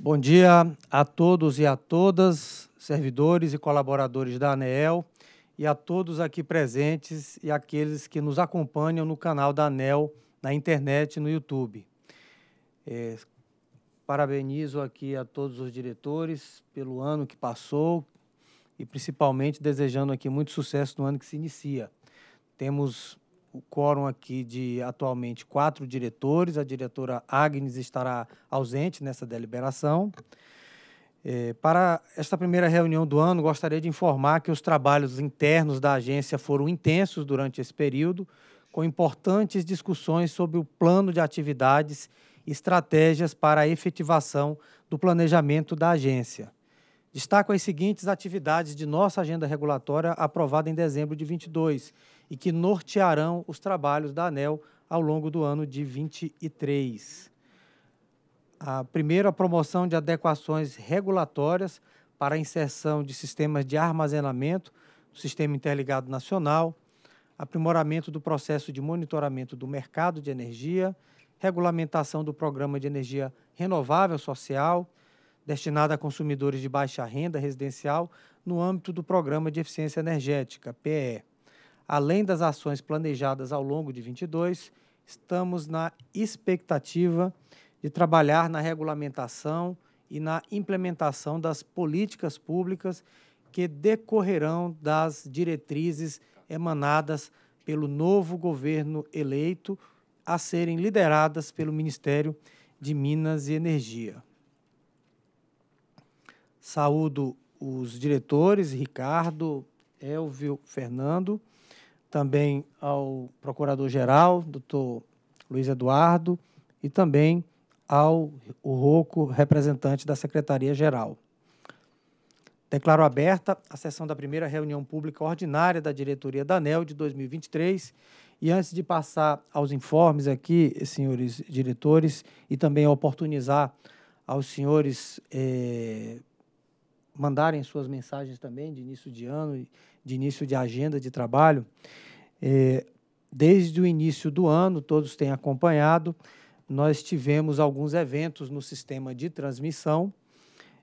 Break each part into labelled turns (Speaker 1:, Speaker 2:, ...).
Speaker 1: Bom dia a todos e a todas, servidores e colaboradores da ANEEL, e a todos aqui presentes e aqueles que nos acompanham no canal da ANEL, na internet e no YouTube. É, parabenizo aqui a todos os diretores pelo ano que passou e principalmente desejando aqui muito sucesso no ano que se inicia. Temos o quórum aqui de atualmente quatro diretores. A diretora Agnes estará ausente nessa deliberação. É, para esta primeira reunião do ano, gostaria de informar que os trabalhos internos da agência foram intensos durante esse período, com importantes discussões sobre o plano de atividades e estratégias para a efetivação do planejamento da agência. Destaco as seguintes atividades de nossa agenda regulatória aprovada em dezembro de 22, e que nortearão os trabalhos da ANEL ao longo do ano de 23. A primeira, a promoção de adequações regulatórias para a inserção de sistemas de armazenamento do Sistema Interligado Nacional, aprimoramento do processo de monitoramento do mercado de energia, regulamentação do Programa de Energia Renovável Social, destinado a consumidores de baixa renda residencial, no âmbito do Programa de Eficiência Energética, PE além das ações planejadas ao longo de 22, estamos na expectativa de trabalhar na regulamentação e na implementação das políticas públicas que decorrerão das diretrizes emanadas pelo novo governo eleito a serem lideradas pelo Ministério de Minas e Energia. Saúdo os diretores Ricardo, Elvio, Fernando também ao procurador-geral, doutor Luiz Eduardo, e também ao o Roco, representante da Secretaria-Geral. Declaro aberta a sessão da primeira reunião pública ordinária da diretoria da ANEL de 2023. E antes de passar aos informes aqui, senhores diretores, e também oportunizar aos senhores eh, mandarem suas mensagens também de início de ano de início de agenda de trabalho. É, desde o início do ano, todos têm acompanhado, nós tivemos alguns eventos no sistema de transmissão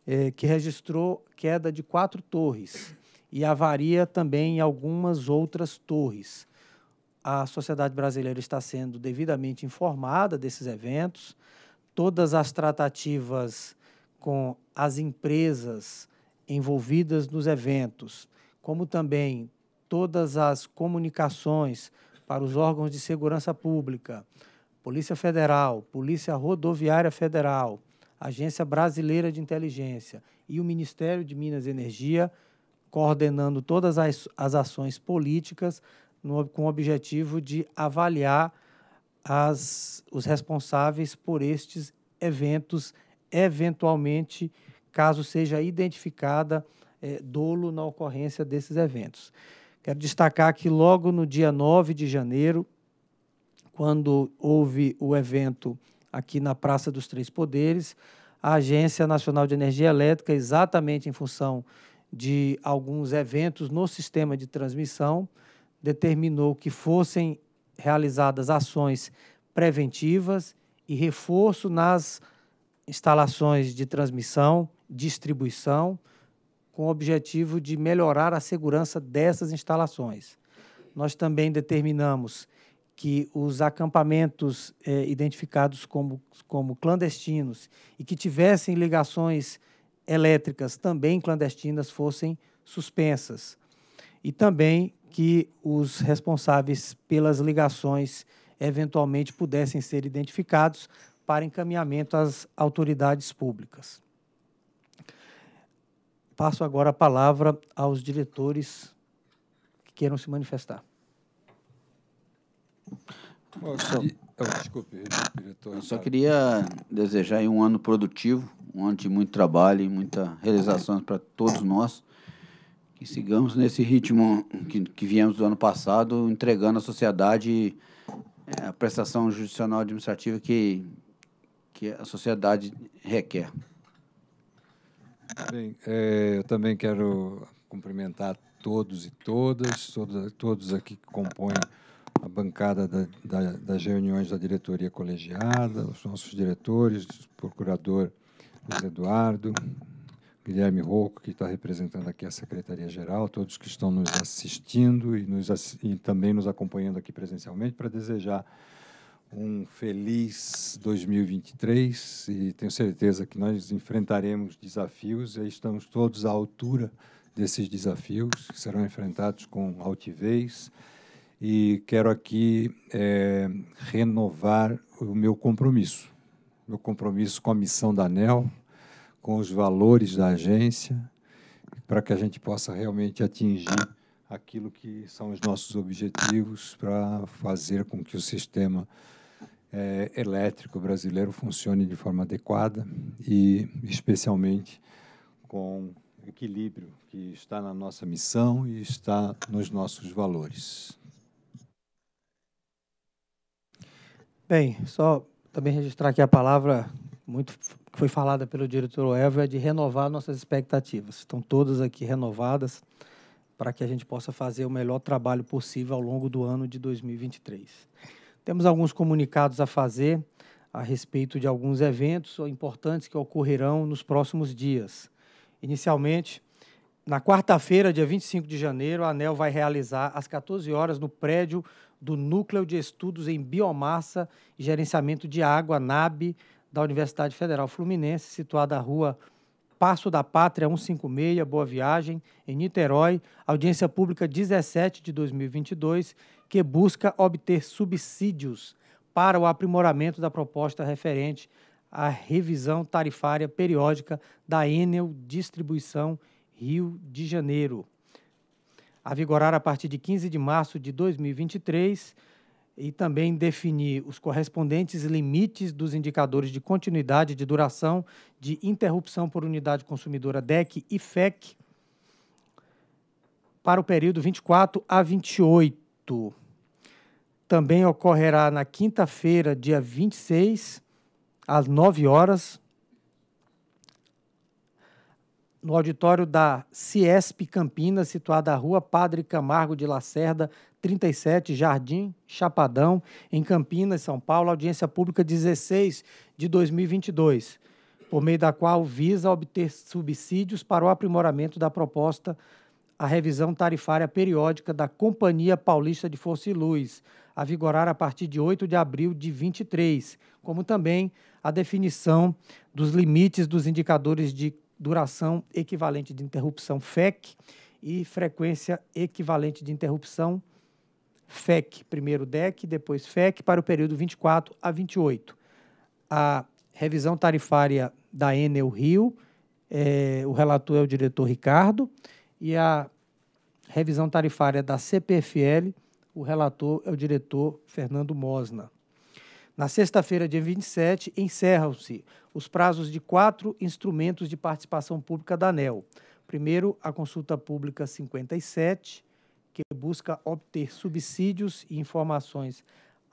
Speaker 1: é, que registrou queda de quatro torres e avaria também em algumas outras torres. A sociedade brasileira está sendo devidamente informada desses eventos. Todas as tratativas com as empresas envolvidas nos eventos como também todas as comunicações para os órgãos de segurança pública, Polícia Federal, Polícia Rodoviária Federal, Agência Brasileira de Inteligência e o Ministério de Minas e Energia, coordenando todas as, as ações políticas no, com o objetivo de avaliar as, os responsáveis por estes eventos, eventualmente, caso seja identificada é, dolo na ocorrência desses eventos. Quero destacar que logo no dia 9 de janeiro, quando houve o evento aqui na Praça dos Três Poderes, a Agência Nacional de Energia Elétrica, exatamente em função de alguns eventos no sistema de transmissão, determinou que fossem realizadas ações preventivas e reforço nas instalações de transmissão, distribuição, com o objetivo de melhorar a segurança dessas instalações. Nós também determinamos que os acampamentos eh, identificados como, como clandestinos e que tivessem ligações elétricas também clandestinas fossem suspensas. E também que os responsáveis pelas ligações eventualmente pudessem ser identificados para encaminhamento às autoridades públicas. Passo agora a palavra aos diretores que queiram se
Speaker 2: manifestar. Eu só, desculpe, diretor. Eu só
Speaker 3: queria desejar um ano produtivo, um ano de muito trabalho e muita realização para todos nós. Que sigamos nesse ritmo que, que viemos do ano passado, entregando à sociedade eh, a prestação judicial administrativa
Speaker 2: que, que a sociedade requer. Bem, é, eu também quero cumprimentar todos e todas, todos, todos aqui que compõem a bancada da, da, das reuniões da diretoria colegiada, os nossos diretores, o procurador José Eduardo, Guilherme Rouco, que está representando aqui a Secretaria-Geral, todos que estão nos assistindo e, nos, e também nos acompanhando aqui presencialmente, para desejar um feliz 2023 e tenho certeza que nós enfrentaremos desafios e estamos todos à altura desses desafios que serão enfrentados com altivez e quero aqui é, renovar o meu compromisso, meu compromisso com a missão da ANEL, com os valores da agência, para que a gente possa realmente atingir aquilo que são os nossos objetivos para fazer com que o sistema é, elétrico brasileiro funcione de forma adequada e, especialmente, com equilíbrio que está na nossa missão e está nos nossos valores.
Speaker 1: Bem, só também registrar aqui a palavra muito que foi falada pelo diretor Elvio é de renovar nossas expectativas. Estão todas aqui renovadas para que a gente possa fazer o melhor trabalho possível ao longo do ano de 2023. Temos alguns comunicados a fazer a respeito de alguns eventos importantes que ocorrerão nos próximos dias. Inicialmente, na quarta-feira, dia 25 de janeiro, a ANEL vai realizar às 14 horas no prédio do Núcleo de Estudos em Biomassa e Gerenciamento de Água, NAB, da Universidade Federal Fluminense, situada na rua Passo da Pátria 156, Boa Viagem, em Niterói, audiência pública 17 de 2022, que busca obter subsídios para o aprimoramento da proposta referente à revisão tarifária periódica da Enel Distribuição Rio de Janeiro. A vigorar a partir de 15 de março de 2023 e também definir os correspondentes limites dos indicadores de continuidade de duração de interrupção por unidade consumidora DEC e FEC para o período 24 a 28 também ocorrerá na quinta-feira, dia 26, às 9 horas, no auditório da Ciesp Campinas, situada na rua Padre Camargo de Lacerda, 37, Jardim Chapadão, em Campinas, São Paulo, audiência pública 16 de 2022, por meio da qual visa obter subsídios para o aprimoramento da proposta a revisão tarifária periódica da Companhia Paulista de Força e Luz, a vigorar a partir de 8 de abril de 23, como também a definição dos limites dos indicadores de duração equivalente de interrupção FEC e frequência equivalente de interrupção FEC, primeiro DEC, depois FEC, para o período 24 a 28. A revisão tarifária da Enel Rio, é, o relator é o diretor Ricardo, e a revisão tarifária da CPFL, o relator é o diretor Fernando Mosna. Na sexta-feira, dia 27, encerram-se os prazos de quatro instrumentos de participação pública da ANEL. Primeiro, a consulta pública 57, que busca obter subsídios e informações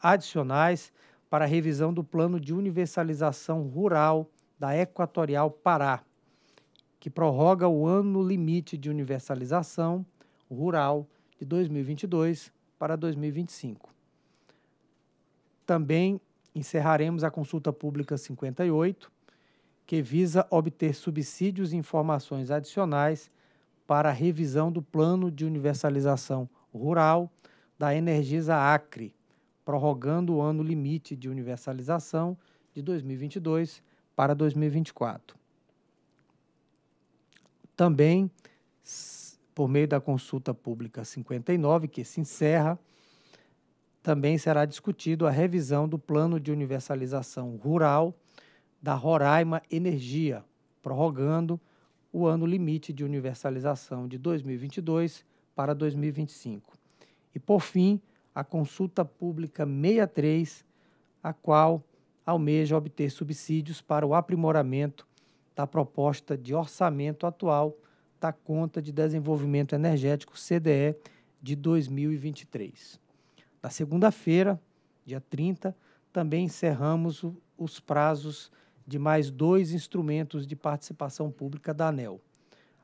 Speaker 1: adicionais para a revisão do plano de universalização rural da Equatorial Pará, que prorroga o ano limite de universalização rural de 2022 para 2025. Também encerraremos a consulta pública 58, que visa obter subsídios e informações adicionais para a revisão do plano de universalização rural da Energisa Acre, prorrogando o ano limite de universalização de 2022 para 2024. Também por meio da consulta pública 59, que se encerra, também será discutido a revisão do plano de universalização rural da Roraima Energia, prorrogando o ano limite de universalização de 2022 para 2025. E, por fim, a consulta pública 63, a qual almeja obter subsídios para o aprimoramento da proposta de orçamento atual da Conta de Desenvolvimento Energético, CDE, de 2023. Na segunda-feira, dia 30, também encerramos o, os prazos de mais dois instrumentos de participação pública da ANEL: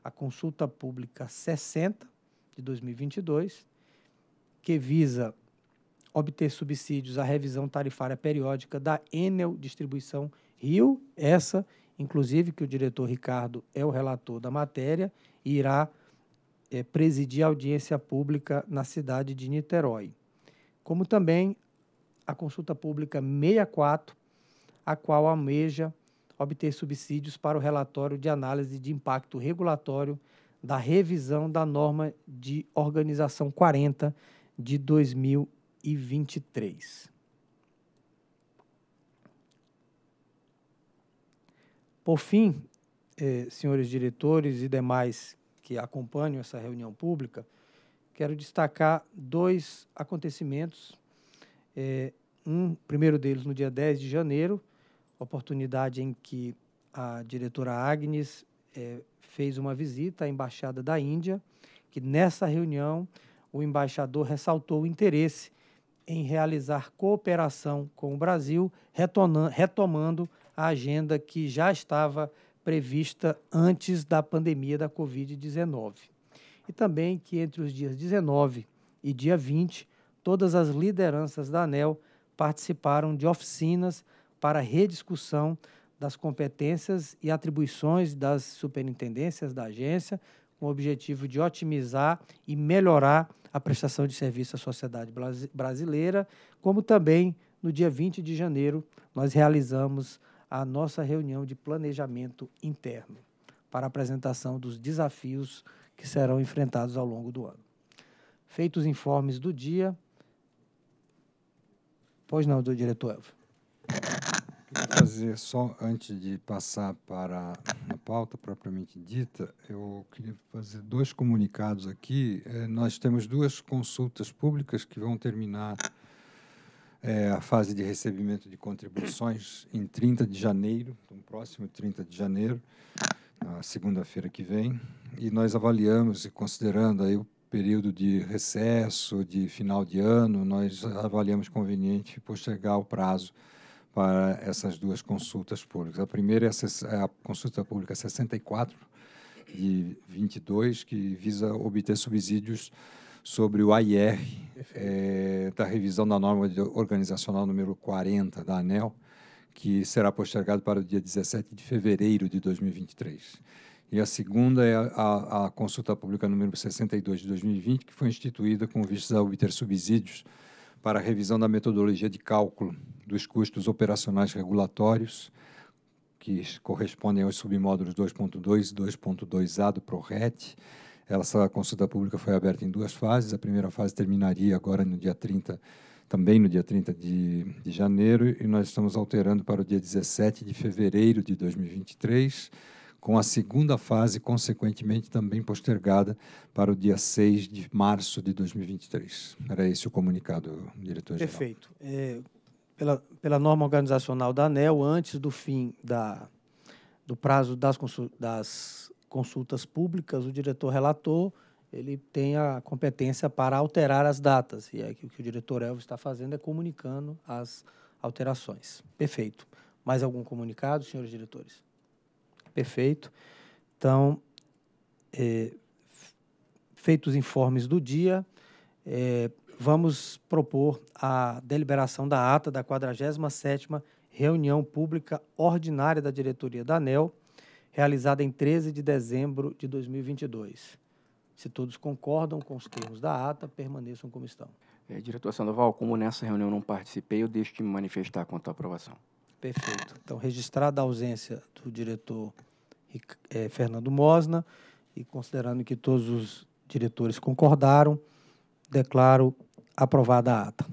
Speaker 1: a Consulta Pública 60, de 2022, que visa obter subsídios à revisão tarifária periódica da Enel Distribuição Rio, essa inclusive que o diretor Ricardo é o relator da matéria e irá é, presidir a audiência pública na cidade de Niterói. Como também a consulta pública 64, a qual almeja obter subsídios para o relatório de análise de impacto regulatório da revisão da norma de organização 40 de 2023. Por fim, eh, senhores diretores e demais que acompanham essa reunião pública, quero destacar dois acontecimentos. Eh, um primeiro deles no dia 10 de janeiro, oportunidade em que a diretora Agnes eh, fez uma visita à embaixada da Índia, que nessa reunião o embaixador ressaltou o interesse em realizar cooperação com o Brasil, retomando a agenda que já estava prevista antes da pandemia da Covid-19. E também que entre os dias 19 e dia 20, todas as lideranças da ANEL participaram de oficinas para rediscussão das competências e atribuições das superintendências da agência, com o objetivo de otimizar e melhorar a prestação de serviço à sociedade brasileira, como também no dia 20 de janeiro nós realizamos a nossa reunião de planejamento interno para a apresentação dos desafios que serão enfrentados ao longo do ano. Feitos os informes do
Speaker 2: dia. Pois não, do diretor Elvio. Queria fazer só antes de passar para a pauta propriamente dita, eu queria fazer dois comunicados aqui. É, nós temos duas consultas públicas que vão terminar é, a fase de recebimento de contribuições em 30 de janeiro, no então, próximo 30 de janeiro, na segunda-feira que vem, e nós avaliamos e considerando aí o período de recesso, de final de ano, nós avaliamos conveniente postergar o prazo para essas duas consultas públicas. A primeira é a é consulta pública 64 de 22, que visa obter subsídios sobre o AIR, é, eh, da revisão da norma organizacional número 40 da ANEL, que será postergado para o dia 17 de fevereiro de 2023. E a segunda é a, a, a consulta pública número 62 de 2020, que foi instituída com vistas a obter subsídios para a revisão da metodologia de cálculo dos custos operacionais regulatórios, que correspondem aos submódulos 2.2 e 2.2A do PRORET, essa consulta pública foi aberta em duas fases. A primeira fase terminaria agora no dia 30, também no dia 30 de, de janeiro, e nós estamos alterando para o dia 17 de fevereiro de 2023, com a segunda fase, consequentemente, também postergada para o dia 6 de março de 2023. Era esse o comunicado, diretor-geral.
Speaker 1: Perfeito. É, pela, pela norma organizacional da ANEL, antes do fim da, do prazo das, das consultas públicas, o diretor relator ele tem a competência para alterar as datas. E é aí, o que o diretor Elvio está fazendo é comunicando as alterações. Perfeito. Mais algum comunicado, senhores diretores? Perfeito. Então, é, feitos os informes do dia, é, vamos propor a deliberação da ata da 47ª reunião pública ordinária da diretoria da ANEL, realizada em 13 de dezembro de 2022. Se todos concordam com os termos da ata, permaneçam como estão.
Speaker 4: É, diretor Sandoval, como nessa reunião não participei, eu deixo de me manifestar quanto à aprovação.
Speaker 1: Perfeito. Então, registrada a ausência do diretor é, Fernando Mosna, e considerando que todos os diretores concordaram, declaro aprovada a ata.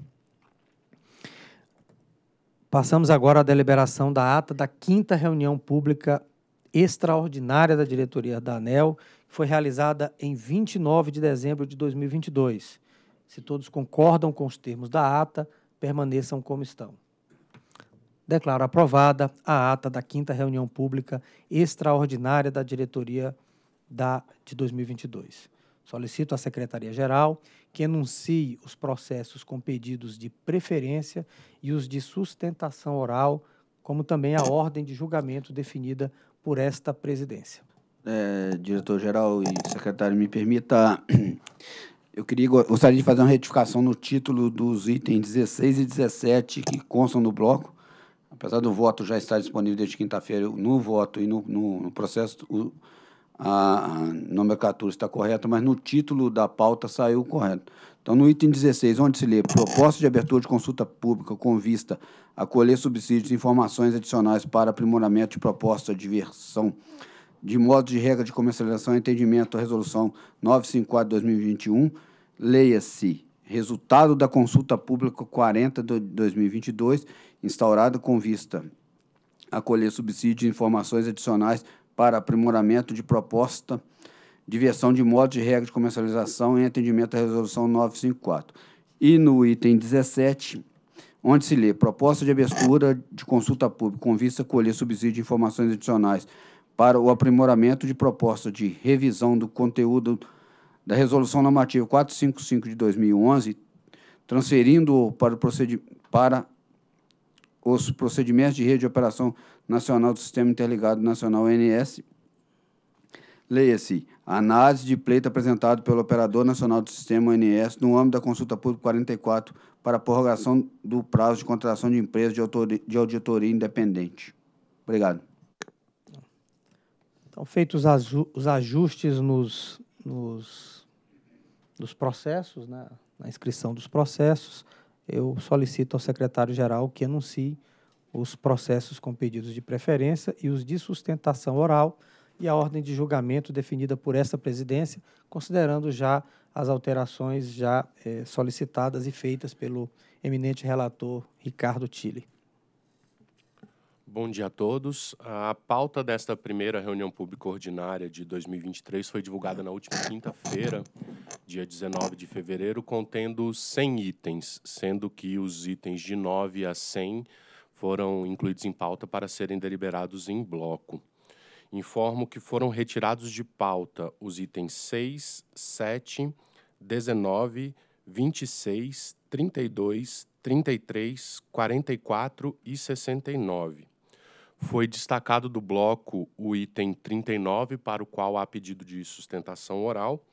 Speaker 1: Passamos agora à deliberação da ata da quinta reunião pública extraordinária da diretoria da ANEL, que foi realizada em 29 de dezembro de 2022. Se todos concordam com os termos da ata, permaneçam como estão. Declaro aprovada a ata da quinta reunião pública extraordinária da diretoria da, de 2022. Solicito à Secretaria-Geral que enuncie os processos com pedidos de preferência e os de sustentação oral, como também a ordem de julgamento definida por esta presidência.
Speaker 3: É, Diretor-geral e secretário, me permita. Eu queria, gostaria de fazer uma retificação no título dos itens 16 e 17 que constam no bloco. Apesar do voto já estar disponível desde quinta-feira, no voto e no, no processo, o, a, a nomenclatura está correta, mas no título da pauta saiu correto. Então, no item 16, onde se lê proposta de abertura de consulta pública com vista a colher subsídios e informações adicionais para aprimoramento de proposta de versão de modo de regra de comercialização e entendimento à resolução 954-2021, leia-se resultado da consulta pública 40 de 2022, instaurada com vista a colher subsídios e informações adicionais para aprimoramento de proposta diversão de modos de regra de comercialização em atendimento à Resolução 954. E no item 17, onde se lê proposta de abertura de consulta pública com vista a colher subsídio de informações adicionais para o aprimoramento de proposta de revisão do conteúdo da Resolução Normativa 455 de 2011, transferindo-o para, para, os procedimentos de rede de operação nacional do Sistema Interligado Nacional, NS, Leia-se, análise de pleito apresentado pelo Operador Nacional do Sistema ONS no âmbito da consulta pública 44 para prorrogação do prazo de contratação de empresas de, de auditoria independente. Obrigado.
Speaker 1: Então, feitos os ajustes nos, nos, nos processos, né, na inscrição dos processos, eu solicito ao secretário-geral que anuncie os processos com pedidos de preferência e os de sustentação oral, e a ordem de julgamento definida por esta presidência, considerando já as alterações já eh, solicitadas e feitas pelo eminente relator Ricardo Tille.
Speaker 5: Bom dia a todos. A pauta desta primeira reunião pública ordinária de 2023 foi divulgada na última quinta-feira, dia 19 de fevereiro, contendo 100 itens, sendo que os itens de 9 a 100 foram incluídos em pauta para serem deliberados em bloco. Informo que foram retirados de pauta os itens 6, 7, 19, 26, 32, 33, 44 e 69. Foi destacado do bloco o item 39, para o qual há pedido de sustentação oral,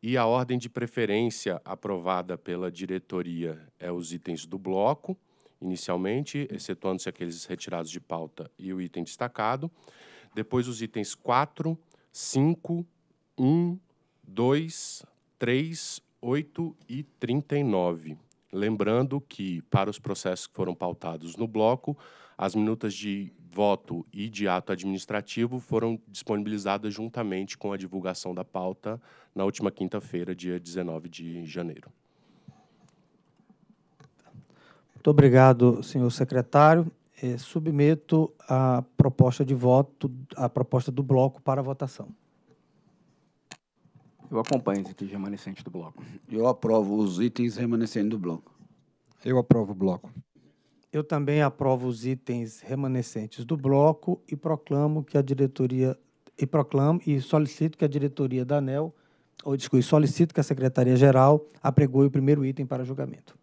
Speaker 5: e a ordem de preferência aprovada pela diretoria é os itens do bloco, inicialmente, excetuando-se aqueles retirados de pauta e o item destacado. Depois os itens 4, 5, 1, 2, 3, 8 e 39. Lembrando que, para os processos que foram pautados no bloco, as minutas de voto e de ato administrativo foram disponibilizadas juntamente com a divulgação da pauta na última quinta-feira, dia 19 de janeiro.
Speaker 1: Muito obrigado, senhor secretário é, submeto a proposta de voto, a proposta do bloco para votação.
Speaker 4: Eu acompanho os itens remanescentes do bloco. Eu aprovo os itens
Speaker 1: remanescentes do bloco. Eu aprovo o bloco. Eu também aprovo os itens remanescentes do bloco e proclamo que a diretoria e proclamo e solicito que a diretoria da ANEL, ou desculpe, solicito que a secretaria geral apregoe o primeiro item para julgamento.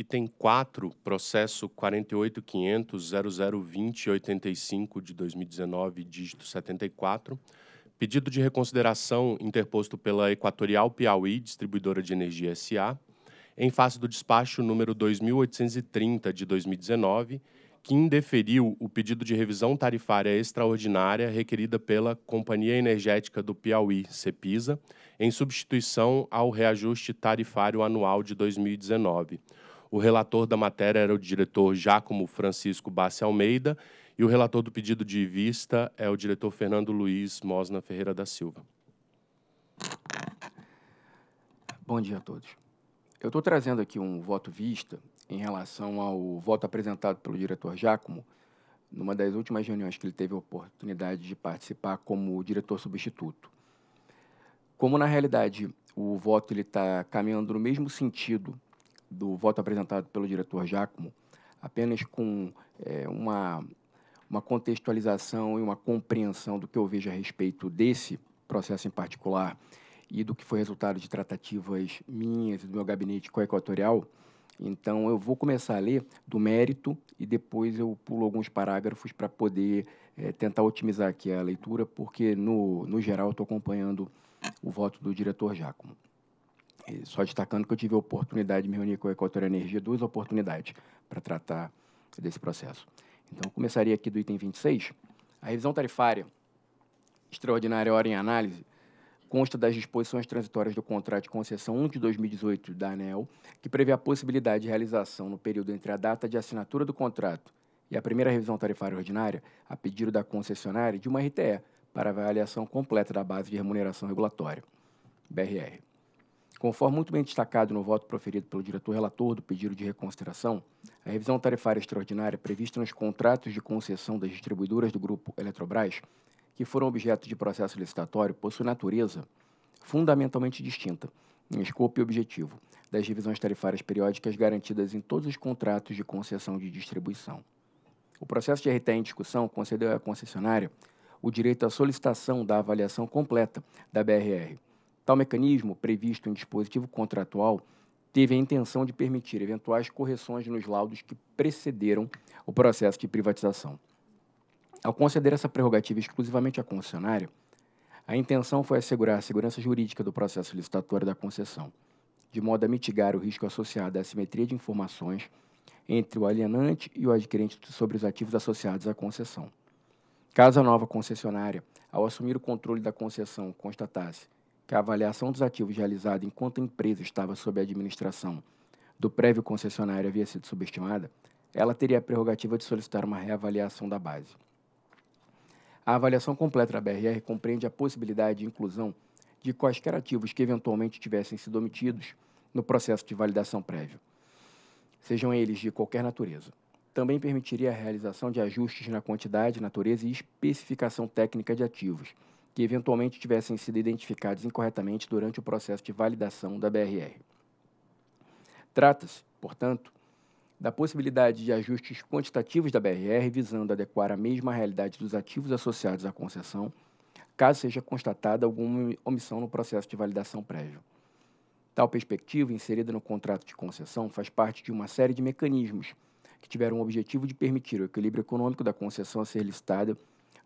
Speaker 5: Item 4, processo 48.500.0020.85 de 2019, dígito 74. Pedido de reconsideração interposto pela Equatorial Piauí, distribuidora de energia SA, em face do despacho número 2830 de 2019, que indeferiu o pedido de revisão tarifária extraordinária requerida pela Companhia Energética do Piauí, CEPISA, em substituição ao reajuste tarifário anual de 2019 o relator da matéria era o diretor Jacomo Francisco Bassi Almeida e o relator do pedido de vista é o diretor Fernando Luiz Mosna Ferreira da Silva.
Speaker 4: Bom dia a todos. Eu estou trazendo aqui um voto vista em relação ao voto apresentado pelo diretor Jacomo numa das últimas reuniões que ele teve a oportunidade de participar como diretor substituto. Como na realidade o voto ele está caminhando no mesmo sentido do voto apresentado pelo diretor Jacomo, apenas com é, uma, uma contextualização e uma compreensão do que eu vejo a respeito desse processo em particular e do que foi resultado de tratativas minhas e do meu gabinete com a Equatorial. Então, eu vou começar a ler do mérito e depois eu pulo alguns parágrafos para poder é, tentar otimizar aqui a leitura, porque, no, no geral, estou acompanhando o voto do diretor Jacomo. E só destacando que eu tive a oportunidade de me reunir com a Equatorial Energia, duas oportunidades para tratar desse processo. Então, começaria aqui do item 26. A revisão tarifária extraordinária hora em análise consta das disposições transitórias do contrato de concessão 1 de 2018 da ANEL, que prevê a possibilidade de realização no período entre a data de assinatura do contrato e a primeira revisão tarifária ordinária, a pedido da concessionária, de uma RTE para avaliação completa da base de remuneração regulatória, BRR. Conforme muito bem destacado no voto proferido pelo diretor relator do pedido de reconsideração, a revisão tarifária extraordinária prevista nos contratos de concessão das distribuidoras do grupo Eletrobras, que foram objeto de processo licitatório, possui natureza fundamentalmente distinta, em escopo e objetivo, das revisões tarifárias periódicas garantidas em todos os contratos de concessão de distribuição. O processo de RTE em discussão concedeu à concessionária o direito à solicitação da avaliação completa da BRR Tal mecanismo, previsto em dispositivo contratual, teve a intenção de permitir eventuais correções nos laudos que precederam o processo de privatização. Ao conceder essa prerrogativa exclusivamente à concessionária, a intenção foi assegurar a segurança jurídica do processo licitatório da concessão, de modo a mitigar o risco associado à assimetria de informações entre o alienante e o adquirente sobre os ativos associados à concessão. Caso a nova concessionária, ao assumir o controle da concessão, constatasse que a avaliação dos ativos realizada enquanto a empresa estava sob a administração do prévio concessionário havia sido subestimada, ela teria a prerrogativa de solicitar uma reavaliação da base. A avaliação completa da BRR compreende a possibilidade de inclusão de quaisquer ativos que eventualmente tivessem sido omitidos no processo de validação prévio, sejam eles de qualquer natureza. Também permitiria a realização de ajustes na quantidade, natureza e especificação técnica de ativos, que eventualmente tivessem sido identificados incorretamente durante o processo de validação da BRR. Trata-se, portanto, da possibilidade de ajustes quantitativos da BRR visando adequar a mesma realidade dos ativos associados à concessão, caso seja constatada alguma omissão no processo de validação prévio. Tal perspectiva, inserida no contrato de concessão, faz parte de uma série de mecanismos que tiveram o objetivo de permitir o equilíbrio econômico da concessão a ser listada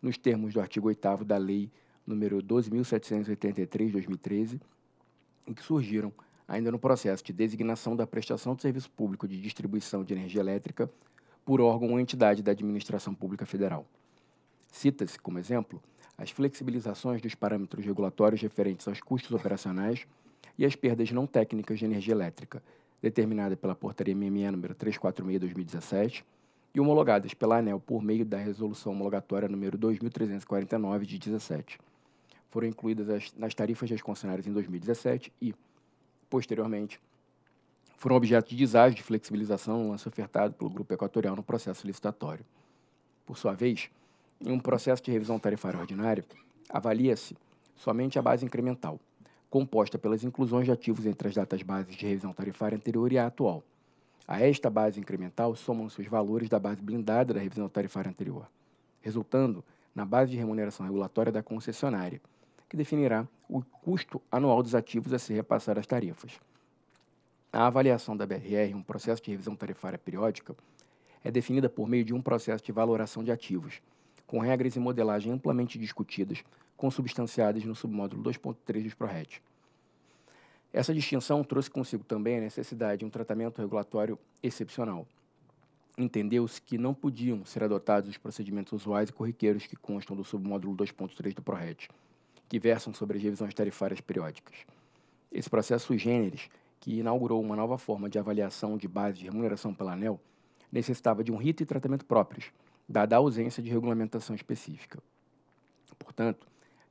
Speaker 4: nos termos do artigo 8 da Lei número 12.783 de 2013, em que surgiram, ainda no processo de designação da prestação de serviço público de distribuição de energia elétrica por órgão ou entidade da administração pública federal. Cita-se, como exemplo, as flexibilizações dos parâmetros regulatórios referentes aos custos operacionais e as perdas não técnicas de energia elétrica, determinada pela portaria MME número 346/2017 e homologadas pela ANEL por meio da resolução homologatória número 2349 de 17 foram incluídas nas tarifas das concessionárias em 2017 e, posteriormente, foram objeto de deságio de flexibilização no lance ofertado pelo Grupo Equatorial no processo licitatório. Por sua vez, em um processo de revisão tarifária ordinária, avalia-se somente a base incremental, composta pelas inclusões de ativos entre as datas bases de revisão tarifária anterior e a atual. A esta base incremental somam-se os valores da base blindada da revisão tarifária anterior, resultando na base de remuneração regulatória da concessionária – que definirá o custo anual dos ativos a ser repassado às tarifas. A avaliação da BRR, um processo de revisão tarifária periódica, é definida por meio de um processo de valoração de ativos, com regras e modelagem amplamente discutidas, consubstanciadas no submódulo 2.3 dos ProRET. Essa distinção trouxe consigo também a necessidade de um tratamento regulatório excepcional. Entendeu-se que não podiam ser adotados os procedimentos usuais e corriqueiros que constam do submódulo 2.3 do ProRET, que versam sobre as revisões tarifárias periódicas. Esse processo gêneres que inaugurou uma nova forma de avaliação de base de remuneração pela ANEL, necessitava de um rito e tratamento próprios, dada a ausência de regulamentação específica. Portanto,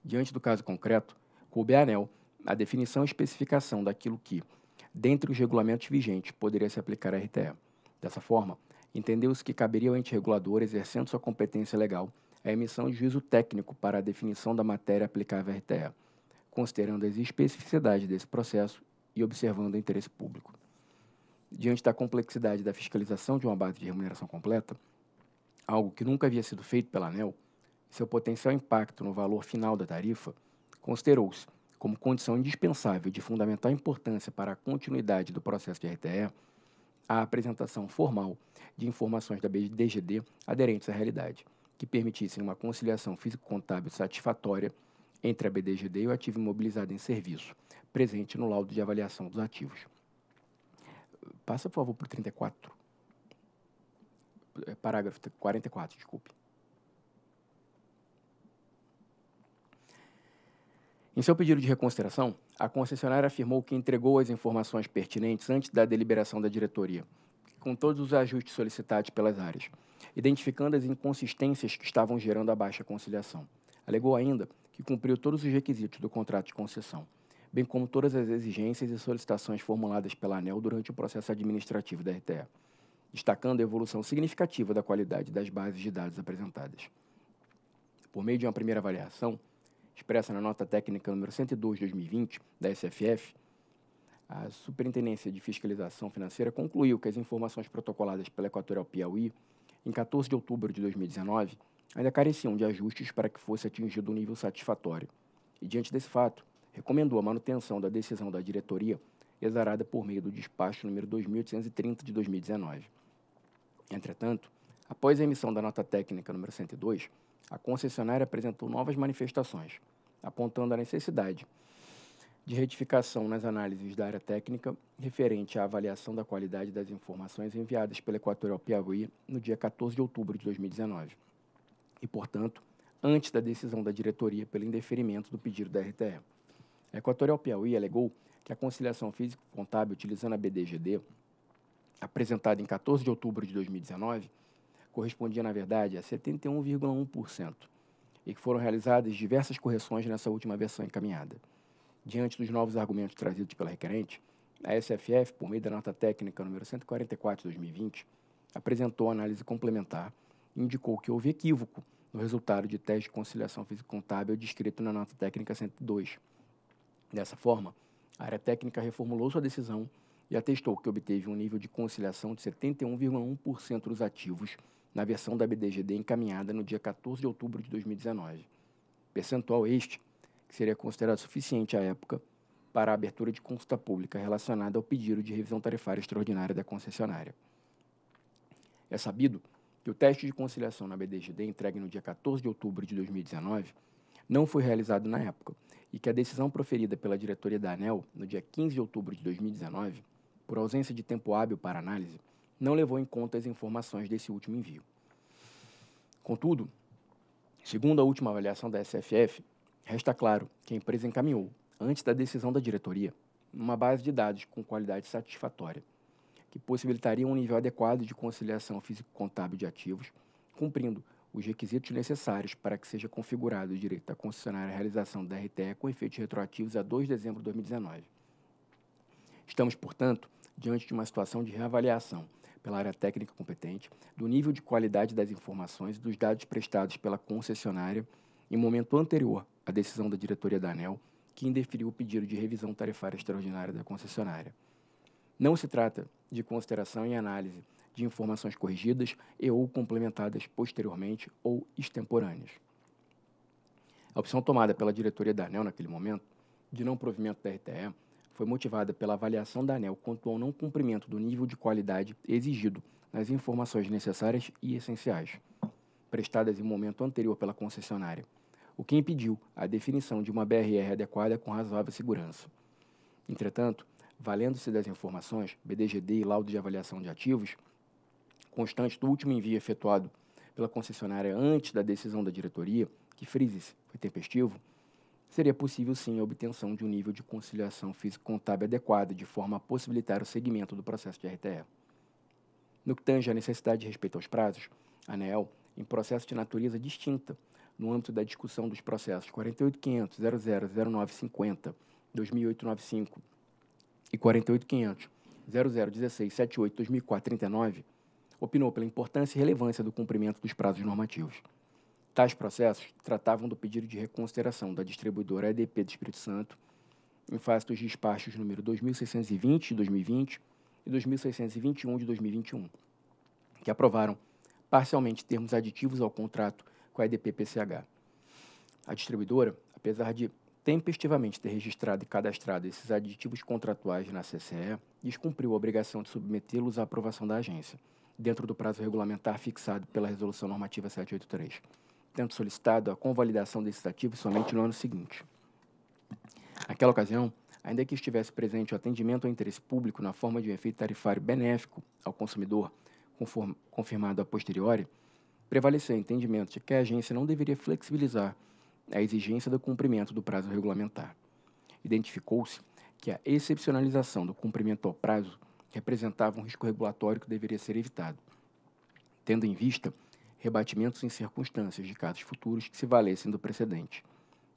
Speaker 4: diante do caso concreto, coube à ANEL a definição e especificação daquilo que, dentre os regulamentos vigentes, poderia se aplicar à RTE. Dessa forma, entendeu-se que caberia ao ente regulador, exercendo sua competência legal, é a emissão de juízo técnico para a definição da matéria aplicável à RTE, considerando as especificidades desse processo e observando o interesse público. Diante da complexidade da fiscalização de uma base de remuneração completa, algo que nunca havia sido feito pela ANEL, seu potencial impacto no valor final da tarifa considerou-se como condição indispensável de fundamental importância para a continuidade do processo de RTE a apresentação formal de informações da DGD aderentes à realidade que permitissem uma conciliação físico-contábil satisfatória entre a BDGD e o ativo imobilizado em serviço, presente no laudo de avaliação dos ativos. Passa, por favor, para o 34. Parágrafo 44, desculpe. Em seu pedido de reconsideração, a concessionária afirmou que entregou as informações pertinentes antes da deliberação da diretoria, com todos os ajustes solicitados pelas áreas identificando as inconsistências que estavam gerando a baixa conciliação. Alegou ainda que cumpriu todos os requisitos do contrato de concessão, bem como todas as exigências e solicitações formuladas pela ANEL durante o processo administrativo da RTE, destacando a evolução significativa da qualidade das bases de dados apresentadas. Por meio de uma primeira avaliação, expressa na nota técnica número 102 de 2020 da SFF, a Superintendência de Fiscalização Financeira concluiu que as informações protocoladas pela Equatorial Piauí em 14 de outubro de 2019, ainda careciam de ajustes para que fosse atingido um nível satisfatório. E, diante desse fato, recomendou a manutenção da decisão da diretoria, exarada por meio do despacho número 2830 de 2019. Entretanto, após a emissão da nota técnica número 102, a concessionária apresentou novas manifestações, apontando a necessidade de retificação nas análises da área técnica referente à avaliação da qualidade das informações enviadas pela Equatorial Piauí no dia 14 de outubro de 2019 e, portanto, antes da decisão da diretoria pelo indeferimento do pedido da RTE. A Equatorial Piauí alegou que a conciliação físico-contábil utilizando a BDGD, apresentada em 14 de outubro de 2019, correspondia, na verdade, a 71,1% e que foram realizadas diversas correções nessa última versão encaminhada. Diante dos novos argumentos trazidos pela requerente, a SFF, por meio da nota técnica número 144 de 2020, apresentou análise complementar e indicou que houve equívoco no resultado de teste de conciliação físico-contábil descrito na nota técnica 102. Dessa forma, a área técnica reformulou sua decisão e atestou que obteve um nível de conciliação de 71,1% dos ativos na versão da BDGD encaminhada no dia 14 de outubro de 2019. Percentual este que seria considerado suficiente à época para a abertura de consulta pública relacionada ao pedido de revisão tarifária extraordinária da concessionária. É sabido que o teste de conciliação na BDGD, entregue no dia 14 de outubro de 2019, não foi realizado na época e que a decisão proferida pela diretoria da ANEL no dia 15 de outubro de 2019, por ausência de tempo hábil para análise, não levou em conta as informações desse último envio. Contudo, segundo a última avaliação da SFF, Resta claro que a empresa encaminhou, antes da decisão da diretoria, uma base de dados com qualidade satisfatória, que possibilitaria um nível adequado de conciliação físico-contábil de ativos, cumprindo os requisitos necessários para que seja configurado o direito da concessionária à realização da RTE com efeitos retroativos a 2 de dezembro de 2019. Estamos, portanto, diante de uma situação de reavaliação pela área técnica competente do nível de qualidade das informações e dos dados prestados pela concessionária em momento anterior à decisão da diretoria da ANEL, que indeferiu o pedido de revisão tarifária extraordinária da concessionária. Não se trata de consideração e análise de informações corrigidas e ou complementadas posteriormente ou extemporâneas. A opção tomada pela diretoria da ANEL naquele momento, de não provimento da RTE, foi motivada pela avaliação da ANEL quanto ao não cumprimento do nível de qualidade exigido nas informações necessárias e essenciais prestadas em momento anterior pela concessionária, o que impediu a definição de uma BRR adequada com razoável segurança. Entretanto, valendo-se das informações, BDGD e laudo de avaliação de ativos, constante do último envio efetuado pela concessionária antes da decisão da diretoria, que frise-se, foi tempestivo, seria possível sim a obtenção de um nível de conciliação físico-contábil adequado, de forma a possibilitar o seguimento do processo de RTE. No que tange à necessidade de respeito aos prazos, a ANEL em processos de natureza distinta no âmbito da discussão dos processos 48500, 00, 0950, 2895 e 48500, 00, 16, 78, 2004, 39, opinou pela importância e relevância do cumprimento dos prazos normativos. Tais processos tratavam do pedido de reconsideração da distribuidora EDP do Espírito Santo em face dos despachos número 2620 de 2020 e 2621 de 2021, que aprovaram parcialmente termos aditivos ao contrato com a EDP-PCH. A distribuidora, apesar de tempestivamente ter registrado e cadastrado esses aditivos contratuais na CCE, descumpriu a obrigação de submetê-los à aprovação da agência, dentro do prazo regulamentar fixado pela Resolução Normativa 783, tendo solicitado a convalidação desses ativos somente no ano seguinte. Naquela ocasião, ainda que estivesse presente o atendimento ao interesse público na forma de um efeito tarifário benéfico ao consumidor confirmado a posteriori, prevaleceu o entendimento de que a agência não deveria flexibilizar a exigência do cumprimento do prazo regulamentar. Identificou-se que a excepcionalização do cumprimento ao prazo representava um risco regulatório que deveria ser evitado, tendo em vista rebatimentos em circunstâncias de casos futuros que se valessem do precedente.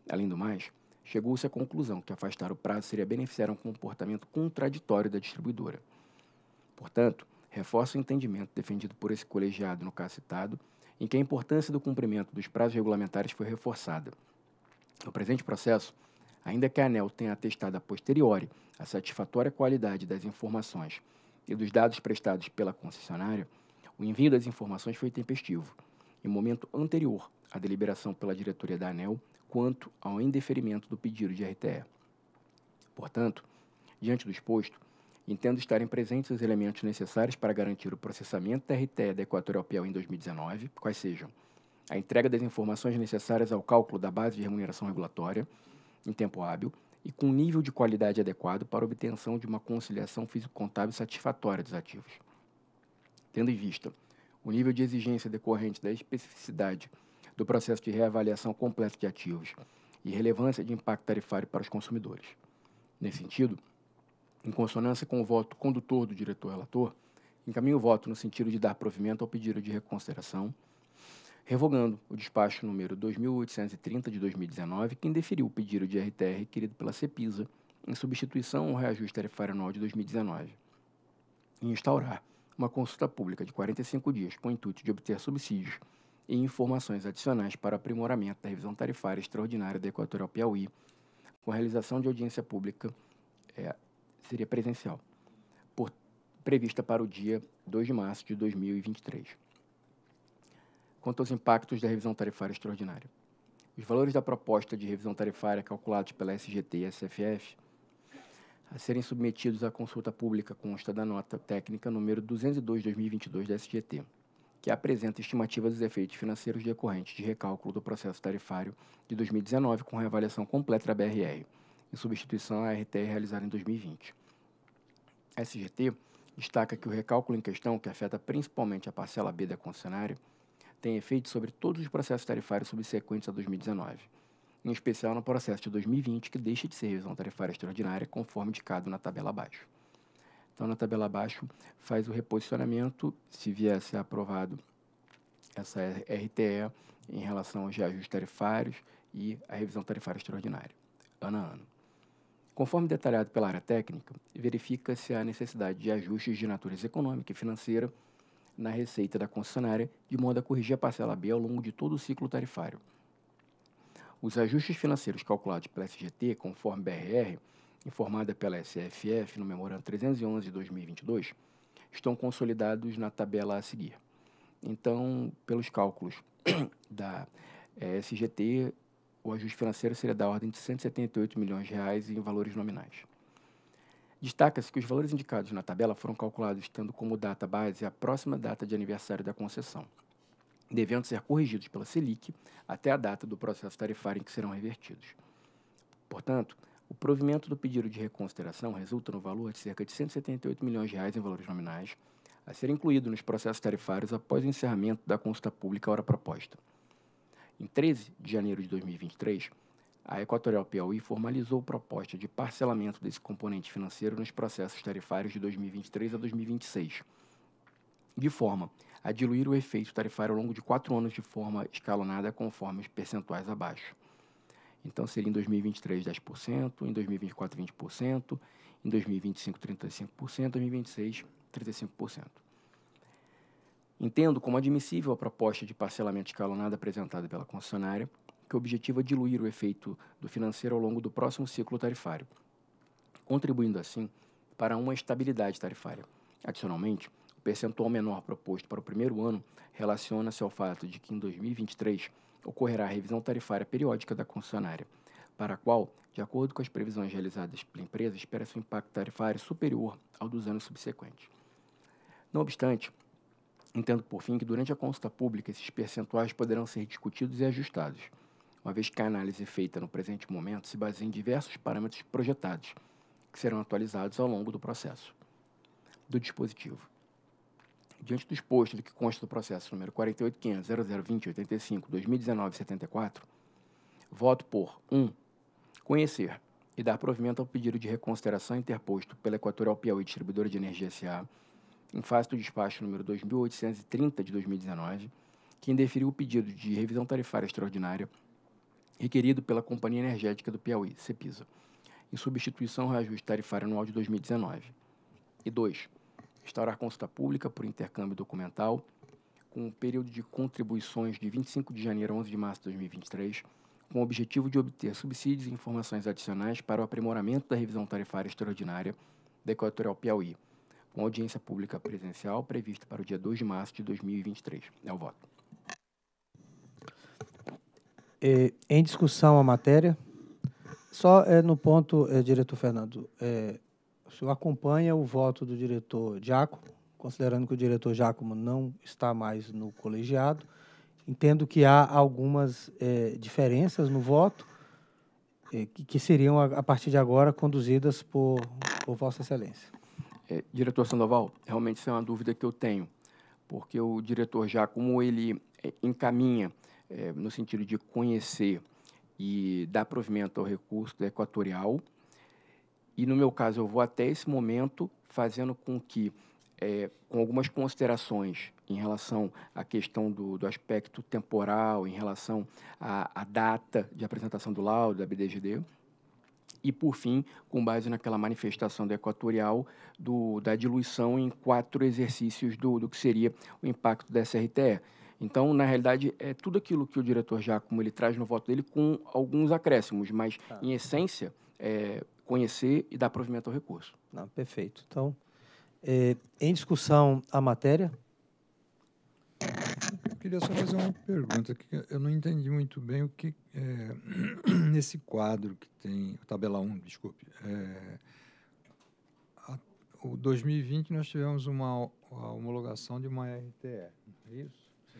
Speaker 4: Além do mais, chegou-se à conclusão que afastar o prazo seria beneficiar um comportamento contraditório da distribuidora. Portanto, reforça o entendimento defendido por esse colegiado no caso citado, em que a importância do cumprimento dos prazos regulamentares foi reforçada. No presente processo, ainda que a ANEL tenha atestado a posteriori a satisfatória qualidade das informações e dos dados prestados pela concessionária, o envio das informações foi tempestivo, em momento anterior à deliberação pela diretoria da ANEL quanto ao indeferimento do pedido de RTE. Portanto, diante do exposto, entendo estarem presentes os elementos necessários para garantir o processamento da RTE da Equatorial Piauí em 2019, quais sejam a entrega das informações necessárias ao cálculo da base de remuneração regulatória em tempo hábil e com nível de qualidade adequado para obtenção de uma conciliação físico-contábil satisfatória dos ativos. Tendo em vista o nível de exigência decorrente da especificidade do processo de reavaliação completa de ativos e relevância de impacto tarifário para os consumidores. Nesse sentido, em consonância com o voto condutor do diretor-relator, encaminho o voto no sentido de dar provimento ao pedido de reconsideração, revogando o despacho número 2830 de 2019, que indeferiu o pedido de RTR requerido pela CEPISA em substituição ao reajuste tarifário anual de 2019, e instaurar uma consulta pública de 45 dias com o intuito de obter subsídios e informações adicionais para aprimoramento da revisão tarifária extraordinária da Equatorial Piauí, com a realização de audiência pública é, seria presencial, por, prevista para o dia 2 de março de 2023. Quanto aos impactos da revisão tarifária extraordinária. Os valores da proposta de revisão tarifária calculados pela SGT e SFF a serem submetidos à consulta pública consta da nota técnica número 202/2022 da SGT, que apresenta estimativas dos efeitos financeiros decorrentes de recálculo do processo tarifário de 2019 com reavaliação completa da BRR em substituição à RTE realizada em 2020. A SGT destaca que o recálculo em questão, que afeta principalmente a parcela B da concessionária, tem efeito sobre todos os processos tarifários subsequentes a 2019, em especial no processo de 2020, que deixa de ser revisão tarifária extraordinária, conforme indicado na tabela abaixo. Então, na tabela abaixo, faz o reposicionamento, se vier a ser aprovado essa RTE em relação aos reajustes tarifários e a revisão tarifária extraordinária, ano a ano. Conforme detalhado pela área técnica, verifica-se a necessidade de ajustes de natureza econômica e financeira na receita da concessionária, de modo a corrigir a parcela B ao longo de todo o ciclo tarifário. Os ajustes financeiros calculados pela SGT, conforme BRR, informada pela SFF no Memorando 311 de 2022, estão consolidados na tabela a seguir. Então, pelos cálculos da eh, SGT, o ajuste financeiro seria da ordem de 178 milhões de reais em valores nominais. Destaca-se que os valores indicados na tabela foram calculados tendo como data base a próxima data de aniversário da concessão, devendo ser corrigidos pela Selic até a data do processo tarifário em que serão revertidos. Portanto, o provimento do pedido de reconsideração resulta no valor de cerca de 178 milhões de reais em valores nominais, a ser incluído nos processos tarifários após o encerramento da consulta pública à hora proposta. Em 13 de janeiro de 2023, a Equatorial Piauí formalizou proposta de parcelamento desse componente financeiro nos processos tarifários de 2023 a 2026, de forma a diluir o efeito tarifário ao longo de quatro anos de forma escalonada conforme os percentuais abaixo. Então seria em 2023 10%, em 2024 20%, em 2025 35%, em 2026 35%. Entendo como admissível a proposta de parcelamento escalonado apresentada pela concessionária, que objetiva é diluir o efeito do financeiro ao longo do próximo ciclo tarifário, contribuindo assim para uma estabilidade tarifária. Adicionalmente, o percentual menor proposto para o primeiro ano relaciona-se ao fato de que em 2023 ocorrerá a revisão tarifária periódica da concessionária, para a qual, de acordo com as previsões realizadas pela empresa, espera-se um impacto tarifário superior ao dos anos subsequentes. Não obstante, Entendo, por fim, que durante a consulta pública esses percentuais poderão ser discutidos e ajustados, uma vez que a análise feita no presente momento se baseia em diversos parâmetros projetados, que serão atualizados ao longo do processo do dispositivo. Diante do exposto do que consta do processo número 48.500.0020.85.2019.74, voto por 1. Um, conhecer e dar provimento ao pedido de reconsideração interposto pela Equatorial Piauí Distribuidora de Energia S.A., em face do despacho número 2830 de 2019, que indeferiu o pedido de revisão tarifária extraordinária requerido pela Companhia Energética do Piauí, CEPISA, em substituição ao reajuste tarifário anual de 2019. E dois, Instaurar consulta pública por intercâmbio documental, com um período de contribuições de 25 de janeiro a 11 de março de 2023, com o objetivo de obter subsídios e informações adicionais para o aprimoramento da revisão tarifária extraordinária da Equatorial Piauí, com audiência pública presencial prevista para o dia 2 de março de 2023. É o voto.
Speaker 1: É, em discussão a matéria, só é, no ponto, é, diretor Fernando, é, o senhor acompanha o voto do diretor Giacomo, considerando que o diretor Giacomo não está mais no colegiado, entendo que há algumas é, diferenças no voto é, que, que, seriam, a, a, partir de agora, conduzidas por, por Vossa Excelência. É,
Speaker 4: diretor Sandoval, realmente isso é uma dúvida que eu tenho, porque o diretor já, como ele é, encaminha é, no sentido de conhecer e dar provimento ao recurso equatorial, e no meu caso eu vou até esse momento fazendo com que, é, com algumas considerações em relação à questão do, do aspecto temporal, em relação à, à data de apresentação do laudo da BDGD, e, por fim, com base naquela manifestação do equatorial do, da diluição em quatro exercícios do, do que seria o impacto dessa SRTE. Então, na realidade, é tudo aquilo que o diretor Jacomo ele traz no voto dele com alguns acréscimos, mas, tá. em essência, é, conhecer e dar provimento ao recurso. perfeito. Então, é, em discussão a matéria, queria só fazer
Speaker 2: uma pergunta, que eu não entendi muito bem o que, é, nesse quadro que tem, tabela 1, desculpe, é, a, o 2020 nós tivemos uma homologação de uma RTE, é isso? Sim.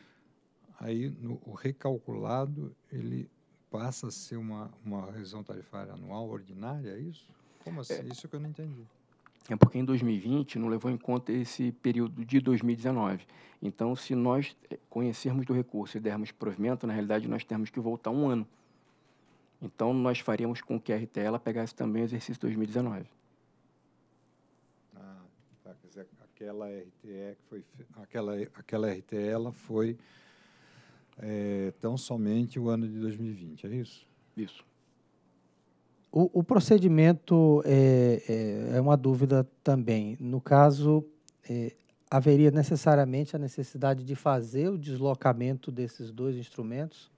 Speaker 2: Aí, no, o recalculado, ele passa a ser uma, uma revisão tarifária anual ordinária, é isso? Como assim? É, isso que eu não entendi
Speaker 4: é porque em 2020 não levou em conta esse período de 2019. Então, se nós eh, conhecermos do recurso e dermos provimento, na realidade nós temos que voltar um ano. Então, nós faríamos com que a RTE ela pegasse também o exercício 2019. Ah, tá, quer dizer,
Speaker 2: aquela RTE que foi aquela aquela RTE ela foi é, tão somente o ano de 2020, é isso? Isso.
Speaker 1: O, o procedimento é, é, é, uma dúvida também. No caso, é, haveria necessariamente a necessidade de fazer o deslocamento desses dois instrumentos?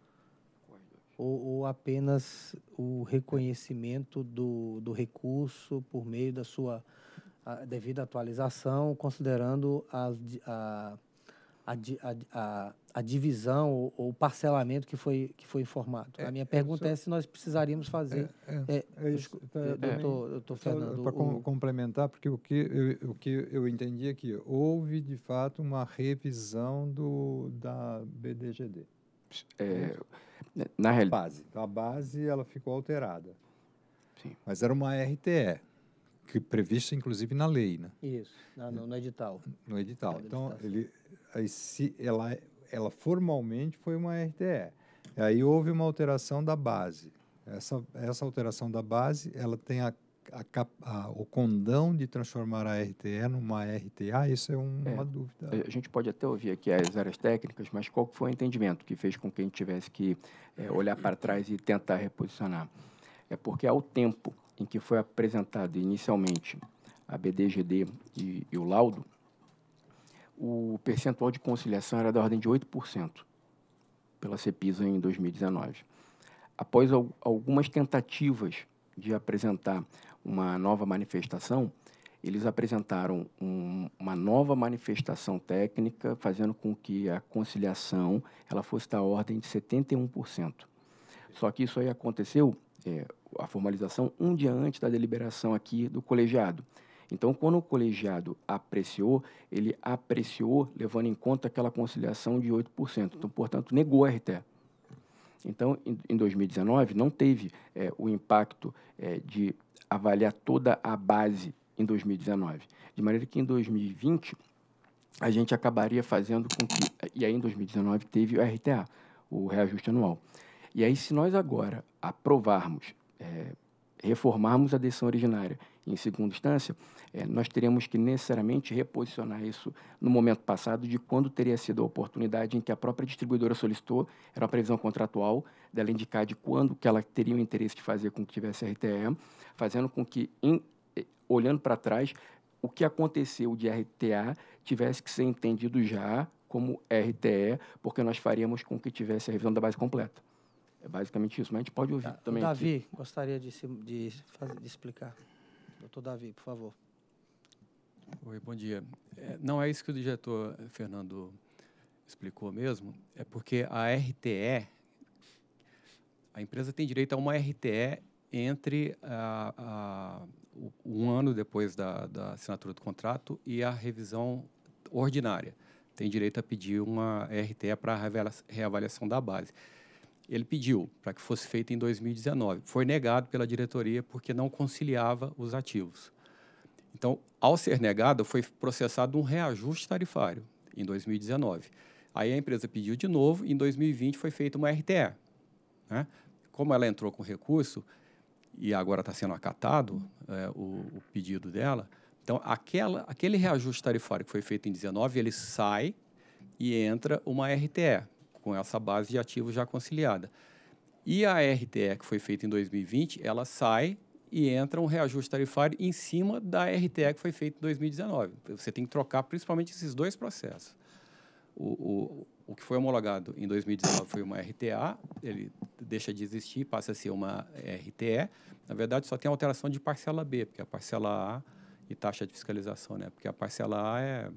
Speaker 1: Ou, ou apenas o reconhecimento do, do recurso por meio da sua devida atualização, considerando a, a, a, a, a divisão ou, ou parcelamento que foi, que foi informado. É, a minha é, pergunta só, é se nós precisaríamos é, fazer. É,
Speaker 2: é, é isso. Tá, doutor, doutor Fernando. Para com, complementar, porque o que, eu, o que eu entendi é que houve, de fato, uma revisão do, da BDGD.
Speaker 4: Né, na realidade. Base.
Speaker 2: Então, a base ela ficou alterada. Sim. Mas era uma RTE que prevista inclusive na lei, né? Isso, no, no edital. No edital. Então ele, aí, se ela ela formalmente foi uma RTE. Aí houve uma alteração da base. Essa, essa alteração da base, ela tem a, a, a, o condão de transformar a RTE numa RTA? Isso é, um, é, uma dúvida. A
Speaker 4: gente pode até ouvir aqui as áreas técnicas, mas qual foi o entendimento que fez com que a gente tivesse que é, olhar para trás e tentar reposicionar? É porque ao tempo em que foi apresentado inicialmente a BDGD e, e o laudo, o percentual de conciliação era da ordem de 8% pela CEPISA em 2019. Após al algumas tentativas de apresentar uma nova manifestação, eles apresentaram um, uma nova manifestação técnica, fazendo com que a conciliação ela fosse da ordem de 71%. Só que isso aí aconteceu, é, a formalização, um dia antes da deliberação aqui do colegiado. Então, quando o colegiado apreciou, ele apreciou levando em conta aquela conciliação de 8%. Então, portanto, negou a RTE. Então, em 2019, não teve é, o impacto é, de avaliar toda a base em 2019. De maneira que em 2020, a gente acabaria fazendo com que. E aí, em 2019, teve o RTA, o reajuste anual. E aí, se nós agora aprovarmos, é, reformarmos a decisão originária em segunda instância, é, nós teremos que necessariamente reposicionar isso no momento passado de quando teria sido a oportunidade em que a própria distribuidora solicitou, era uma previsão contratual, dela indicar de quando que ela teria o interesse de fazer com que tivesse RTE, fazendo com que, em, eh, olhando para trás, o que aconteceu de RTA tivesse que ser entendido já como RTE, porque nós faríamos com que tivesse a revisão da base completa. É basicamente isso, mas a gente pode ouvir ah, também. Davi, aqui.
Speaker 1: gostaria de, se, de, de explicar. Doutor Davi, por favor.
Speaker 6: Oi, bom dia. É, não é isso que o diretor eh, Fernando explicou mesmo, é porque a RTE, a empresa tem direito a uma RTE entre a, a, um ano depois da, da assinatura do contrato e a revisão ordinária. Tem direito a pedir uma RTE para reavaliação da base ele pediu para que fosse feito em 2019. Foi negado pela diretoria porque não conciliava os ativos. Então, ao ser negado, foi processado um reajuste tarifário em 2019. Aí a empresa pediu de novo, e em 2020 foi feita uma RTE. Né? Como ela entrou com recurso, e agora está sendo acatado é, o, o, pedido dela, então aquela, aquele reajuste tarifário que foi feito em 19, ele sai e entra uma RTE com essa base de ativos já conciliada. E a RTE, que foi feita em 2020, ela sai e entra um reajuste tarifário em cima da RTE que foi feita em 2019. Você tem que trocar principalmente esses dois processos. O, o, o que foi homologado em 2019 foi uma RTA, ele deixa de existir, passa a ser uma RTE. Na verdade, só tem alteração de parcela B, porque a parcela A e taxa de fiscalização, né? Porque a parcela A é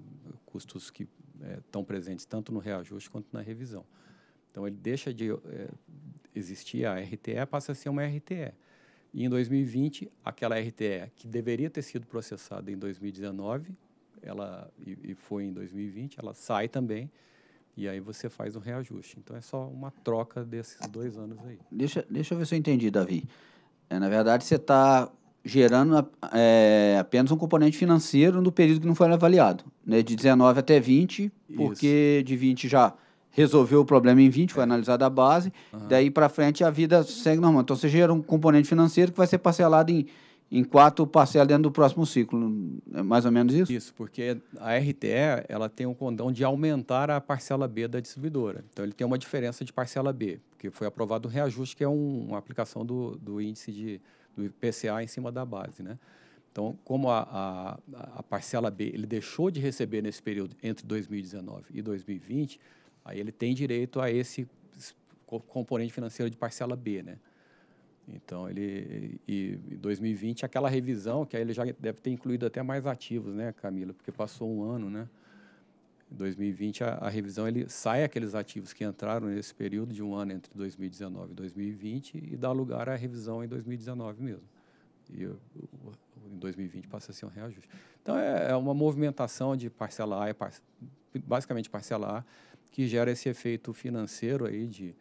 Speaker 6: custos que é, presentes tanto no reajuste quanto na revisão. Então, ele deixa de é, existir a RTE, passa a ser uma RTE. E em 2020, aquela RTE que deveria ter sido processada em 2019, ela e, e foi em 2020, ela sai também e aí você faz um reajuste. Então é só uma troca desses dois anos aí.
Speaker 3: Deixa, deixa eu ver se eu entendi, Davi. É, na verdade, você está gerando é, apenas um componente financeiro no período que não foi avaliado, né? de 19 até 20, porque Isso. de 20 já resolveu o problema em 20, foi é. analisada a base, uhum. daí para frente a vida segue normal. Então você gera um componente financeiro que vai ser parcelado em, em quatro parcelas dentro do próximo ciclo, é mais ou menos isso? Isso,
Speaker 6: porque a RTE ela tem um condão de aumentar a parcela B da distribuidora. Então ele tem uma diferença de parcela B, porque foi aprovado o reajuste, que é um, uma aplicação do, do índice de do IPCA em cima da base, né? Então, como a, a, a, parcela B ele deixou de receber nesse período entre 2019 e 2020, aí ele tem direito a esse componente financeiro de parcela B, né? Então, ele e, e 2020 aquela revisão que aí ele já deve ter incluído até mais ativos, né, Camila? Porque passou um ano, né? Em 2020, a, a, revisão ele sai aqueles ativos que entraram nesse período de um ano entre 2019 e 2020 e dá lugar à revisão em 2019 mesmo. E em 2020 passa a ser um reajuste. Então, é, é uma movimentação de parcelar, é par, basicamente parcelar, que gera esse efeito financeiro aí de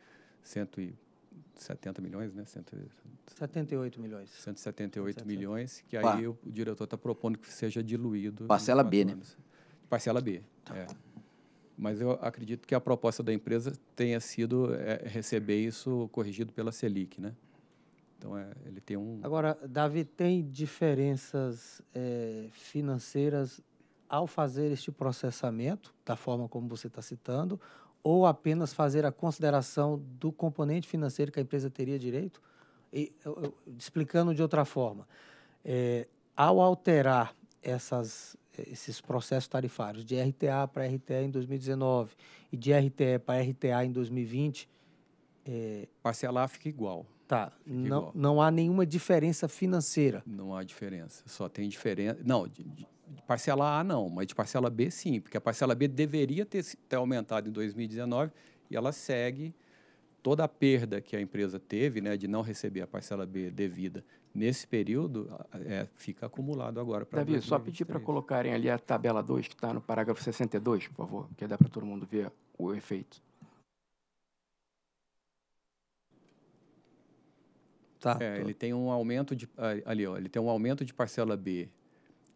Speaker 6: 170 milhões, né?
Speaker 1: 178 milhões.
Speaker 6: 178 milhões, que aí o diretor está propondo que seja diluído. Parcela B, né? anos. né? Parcela B. Tá é. Mas eu acredito que a proposta da empresa tenha sido é, receber isso corrigido pela Selic, né? Então, é, ele tem um...
Speaker 1: Agora, Davi, tem diferenças é, financeiras ao fazer este processamento, da forma como você está citando, ou apenas fazer a consideração do componente financeiro que a empresa teria direito? E, eu, eu, explicando de outra forma, é, ao alterar essas esses processos tarifários de RTA para RTA em 2019 e de RTE para RTA em
Speaker 6: 2020. É, Parcelar fica igual. Tá. Fica não, igual. não há nenhuma diferença financeira. Não há diferença. Só tem diferença. Não, de, de, parcela A não, mas de parcela B sim, porque a parcela B deveria ter, ter aumentado em 2019 e ela segue toda a perda que a empresa teve, né, de não receber a parcela B devida
Speaker 4: nesse período, é, fica acumulado agora. Davi, 2023. só pedir para colocarem ali a tabela 2 que está no parágrafo 62, por favor, que é dá para todo mundo ver o efeito. Tá, é, ele tem um aumento
Speaker 6: de ali, ó, ele tem um aumento de parcela B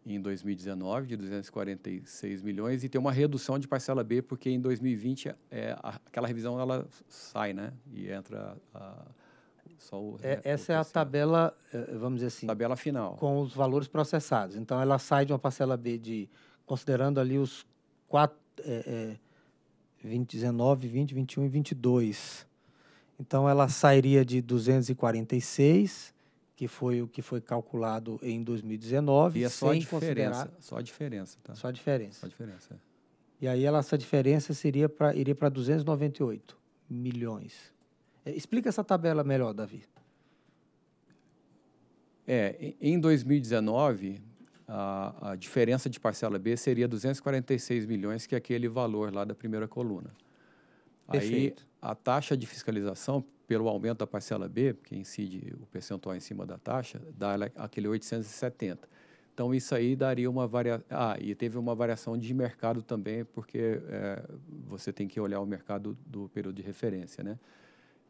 Speaker 6: em 2019 de 246 milhões e tem uma redução de parcela B porque em 2020 é, aquela revisão ela sai, né? E entra a, só o, é, essa
Speaker 1: o é a tabela, eh, vamos dizer assim, tabela final com os valores processados. Então ela sai de uma parcela B de considerando ali os quatro é, é, 20, 19, 20, 21 e 22. Então ela sairia de 246 que foi o que foi calculado em 2019. E é só a diferença.
Speaker 6: Só a diferença, tá? Só a
Speaker 1: diferença. Só a diferença, é. E aí ela, essa diferença seria pra, iria para 298 milhões. É, explica essa tabela melhor, Davi.
Speaker 6: É, em 2019, a, a diferença de parcela B seria 246 milhões, que é aquele valor lá da primeira coluna. Perfeito. Aí a taxa de fiscalização pelo aumento da parcela B, que incide o percentual em cima da taxa, dá aquele 870. Então, isso aí daria uma variação. Ah, e teve uma variação de mercado também, porque é, você tem que olhar o mercado do período de referência, né?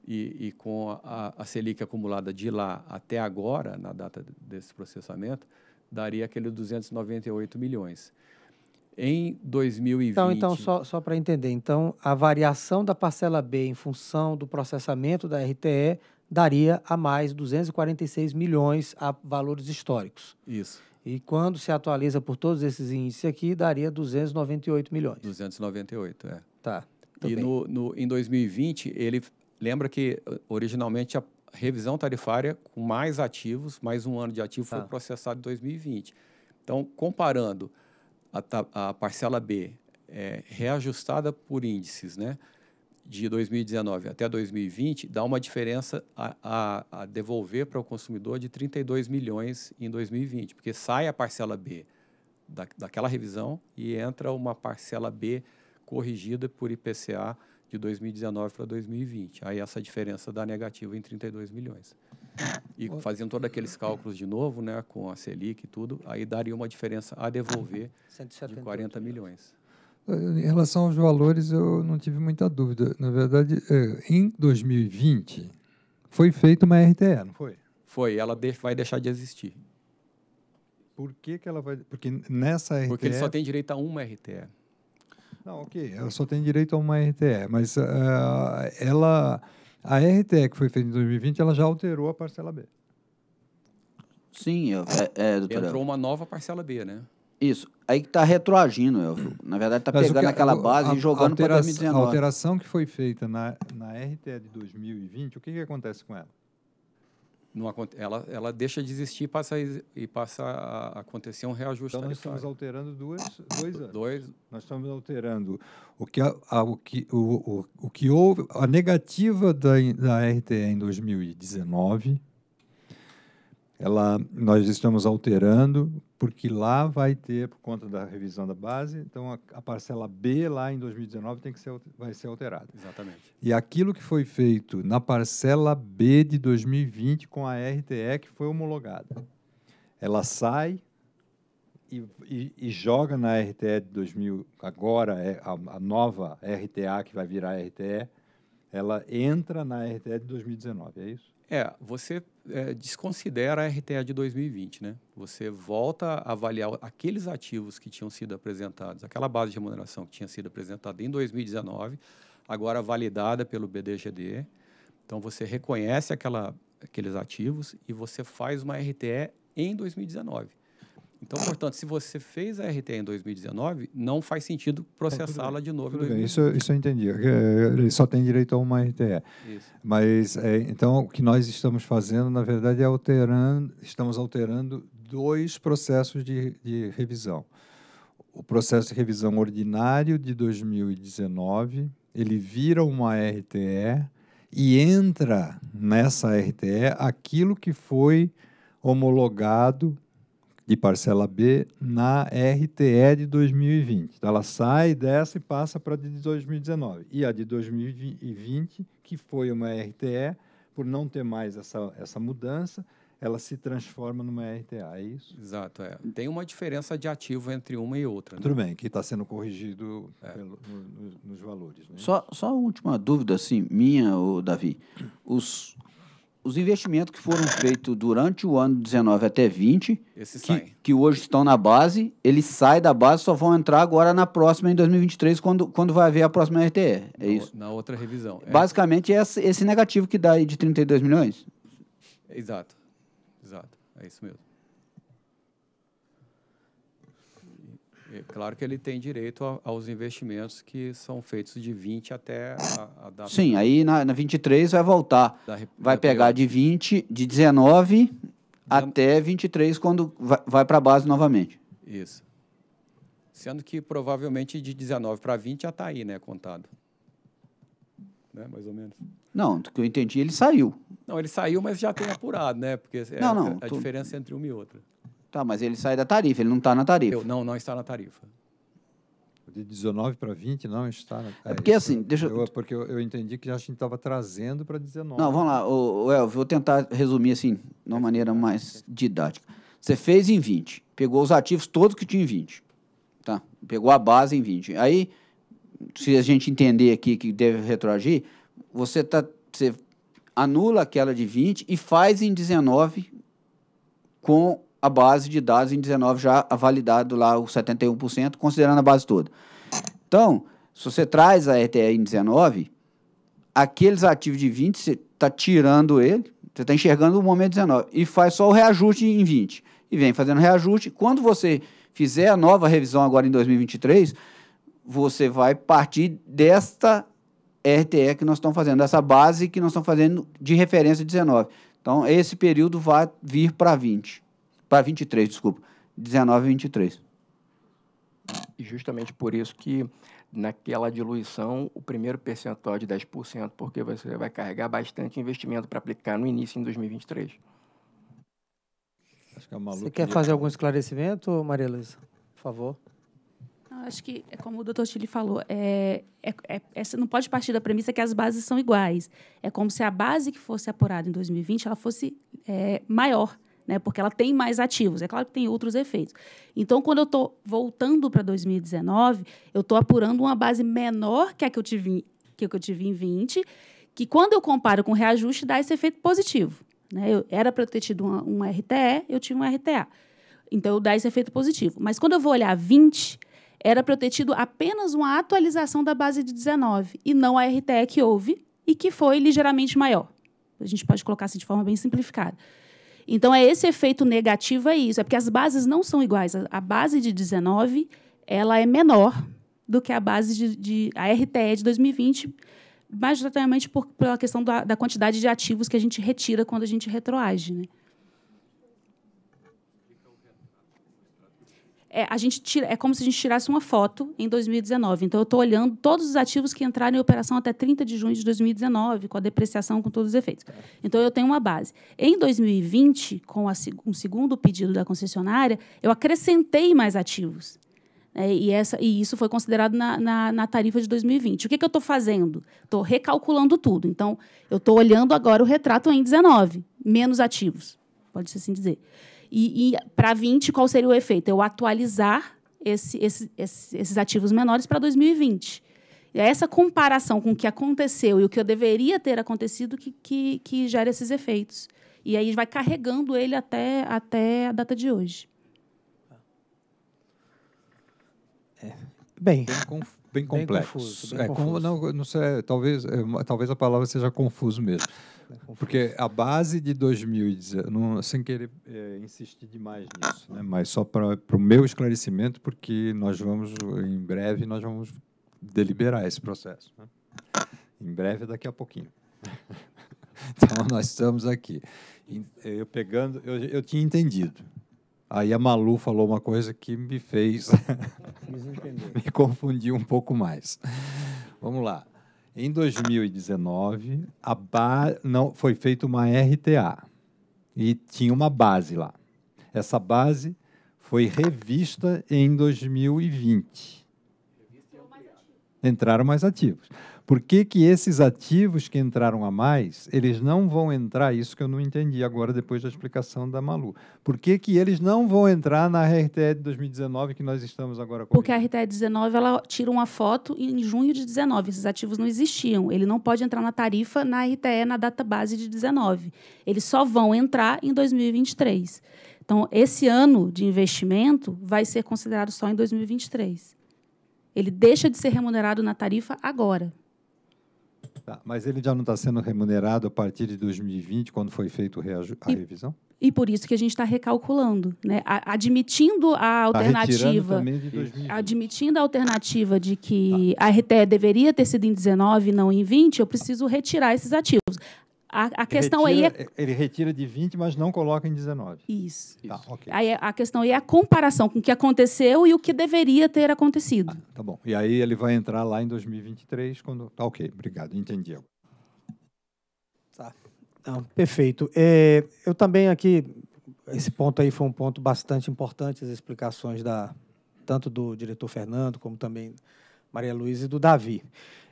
Speaker 6: E, e com a, a, Selic acumulada de lá até agora, na data desse processamento, daria aquele 298 milhões em 2020. Então, então
Speaker 1: só, só para entender, então a variação da parcela B em função do processamento da RTE daria a mais 246 milhões a valores históricos. Isso. E quando se atualiza por todos esses índices aqui, daria 298 milhões.
Speaker 6: 298, é. Tá. E no, no, em 2020, ele lembra que eh, originalmente a revisão tarifária com mais ativos, mais um ano de ativo, tá. foi processado em 2020. Então, comparando a, a parcela B é, reajustada por índices, né? de 2019 até 2020 dá uma diferença a, a, a devolver para o consumidor de 32 milhões em 2020, porque sai a parcela B da, daquela revisão e entra uma parcela B corrigida por IPCA de 2019 para 2020. Aí essa diferença dá negativa em 32 milhões e fazendo todos aqueles cálculos de novo, né, com a Selic e tudo, aí daria uma diferença a devolver de 40 milhões.
Speaker 2: Em relação aos valores, eu não tive muita dúvida. Na verdade, é, em 2020, foi feita uma RTE, não
Speaker 6: foi? Foi, ela vai deixar de existir.
Speaker 2: Por que, que ela vai. Porque nessa RTE. Porque ele só tem direito a uma RTE. Não, ok, ela só tem direito a uma RTE, mas uh, ela a RTE que foi feita em 2020, ela já alterou a parcela B.
Speaker 3: Sim, eu, é, é, Entrou uma nova parcela B, né? Isso. Aí que está retroagindo, eu, na verdade está pegando é, aquela base a, e jogando para 2019. A
Speaker 2: alteração que foi feita na, na RTE de 2020, o que, que acontece com ela? não, ela, ela deixa de
Speaker 6: existir passa, e passa a acontecer um reajuste então, nós estamos
Speaker 2: alterando duas, dois anos. Dois. Nós estamos alterando o que, a, a, o, que, o, o, o que houve, a negativa da, da RTE em 2019 ela, nós estamos alterando, porque lá vai ter, por conta da revisão da base, então a, a, parcela B lá em 2019 tem que ser, vai ser alterada. Exatamente. E aquilo que foi feito na parcela B de 2020 com a RTE, que foi homologada, ela sai e, e, e joga na RTE de 2000, agora é a, a nova RTA que vai virar RTE, ela entra na RTE de 2019, é isso? É, você é, desconsidera a
Speaker 6: RTA de 2020, né? Você volta a avaliar aqueles ativos que tinham sido apresentados, aquela base de remuneração que tinha sido apresentada em 2019, agora validada pelo BDGD. Então você reconhece aquela, aqueles ativos e você faz uma RTE em 2019. Então, portanto, se você fez a RT em 2019, não faz sentido tá, processá-la de novo. Em isso, isso
Speaker 2: eu entendi. É, ele só tem direito a uma RTE. Isso. Mas, é, então, o que nós estamos fazendo, na verdade, é alterando, estamos alterando dois processos de, de revisão. O processo de revisão ordinário de 2019, ele vira uma RTE e entra nessa RTE aquilo que foi homologado de parcela B na RTE de 2020. Então, ela sai dessa e passa para a de 2019. E a de 2020, que foi uma RTE, por não ter mais essa, essa mudança, ela se transforma numa RTA, é isso? Exato, é.
Speaker 6: Tem uma diferença de ativo entre uma e outra. Né? Tudo bem, que
Speaker 2: está sendo corrigido é. pelo, no, no, nos valores. Né? Só, só uma última dúvida, assim,
Speaker 3: minha, ô, Davi. Os os investimentos que foram feitos durante o ano 19 até 20, que, que, hoje estão na base, eles saem da base só vão entrar agora na próxima, em 2023, quando, quando vai haver a próxima RTE. É na, isso. Na outra revisão. É. Basicamente, é esse negativo que dá aí de 32 milhões.
Speaker 6: Exato. Exato. É isso mesmo. É claro que ele tem direito a, aos investimentos que são feitos de 20 até a, a data. Sim, aí
Speaker 3: na, na 23 vai voltar. Da, vai da pegar de 20, de 19 até 23, quando vai, vai para a base novamente.
Speaker 6: Isso. Sendo que provavelmente de 19 para 20 já está aí, né, contado. Né, mais ou menos.
Speaker 3: Não, do que eu entendi, ele saiu.
Speaker 6: Não, ele saiu, mas já tem apurado, né? Porque é não, não, a, a tô...
Speaker 2: diferença entre uma e outra. Tá, mas ele sai da tarifa, ele não está na tarifa. Eu, não, não está na tarifa. De 19 para 20 não está na tarifa. É porque é assim, deixa eu... porque eu, eu, entendi que a gente estava trazendo para 19. Não, vamos
Speaker 3: lá, o, o vou tentar resumir assim, de uma maneira mais didática. Você fez em 20, pegou os ativos todos que tinha em 20, tá? Pegou a base em 20. Aí, se a gente entender aqui que deve retroagir, você tá você anula aquela de 20 e faz em 19 com a base de dados em 19 já validado lá os 71%, considerando a base toda. Então, se você traz a RTE em 19, aqueles ativos de 20, você está tirando ele, você está enxergando o momento 19, e faz só o reajuste em 20. E vem fazendo reajuste. Quando você fizer a nova revisão agora em 2023, você vai partir desta RTE que nós estamos fazendo, dessa base que nós estamos fazendo de referência 19. Então, esse período vai vir para 20. Para 23, desculpa. 19 e 23.
Speaker 4: E justamente por isso que naquela diluição, o primeiro percentual de 10%, porque você vai carregar bastante investimento para aplicar no início em 2023. Acho que é maluco. Você
Speaker 1: quer fazer algum esclarecimento, Maria Luísa? Por favor.
Speaker 7: Acho que, é como o doutor Chile falou, é, é, é, não pode partir da premissa que as bases são iguais. É como se a base que fosse apurada em 2020 ela fosse é, maior né? Porque ela tem mais ativos. É claro que tem outros efeitos. Então, quando eu estou voltando para 2019, eu estou apurando uma base menor que a que eu tive, que eu tive em 20, que quando eu comparo com reajuste, dá esse efeito positivo. Né? Eu, era para eu ter tido uma, RTE, eu tive um RTA. Então, dá esse efeito positivo. Mas quando eu vou olhar 20, era para eu ter tido apenas uma atualização da base de 19, e não a RTE que houve, e que foi ligeiramente maior. A gente pode colocar assim de forma bem simplificada. Então, é esse efeito negativo, é isso. É porque as bases não são iguais. A base de 19 ela é menor do que a base de, de a RTE de 2020, majoritariamente por, pela questão da, da quantidade de ativos que a gente retira quando a gente retroage. Né? é, a gente tira, é como se a gente tirasse uma foto em 2019. Então, eu estou olhando todos os ativos que entraram em operação até 30 de junho de 2019, com a depreciação, com todos os efeitos. Então, eu tenho uma base. Em 2020, com a, um segundo pedido da concessionária, eu acrescentei mais ativos. É, e, essa, e, isso foi considerado na, na, na, tarifa de 2020. O que, que eu estou fazendo? Estou recalculando tudo. Então, eu estou olhando agora o retrato em 19, menos ativos, pode-se assim dizer. E, e para 20, qual seria o efeito? Eu atualizar esse, esse, esse, esses ativos menores para 2020. E é essa comparação com o que aconteceu e o que eu deveria ter acontecido que, que, que gera esses efeitos. E aí vai carregando ele até, até a data de hoje.
Speaker 1: É. Bem, bem,
Speaker 2: bem complexo. Bem confuso, bem é, confuso. Como, não, não sei, talvez, é, talvez a palavra seja confuso mesmo. Né, porque a base de 2019, não, sem querer é, insistir demais nisso, né? mas só para o meu esclarecimento, porque nós vamos, em breve, nós vamos deliberar esse processo. Né? Em breve, daqui a pouquinho. então, nós estamos aqui. Eu pegando, eu, eu tinha entendido. Aí a Malu falou uma coisa que me fez me confundir um pouco mais. Vamos lá. Em 2019, a não foi feita uma RTA e tinha uma base lá. Essa base foi revista em 2020. Entraram mais ativos. Por que, que esses ativos que entraram a mais, eles não vão entrar, isso que eu não entendi agora depois da explicação da Malu, por que, que eles não vão entrar na RTE de 2019 que nós estamos agora correndo?
Speaker 7: Porque a RTE 19 ela tira uma foto em junho de 19, esses ativos não existiam, ele não pode entrar na tarifa na RTE na data base de 19, eles só vão entrar em 2023. Então, esse ano de investimento vai ser considerado só em 2023. Ele deixa de ser remunerado na tarifa agora.
Speaker 2: Tá, mas ele já não está sendo remunerado a partir de 2020, quando foi feita a e, revisão?
Speaker 7: E por isso que a gente está recalculando, né? A, admitindo a tá alternativa. Tá admitindo a alternativa de que tá. a RTE deveria ter sido em 19 e não em 20, eu preciso retirar esses ativos. A, a questão retira, aí é...
Speaker 2: Ele retira de 20, mas não coloca em 19. Isso. Tá, okay.
Speaker 7: Aí a questão aí é a comparação com o que aconteceu e o que deveria ter acontecido. Ah,
Speaker 2: tá bom. E aí ele vai entrar lá em 2023, quando... Tá ok, obrigado, entendi agora. Tá.
Speaker 1: Não, perfeito. É, eu também aqui, esse ponto aí foi um ponto bastante importante, as explicações da tanto do diretor Fernando, como também Maria Luiz e do Davi.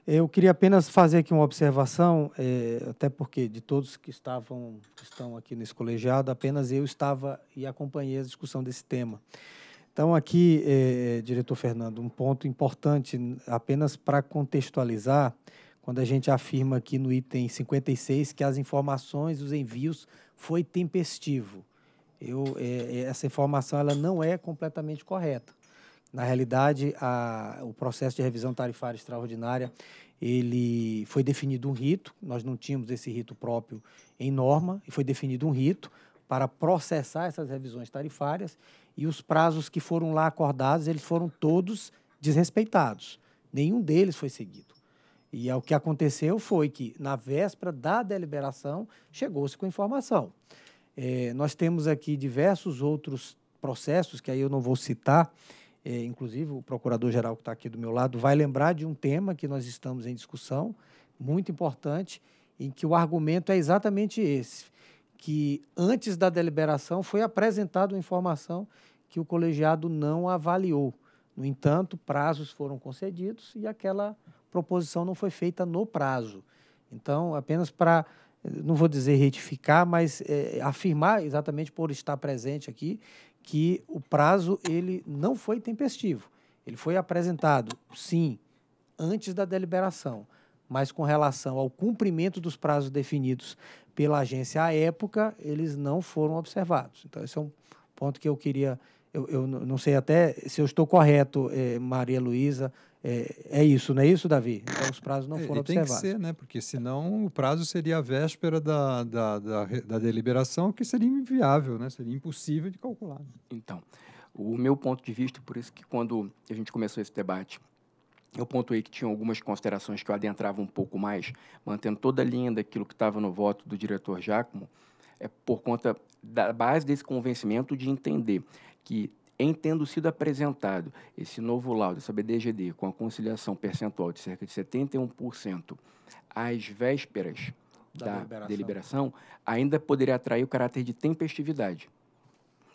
Speaker 1: Eu queria apenas fazer aqui uma observação, é, até porque de todos que estavam que estão aqui nesse colegiado, apenas eu estava e acompanhei a discussão desse tema. Então, aqui, é, diretor Fernando, um ponto importante, apenas para contextualizar, quando a gente afirma aqui no item 56 que as informações, os envios, foi tempestivo. Eu, é, é essa informação ela não é completamente correta. Na realidade, a, o processo de revisão tarifária extraordinária ele foi definido um rito, nós não tínhamos esse rito próprio em norma, e foi definido um rito para processar essas revisões tarifárias e os prazos que foram lá acordados, eles foram todos desrespeitados. Nenhum deles foi seguido. E é, o que aconteceu foi que, na véspera da deliberação, chegou-se com informação. É, nós temos aqui diversos outros processos, que aí eu não vou citar, é, inclusive o procurador-geral que está aqui do meu lado, vai lembrar de um tema que nós estamos em discussão, muito importante, em que o argumento é exatamente esse, que antes da deliberação foi apresentada uma informação que o colegiado não avaliou. No entanto, prazos foram concedidos e aquela proposição não foi feita no prazo. Então, apenas para, não vou dizer retificar, mas é, afirmar exatamente por estar presente aqui, que o prazo ele não foi tempestivo. Ele foi apresentado, sim, antes da deliberação, mas com relação ao cumprimento dos prazos definidos pela agência à época, eles não foram observados. Então, esse é um ponto que eu queria. Eu, eu não sei até se eu estou correto, eh, Maria Luísa, é, é, isso, não é isso, Davi? Então os prazos não é, foram tem observados. Tem
Speaker 2: que ser, né? Porque senão o prazo seria a véspera da, da, da, da deliberação, que seria inviável, né? Seria impossível de calcular. Né?
Speaker 4: Então, o meu ponto de vista, por isso que quando a gente começou esse debate, eu pontuei que tinha algumas considerações que eu adentrava um pouco mais, mantendo toda a linha daquilo que estava no voto do diretor Giacomo, é por conta da base desse convencimento de entender que em tendo sido apresentado esse novo laudo, essa BDGD, com a conciliação percentual de cerca de 71%, às vésperas da, da deliberação. deliberação. ainda poderia atrair o caráter de tempestividade.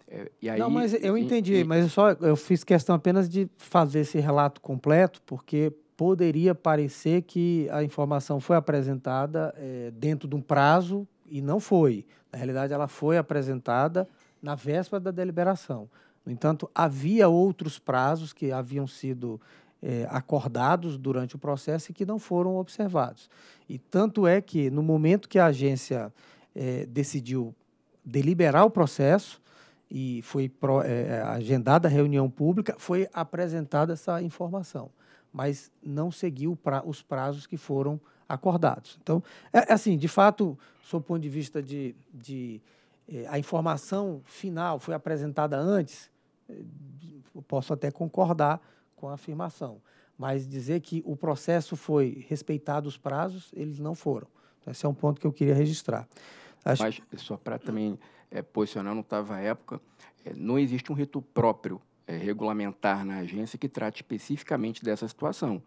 Speaker 4: É, e aí, Não, mas eu entendi, e,
Speaker 1: mas eu só eu fiz questão apenas de fazer esse relato completo, porque poderia parecer que a informação foi apresentada é, dentro de um prazo e não foi. Na realidade, ela foi apresentada na véspera da deliberação. No entanto, havia outros prazos que haviam sido é, acordados durante o processo e que não foram observados. E tanto é que, no momento que a agência é, decidiu deliberar o processo, e foi pro, é, agendada a reunião pública, foi apresentada essa informação, mas não seguiu pra, os prazos que foram acordados. Então, é, é assim, de fato, sob o ponto de vista de, de é, a informação final foi apresentada antes, posso até concordar com a afirmação, mas dizer que o processo foi respeitado os prazos, eles não foram. Então, esse é um ponto que eu queria registrar. Acho... Mas,
Speaker 4: só para também é, posicionar, não estava à época, é, não existe um rito próprio é, regulamentar na agência que trate especificamente dessa situação.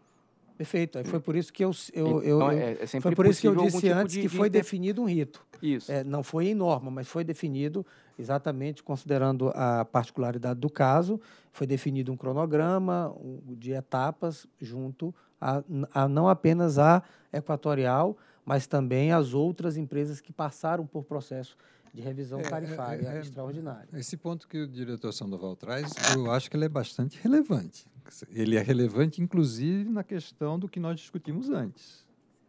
Speaker 4: Perfeito. Hum. foi por isso que eu, eu, então, é, é foi por isso que eu disse tipo antes de, que foi de...
Speaker 1: definido um rito. Isso. É, não foi em norma, mas foi definido Exatamente, considerando a particularidade do caso, foi definido um cronograma de etapas junto a, a não apenas a Equatorial, mas também as outras empresas que passaram por processo de revisão é, é, tarifária é, é, é, extraordinária.
Speaker 2: Esse ponto que o diretor Sandoval traz, eu acho que ele é bastante relevante. Ele é relevante, inclusive, na questão do que nós discutimos antes.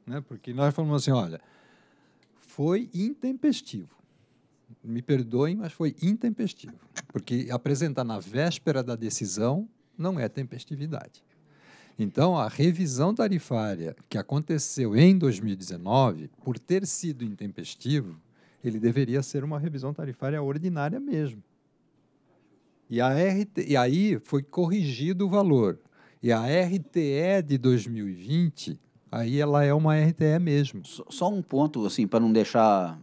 Speaker 2: Né? Porque nós falamos assim, olha, foi intempestivo me perdoem, mas foi intempestivo, porque apresentar na véspera da decisão não é tempestividade. Então, a revisão tarifária que aconteceu em 2019, por ter sido intempestivo, ele deveria ser uma revisão tarifária ordinária mesmo. E, a RT, e aí foi corrigido o valor. E a RTE de 2020, aí ela é uma RTE mesmo. Só, só
Speaker 3: um ponto, assim, para não deixar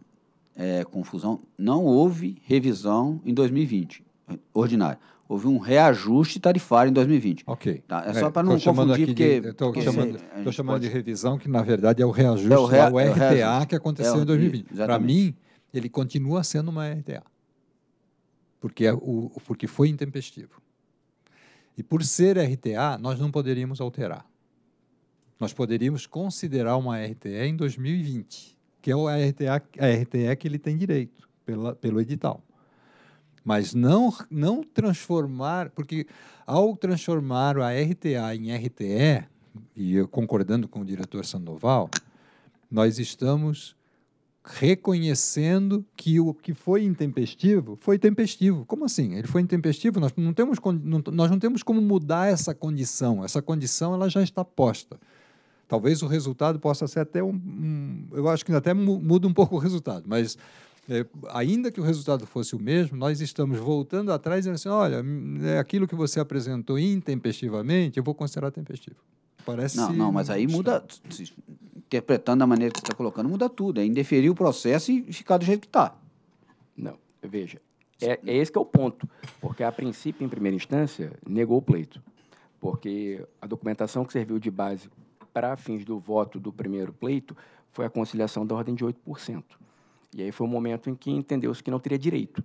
Speaker 3: é, confusão, não houve revisão em 2020, ordinária. Houve um reajuste tarifário em 2020. Ok. Tá? É, é só para não confundir, porque... Estou chamando, chamando pode... de revisão, que na verdade é o reajuste é o rea, ao é RTA
Speaker 2: reajuste. que aconteceu é em 2020. Para mim, ele continua sendo uma RTA, porque, é o, porque foi intempestivo. E por ser RTA, nós não poderíamos alterar. Nós poderíamos considerar uma RTE em 2020 que é o RTA, a RTE que ele tem direito pela, pelo edital. Mas não, não transformar, porque ao transformar a RTA em RTE, e eu concordando com o diretor Sandoval, nós estamos reconhecendo que o que foi intempestivo foi tempestivo. Como assim? Ele foi intempestivo? Nós não temos, não, nós não temos como mudar essa condição. Essa condição ela já está posta. Talvez o resultado possa ser até um, um eu acho que até muda um pouco o resultado, mas é, ainda que o resultado fosse o mesmo, nós estamos voltando atrás e dizendo assim, olha, é aquilo que você apresentou intempestivamente, eu vou considerar tempestivo.
Speaker 3: Parece não, não, mas aí muda, interpretando da maneira que você está colocando,
Speaker 4: muda tudo. É indeferir o processo e ficar do jeito que está. Não, veja, é, é, esse que é o ponto. Porque, a princípio, em primeira instância, negou o pleito. Porque a documentação que serviu de base para fins do voto do primeiro pleito, foi a conciliação da ordem de 8%. E aí foi o um momento em que entendeu-se que não teria direito.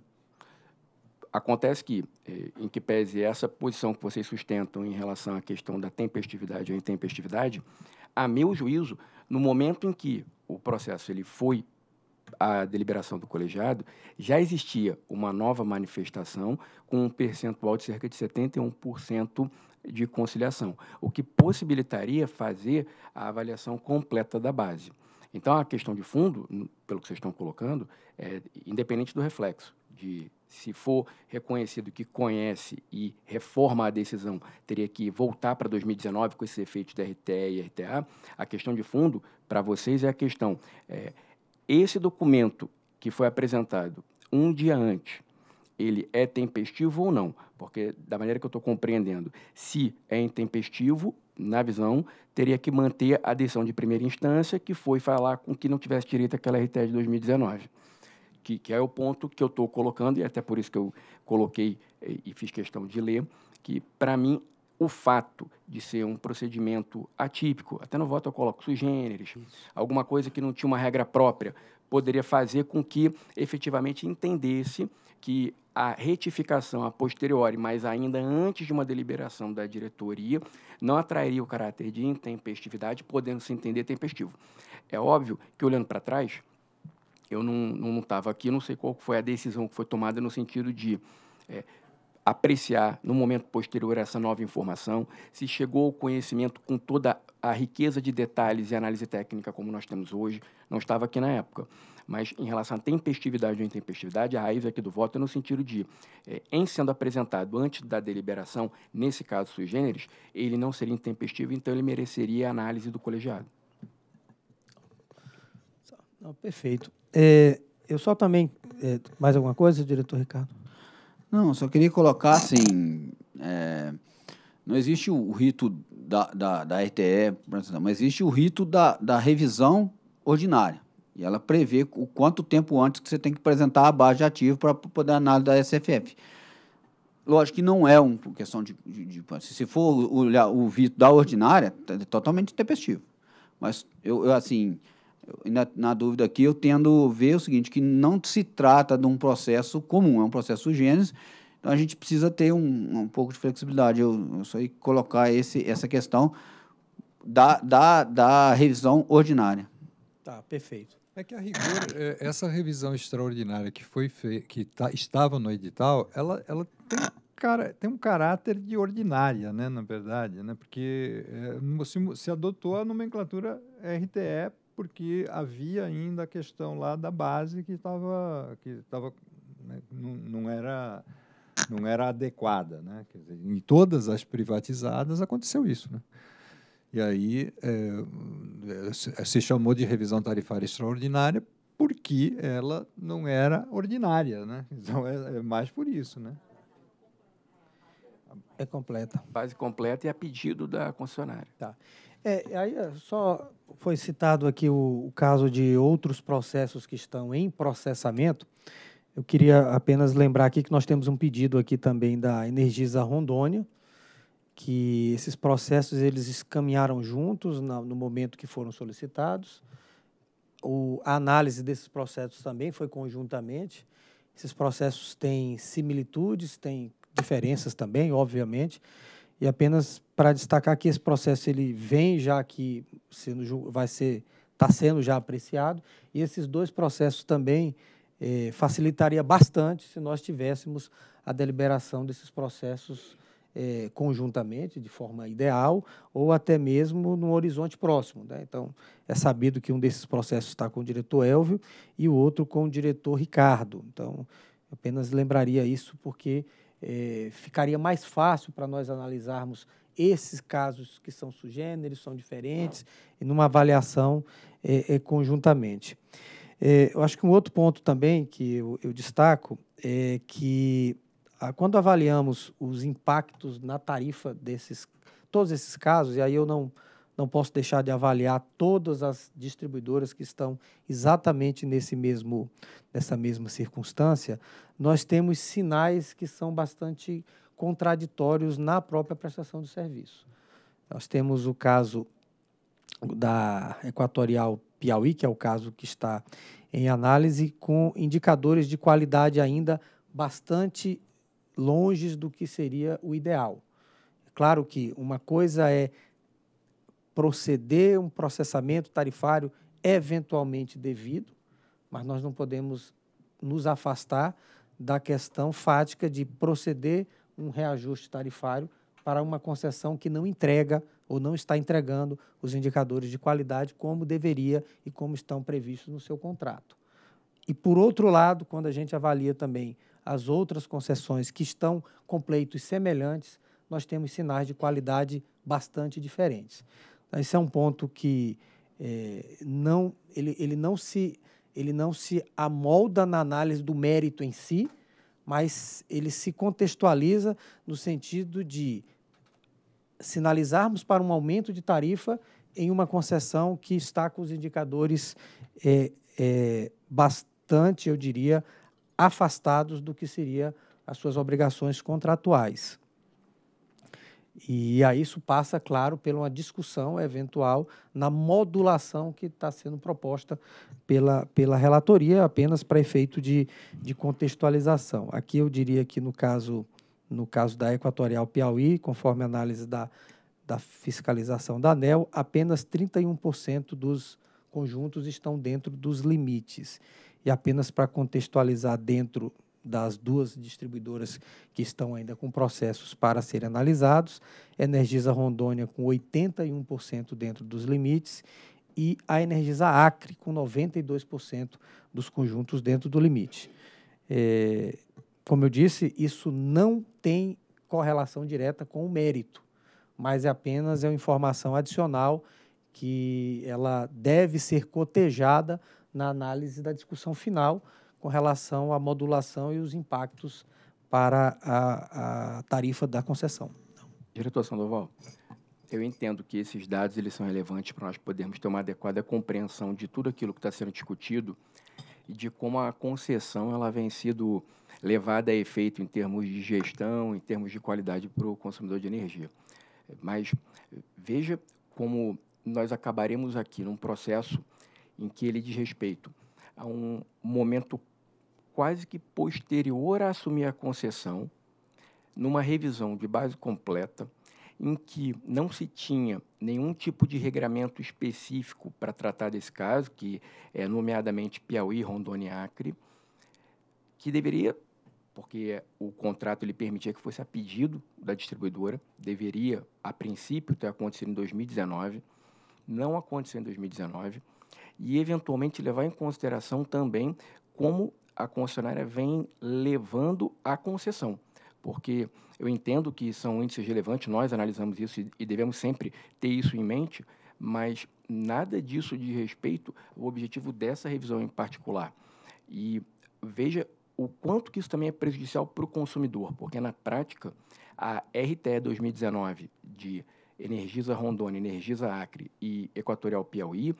Speaker 4: Acontece que, eh, em que pese essa posição que vocês sustentam em relação à questão da tempestividade ou intempestividade, a meu juízo, no momento em que o processo ele foi à deliberação do colegiado, já existia uma nova manifestação com um percentual de cerca de 71% de conciliação, o que possibilitaria fazer a avaliação completa da base. Então, a questão de fundo, pelo que vocês estão colocando, é independente do reflexo, de se for reconhecido que conhece e reforma a decisão, teria que voltar para 2019 com esses efeitos da RTE e RTA. A questão de fundo, para vocês, é a questão: é, esse documento que foi apresentado um dia antes ele é tempestivo ou não, porque da maneira que eu estou compreendendo, se é intempestivo, na visão, teria que manter a decisão de primeira instância, que foi falar com que não tivesse direito àquela RTE de 2019, que, que é o ponto que eu estou colocando, e é até por isso que eu coloquei e fiz questão de ler, que, para mim, o fato de ser um procedimento atípico, até no voto eu coloco sui generis, alguma coisa que não tinha uma regra própria, poderia fazer com que efetivamente entendesse que a retificação a posteriori, mas ainda antes de uma deliberação da diretoria, não atrairia o caráter de intempestividade, podendo se entender tempestivo. É óbvio que, olhando para trás, eu não estava aqui, não sei qual foi a decisão que foi tomada no sentido de é, apreciar, no momento posterior, essa nova informação, se chegou ao conhecimento com toda a riqueza de detalhes e análise técnica como nós temos hoje, não estava aqui na época. Mas em relação à tempestividade ou intempestividade, a raiz aqui do voto é no sentido de, é, em sendo apresentado antes da deliberação, nesse caso sui generis, ele não seria intempestivo, então ele mereceria a análise do colegiado. Não, perfeito.
Speaker 1: É, eu só também. É, mais alguma coisa, diretor Ricardo?
Speaker 3: Não, só queria colocar assim. É, não existe o rito da, da, da RTE, mas existe o rito da, da revisão ordinária. E ela prevê o quanto tempo antes que você tem que apresentar a base de ativo para poder análise da SFF. Lógico que não é uma questão de. de, de se for olhar o Vito da ordinária, é totalmente tempestivo. Mas eu, eu assim, eu, na, na, dúvida aqui, eu tendo ver o seguinte: que não se trata de um processo comum, é um processo gênese. Então a gente precisa ter um, um pouco de flexibilidade. Eu, eu só ia colocar esse, essa questão da, da, da revisão ordinária.
Speaker 1: Tá, perfeito.
Speaker 2: É que a rigor, é, essa revisão extraordinária que foi fe... que tá, estava no edital, ela, ela tem, cara, tem um caráter de ordinária, né, na verdade, né? Porque é, se, adotou a nomenclatura RTE porque havia ainda a questão lá da base que estava que estava né, não, não era não era adequada, né? Quer dizer, em todas as privatizadas aconteceu isso, né? E aí é, é, se chamou de revisão tarifária extraordinária porque ela não era ordinária, né? Então é, é mais por
Speaker 4: isso, né? É completa. Base completa e a é pedido da concessionária. Tá. É, aí é, só
Speaker 1: foi citado aqui o, o caso de outros processos que estão em processamento. Eu queria apenas lembrar aqui que nós temos um pedido aqui também da Energisa Rondônia, que esses processos eles caminharam juntos na, no momento que foram solicitados. O, a análise desses processos também foi conjuntamente. Esses processos têm similitudes, têm diferenças também, obviamente. E apenas para destacar que esse processo ele vem já que sendo vai ser está sendo já apreciado e esses dois processos também eh, facilitaria bastante se nós tivéssemos a deliberação desses processos é, conjuntamente, de forma ideal, ou até mesmo num horizonte próximo. Né? Então, é sabido que um desses processos está com o diretor Elvio e o outro com o diretor Ricardo. Então, apenas lembraria isso porque é, ficaria mais fácil para nós analisarmos esses casos que são sugêneros, são diferentes, e numa avaliação é, é conjuntamente. É, eu acho que um outro ponto também que eu, eu destaco é que quando avaliamos os impactos na tarifa desses todos esses casos, e aí eu não, não posso deixar de avaliar todas as distribuidoras que estão exatamente nesse mesmo, nessa mesma circunstância, nós temos sinais que são bastante contraditórios na própria prestação de serviço. Nós temos o caso da Equatorial Piauí, que é o caso que está em análise, com indicadores de qualidade ainda bastante longe do que seria o ideal. É claro que uma coisa é proceder um processamento tarifário eventualmente devido, mas nós não podemos nos afastar da questão fática de proceder um reajuste tarifário para uma concessão que não entrega ou não está entregando os indicadores de qualidade como deveria e como estão previstos no seu contrato. E, por outro lado, quando a gente avalia também as outras concessões que estão com pleitos semelhantes, nós temos sinais de qualidade bastante diferentes. Então, esse é um ponto que é, não, ele, ele, não se, ele não se amolda na análise do mérito em si, mas ele se contextualiza no sentido de sinalizarmos para um aumento de tarifa em uma concessão que está com os indicadores é, é, bastante, eu diria, afastados do que seria as suas obrigações contratuais. E a isso passa, claro, por uma discussão eventual na modulação que está sendo proposta pela, pela relatoria, apenas para efeito de, de contextualização. Aqui eu diria que no caso, no caso da Equatorial Piauí, conforme a análise da, da fiscalização da ANEL, apenas 31% dos conjuntos estão dentro dos limites. E apenas para contextualizar dentro das duas distribuidoras que estão ainda com processos para serem analisados, Energisa Rondônia com 81% dentro dos limites e a Energisa Acre com 92% dos conjuntos dentro do limite. É, como eu disse, isso não tem correlação direta com o mérito, mas é apenas é uma informação adicional que ela deve ser cotejada na análise da discussão final com relação à modulação e os impactos para a, a tarifa da concessão.
Speaker 4: Diretor Sandoval, eu entendo que esses dados eles são relevantes para nós podermos ter uma adequada compreensão de tudo aquilo que está sendo discutido e de como a concessão ela vem sido levada a efeito em termos de gestão, em termos de qualidade para o consumidor de energia. Mas veja como nós acabaremos aqui num processo em que ele diz respeito a um momento quase que posterior a assumir a concessão, numa revisão de base completa, em que não se tinha nenhum tipo de regramento específico para tratar desse caso, que é nomeadamente Piauí, Rondônia e Acre, que deveria, porque o contrato lhe permitia que fosse a pedido da distribuidora, deveria, a princípio, ter acontecido em 2019, não aconteceu em 2019, e, eventualmente, levar em consideração também como a concessionária vem levando a concessão. Porque eu entendo que são índices relevantes, nós analisamos isso e devemos sempre ter isso em mente, mas nada disso de respeito ao objetivo dessa revisão em particular. E veja o quanto que isso também é prejudicial para o consumidor, porque na prática a RTE 2019 de Energisa Rondônia, Energisa Acre e Equatorial Piauí,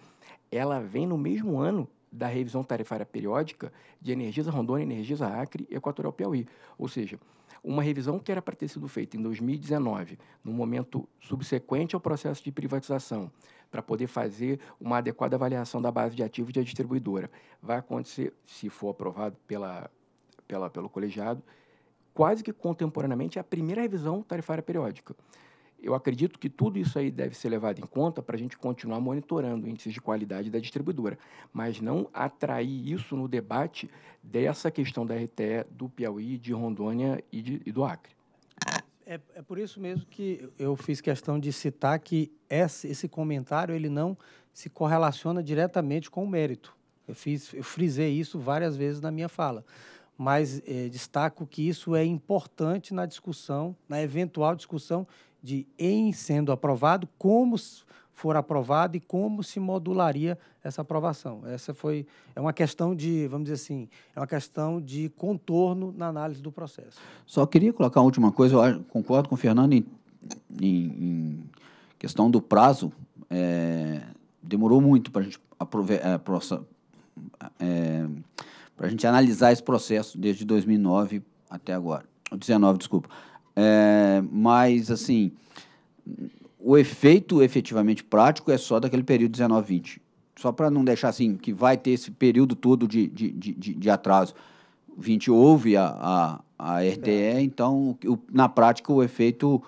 Speaker 4: ela vem no mesmo ano da revisão tarifária periódica de Energisa Rondônia, Energisa Acre e Equatorial Piauí. Ou seja, uma revisão que era para ter sido feita em 2019, no momento subsequente ao processo de privatização, para poder fazer uma adequada avaliação da base de ativos de distribuidora. Vai acontecer, se for aprovado pela, pela, pelo colegiado, quase que contemporaneamente à primeira revisão tarifária periódica. Eu acredito que tudo isso aí deve ser levado em conta para a gente continuar monitorando índices de qualidade da distribuidora, mas não atrair isso no debate dessa questão da RTE do Piauí, de Rondônia e, de, e do Acre.
Speaker 1: É, é, por isso mesmo que
Speaker 4: eu fiz questão de citar
Speaker 1: que esse, esse comentário ele não se correlaciona diretamente com o mérito. Eu, fiz, eu frisei isso várias vezes na minha fala, mas eh, destaco que isso é importante na discussão, na eventual discussão de, em sendo aprovado, como for aprovado e como se modularia essa aprovação. Essa foi é uma questão de, vamos dizer assim, é uma questão de contorno na análise do processo.
Speaker 3: Só queria colocar uma última coisa, eu concordo com o Fernando em, em, em questão do prazo, é, demorou muito para a gente aprove, é, é, para a gente analisar esse processo desde 2009 até agora. 19, desculpa. É, mas, assim, o efeito efetivamente prático é só daquele período 19-20. Só para não deixar assim, que vai ter esse período todo de, de, de, de atraso. 20 houve a, a, a RTE, é. então, o, na prática, o efeito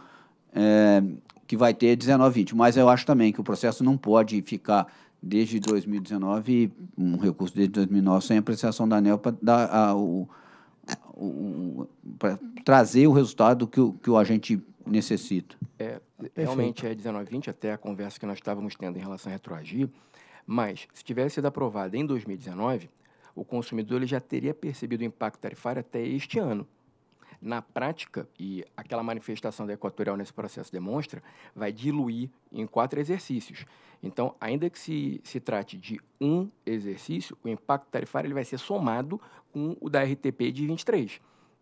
Speaker 3: é, que vai ter é 19, 20. Mas eu acho também que o processo não pode ficar desde 2019, um recurso desde 2009, sem apreciação da ANEL para dar a, o para trazer o resultado que o, que o agente necessita.
Speaker 4: É, realmente é 1920, até a conversa que nós estávamos tendo em relação a retroagir, mas se tivesse sido aprovada em 2019, o consumidor ele já teria percebido o impacto tarifário até este ano na prática, e aquela manifestação da equatorial nesse processo demonstra, vai diluir em quatro exercícios. Então, ainda que se, se trate de um exercício, o impacto tarifário ele vai ser somado com o da RTP de 23.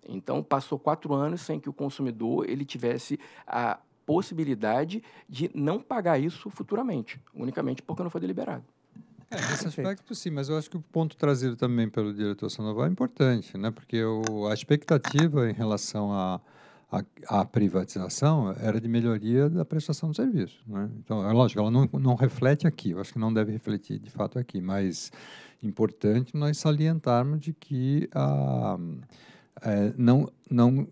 Speaker 4: Então, passou quatro anos sem que o consumidor ele tivesse a possibilidade de não pagar isso futuramente, unicamente porque não foi deliberado.
Speaker 2: É, nesse aspecto, sim, mas eu acho que o ponto trazido também pelo diretor Sanoval é importante, né? porque o, a expectativa em relação à a, a, a, privatização era de melhoria da prestação do serviço. Né? Então, é lógico, ela não, não reflete aqui, eu acho que não deve refletir de fato aqui, mas importante nós salientarmos de que a, ah, é, não, não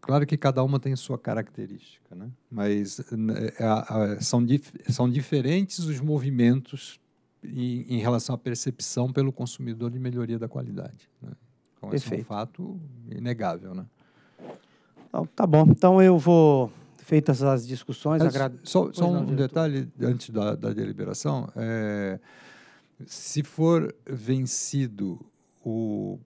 Speaker 2: claro que cada uma tem sua característica, né? mas é, a, a, são, dif, são diferentes os movimentos em, em relação à percepção pelo consumidor de melhoria da qualidade. Né? Então, Perfeito. esse é um fato inegável. Né?
Speaker 1: Então, tá bom. Então, eu vou feitas as discussões. agradeço. Só, só um
Speaker 2: detalhe antes da, da deliberação: é, se for vencido o,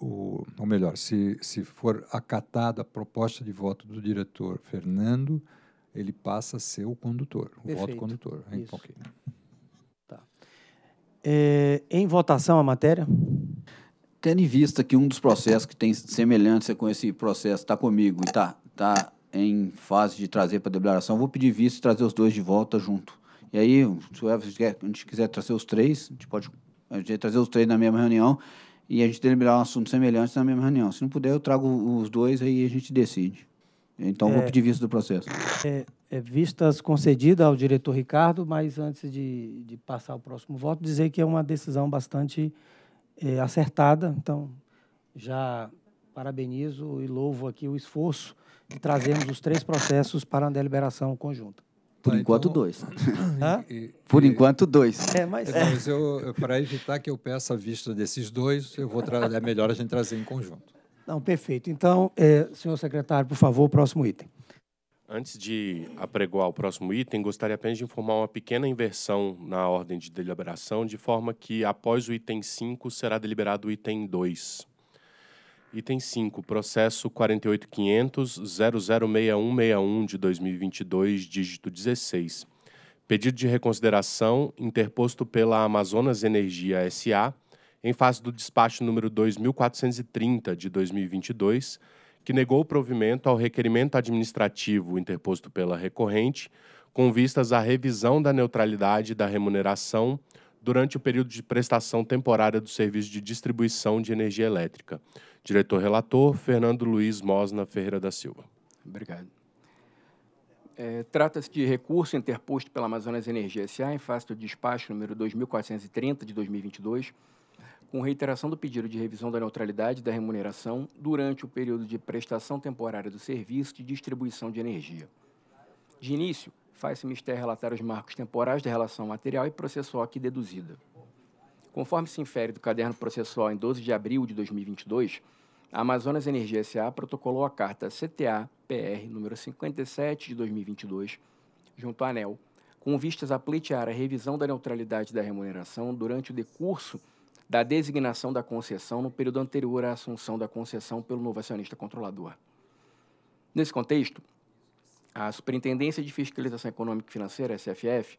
Speaker 2: o, ou melhor, se, se for acatada a proposta de voto do diretor Fernando, ele passa a ser o condutor, o voto condutor. Isso. Okay.
Speaker 1: É, em votação a matéria?
Speaker 3: Tendo em vista que um dos processos que tem semelhança com esse processo está comigo e está tá em fase de trazer para deliberação, vou pedir visto e trazer os dois de volta junto. E aí, se o Everson quiser, a gente quiser trazer os três, a gente pode a gente trazer os três na mesma reunião e a gente deliberar um assunto semelhante na mesma reunião. Se não puder, eu trago os dois aí a gente decide. Então, é, vou pedir visto do processo.
Speaker 1: É, é, vistas concedida ao diretor Ricardo, mas antes de, de, passar o próximo voto, dizer que é uma decisão bastante é, acertada. Então, já parabenizo e louvo aqui o esforço de trazermos os três processos para a deliberação conjunta. Por enquanto,
Speaker 3: então, dois.
Speaker 2: E, Por e, enquanto, dois. É, mas... Então, é, mas eu, para evitar que eu peça
Speaker 5: a vista desses dois, eu vou é melhor a gente trazer em conjunto.
Speaker 1: Não, perfeito. Então, é, senhor secretário, por favor, próximo item.
Speaker 5: Antes de apregoar o próximo item, gostaria apenas de informar uma pequena inversão na ordem de deliberação, de forma que, após o item 5, será deliberado o item 2. Item 5, processo 48.500.006161 de 2022, dígito 16. Pedido de reconsideração interposto pela Amazonas Energia S.A. em face do despacho número 2430 de 2022, que negou o provimento ao requerimento administrativo interposto pela recorrente, com vistas à revisão da neutralidade da remuneração durante o período de prestação temporária do serviço de distribuição de energia elétrica. Diretor relator, Fernando Luiz Mosna Ferreira da Silva.
Speaker 4: Obrigado. É, Trata-se de recurso interposto pela Amazonas Energia S.A. em face do despacho número 2430 de 2022, com reiteração do pedido de revisão da neutralidade da remuneração durante o período de prestação temporária do serviço de distribuição de energia. De início, faz-se mister relatar os marcos temporais da relação material e processual aqui deduzida. Conforme se infere do caderno processual em 12 de abril de 2022, a Amazonas Energia SA protocolou a carta CTA-PR número 57 de 2022, junto à ANEL, com vistas a pleitear a revisão da neutralidade da remuneração durante o decurso da designação da concessão no período anterior à assunção da concessão pelo novo acionista controlador. Nesse contexto, a Superintendência de Fiscalização Econômica e Financeira, SFF,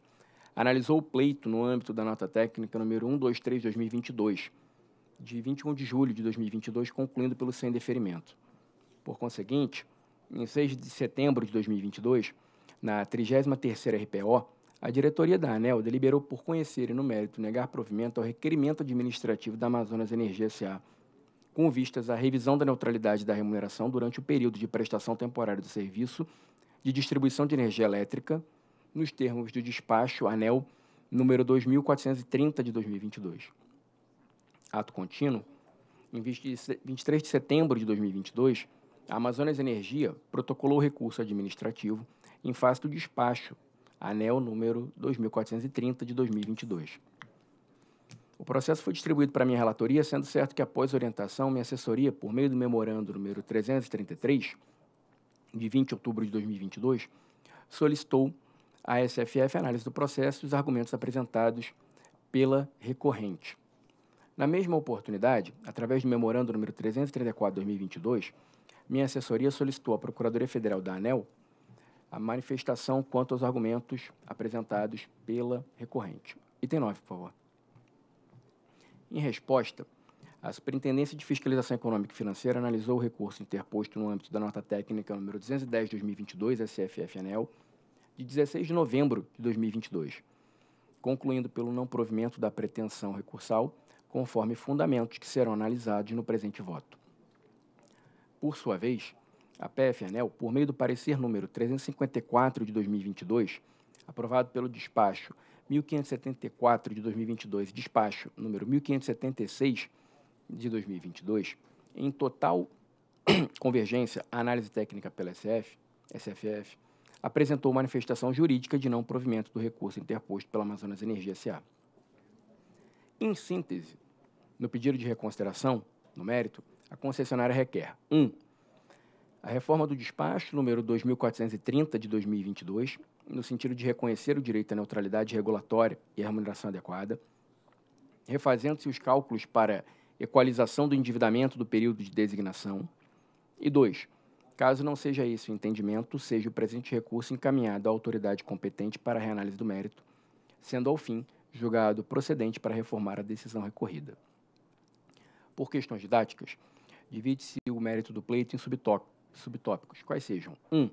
Speaker 4: analisou o pleito no âmbito da nota técnica número 123/2022, de 21 de julho de 2022, concluindo pelo sem deferimento. Por conseguinte, em 6 de setembro de 2022, na 33ª RPO, a diretoria da ANEL deliberou por conhecer e, no mérito, negar provimento ao requerimento administrativo da Amazonas Energia S.A., com vistas à revisão da neutralidade da remuneração durante o período de prestação temporária do serviço de distribuição de energia elétrica, nos termos do despacho ANEL número 2430 de 2022. Ato contínuo, em 23 de setembro de 2022, a Amazonas Energia protocolou recurso administrativo em face do despacho ANEL número 2430 de 2022. O processo foi distribuído para minha relatoria, sendo certo que após orientação, minha assessoria, por meio do memorando número 333 de 20 de outubro de 2022, solicitou à SFF a análise do processo e os argumentos apresentados pela recorrente. Na mesma oportunidade, através do memorando número 334/2022, minha assessoria solicitou à Procuradoria Federal da ANEL a manifestação quanto aos argumentos apresentados pela recorrente. Item 9, por favor. Em resposta, a Superintendência de Fiscalização Econômica e Financeira analisou o recurso interposto no âmbito da nota técnica número 210/2022 SFF-ANEL de 16 de novembro de 2022, concluindo pelo não provimento da pretensão recursal, conforme fundamentos que serão analisados no presente voto. Por sua vez, a PF Anel, né, por meio do parecer número 354 de 2022, aprovado pelo despacho 1574 de 2022, despacho número 1576 de 2022, em total convergência, à análise técnica pela SF, SFF, apresentou manifestação jurídica de não provimento do recurso interposto pela Amazonas Energia S.A. Em síntese, no pedido de reconsideração, no mérito, a concessionária requer 1. Um, a reforma do despacho número 2430 de 2022, no sentido de reconhecer o direito à neutralidade regulatória e à remuneração adequada, refazendo-se os cálculos para equalização do endividamento do período de designação. E dois, caso não seja esse o entendimento, seja o presente recurso encaminhado à autoridade competente para a reanálise do mérito, sendo ao fim julgado procedente para reformar a decisão recorrida. Por questões didáticas, divide-se o mérito do pleito em subtópicos subtópicos, quais sejam: 1. Um,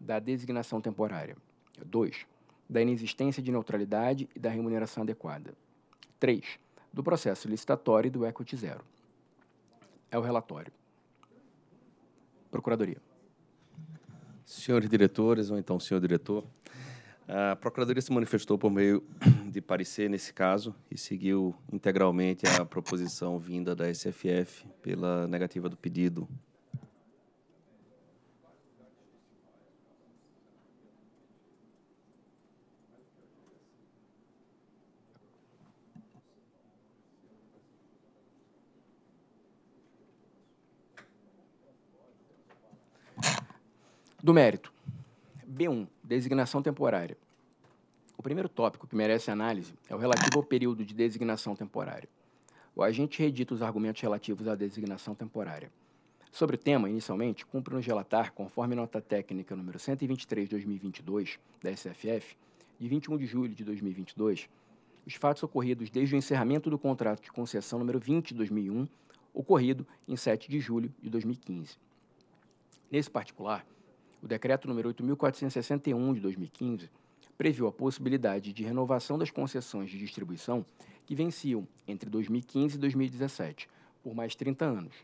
Speaker 4: da designação temporária. 2. Da inexistência de neutralidade e da remuneração adequada. 3. Do processo licitatório e do equity zero. É o relatório. Procuradoria. Senhores diretores, ou então senhor diretor, a
Speaker 6: Procuradoria se manifestou por meio de parecer nesse caso e seguiu integralmente a proposição vinda da SFF pela negativa do pedido
Speaker 4: do mérito. B1, designação temporária. O primeiro tópico que merece análise é o relativo ao período de designação temporária. O agente redita os argumentos relativos à designação temporária. Sobre o tema, inicialmente, cumpre nos relatar, conforme nota técnica número 123/2022 da SFF, de 21 de julho de 2022, os fatos ocorridos desde o encerramento do contrato de concessão número 20 de 2001, ocorrido em 7 de julho de 2015. Nesse particular, o decreto número 8461 de 2015 previu a possibilidade de renovação das concessões de distribuição que venciam entre 2015 e 2017 por mais 30 anos.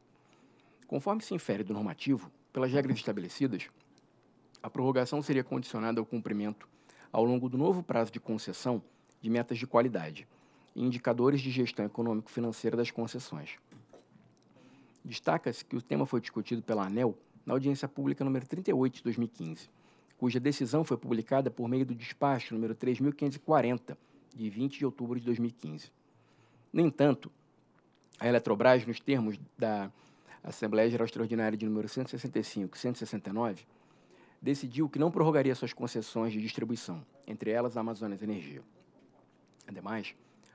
Speaker 4: Conforme se infere do normativo, pelas regras estabelecidas, a prorrogação seria condicionada ao cumprimento, ao longo do novo prazo de concessão, de metas de qualidade e indicadores de gestão econômico-financeira das concessões. Destaca-se que o tema foi discutido pela ANEL na audiência pública número 38 de 2015, cuja decisão foi publicada por meio do despacho número 3540 de 20 de outubro de 2015. No entanto, a Eletrobras, nos termos da Assembleia Geral Extraordinária de número 165 e 169, decidiu que não prorrogaria suas concessões de distribuição, entre elas a Amazonas Energia. Ademais,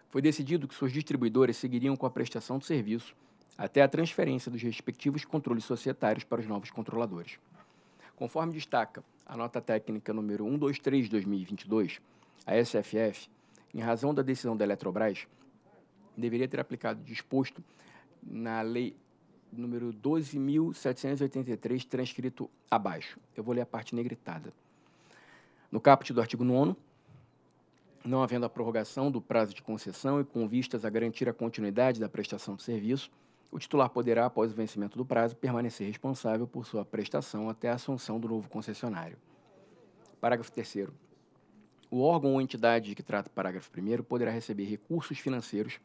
Speaker 4: foi decidido que suas distribuidoras seguiriam com a prestação do serviço até a transferência dos respectivos controles societários para os novos controladores. Conforme destaca a nota técnica número 123-2022, a SFF, em razão da decisão da Eletrobras, deveria ter aplicado disposto na Lei número 12.783, transcrito abaixo. Eu vou ler a parte negritada. No caput do artigo 9 não havendo a prorrogação do prazo de concessão e com vistas a garantir a continuidade da prestação de serviço, o titular poderá, após o vencimento do prazo, permanecer responsável por sua prestação até a assunção do novo concessionário. Parágrafo 3. O órgão ou entidade de que trata o parágrafo 1 poderá receber recursos financeiros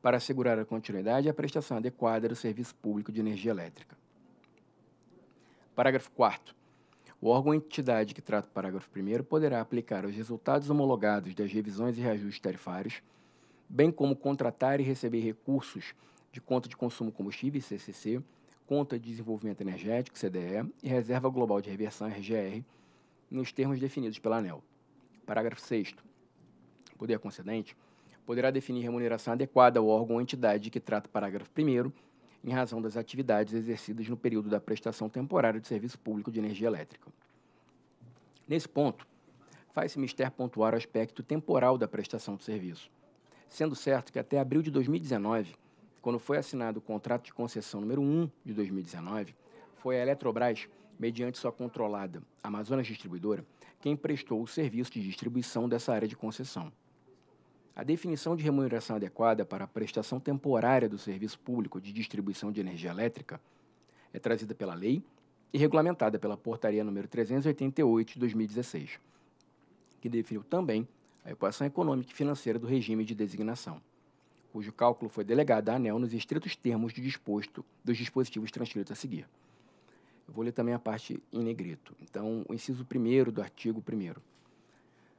Speaker 4: para assegurar a continuidade e a prestação adequada do serviço público de energia elétrica. Parágrafo 4. O órgão ou entidade que trata o parágrafo 1 poderá aplicar os resultados homologados das revisões e reajustes tarifários, bem como contratar e receber recursos de Conta de Consumo Combustíveis, CCC, Conta de Desenvolvimento Energético, CDE, e Reserva Global de Reversão, RGR, nos termos definidos pela ANEL. Parágrafo 6 O poder concedente poderá definir remuneração adequada ao órgão ou entidade de que trata o parágrafo 1 em razão das atividades exercidas no período da prestação temporária de serviço público de energia elétrica. Nesse ponto, faz-se mister pontuar o aspecto temporal da prestação de serviço, sendo certo que até abril de 2019 quando foi assinado o contrato de concessão número 1 de 2019, foi a Eletrobras, mediante sua controlada Amazonas Distribuidora, quem prestou o serviço de distribuição dessa área de concessão. A definição de remuneração adequada para a prestação temporária do serviço público de distribuição de energia elétrica é trazida pela lei e regulamentada pela Portaria número 388 de 2016, que definiu também a equação econômica e financeira do regime de designação cujo cálculo foi delegado à ANEL nos estritos termos de disposto dos dispositivos transcritos a seguir. Eu vou ler também a parte em negrito. Então, o inciso 1 do artigo 1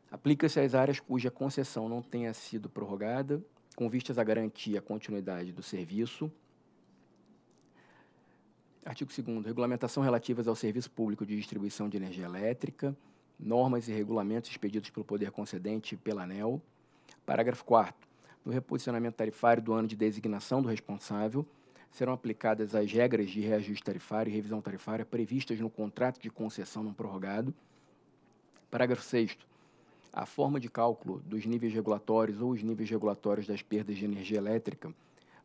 Speaker 4: aplica-se às áreas cuja concessão não tenha sido prorrogada, com vistas a garantir a continuidade do serviço. Artigo 2 regulamentação relativas ao serviço público de distribuição de energia elétrica, normas e regulamentos expedidos pelo poder concedente e pela ANEL. Parágrafo 4 no reposicionamento tarifário do ano de designação do responsável, serão aplicadas as regras de reajuste tarifário e revisão tarifária previstas no contrato de concessão não prorrogado. Parágrafo 6 a forma de cálculo dos níveis regulatórios ou os níveis regulatórios das perdas de energia elétrica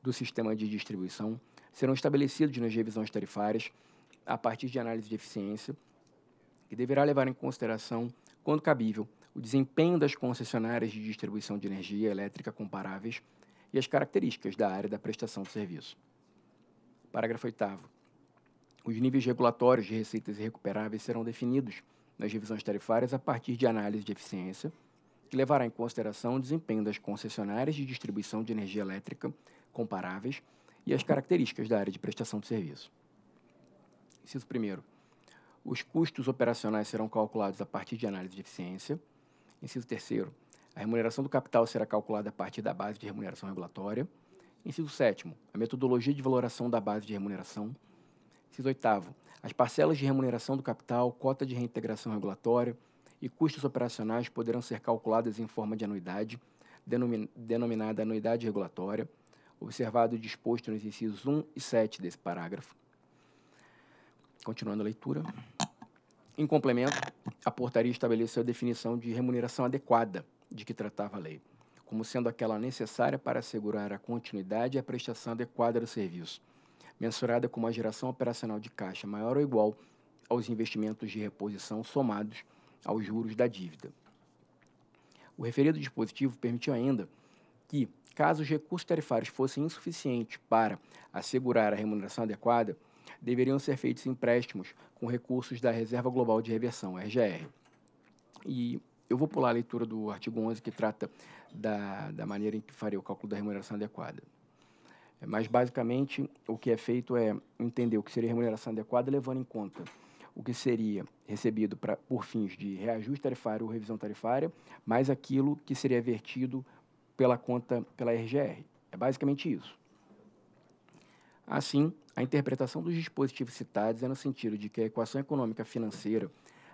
Speaker 4: do sistema de distribuição serão estabelecidos nas revisões tarifárias a partir de análise de eficiência, que deverá levar em consideração, quando cabível, o desempenho das concessionárias de distribuição de energia elétrica comparáveis e as características da área da prestação de serviço. Parágrafo 8. Os níveis regulatórios de receitas irrecuperáveis serão definidos nas revisões tarifárias a partir de análise de eficiência, que levará em consideração o desempenho das concessionárias de distribuição de energia elétrica comparáveis e as características da área de prestação de serviço. Inciso 1. Os custos operacionais serão calculados a partir de análise de eficiência, Inciso terceiro, a remuneração do capital será calculada a partir da base de remuneração regulatória. Inciso sétimo, a metodologia de valoração da base de remuneração. Inciso oitavo, as parcelas de remuneração do capital, cota de reintegração regulatória e custos operacionais poderão ser calculadas em forma de anuidade, denominada anuidade regulatória, observado o disposto nos incisos 1 e 7 desse parágrafo. Continuando a leitura. Em complemento, a portaria estabeleceu a definição de remuneração adequada de que tratava a lei, como sendo aquela necessária para assegurar a continuidade e a prestação adequada do serviço, mensurada como a geração operacional de caixa maior ou igual aos investimentos de reposição somados aos juros da dívida. O referido dispositivo permitiu ainda que, caso os recursos tarifários fossem insuficientes para assegurar a remuneração adequada, deveriam ser feitos empréstimos com recursos da Reserva Global de Reversão, RGR. E eu vou pular a leitura do artigo 11, que trata da, da maneira em que faria o cálculo da remuneração adequada. É, mas, basicamente, o que é feito é entender o que seria remuneração adequada, levando em conta o que seria recebido pra, por fins de reajuste tarifário ou revisão tarifária, mais aquilo que seria vertido pela conta, pela RGR. É basicamente isso. Assim, a interpretação dos dispositivos citados é no sentido de que a equação econômica financeira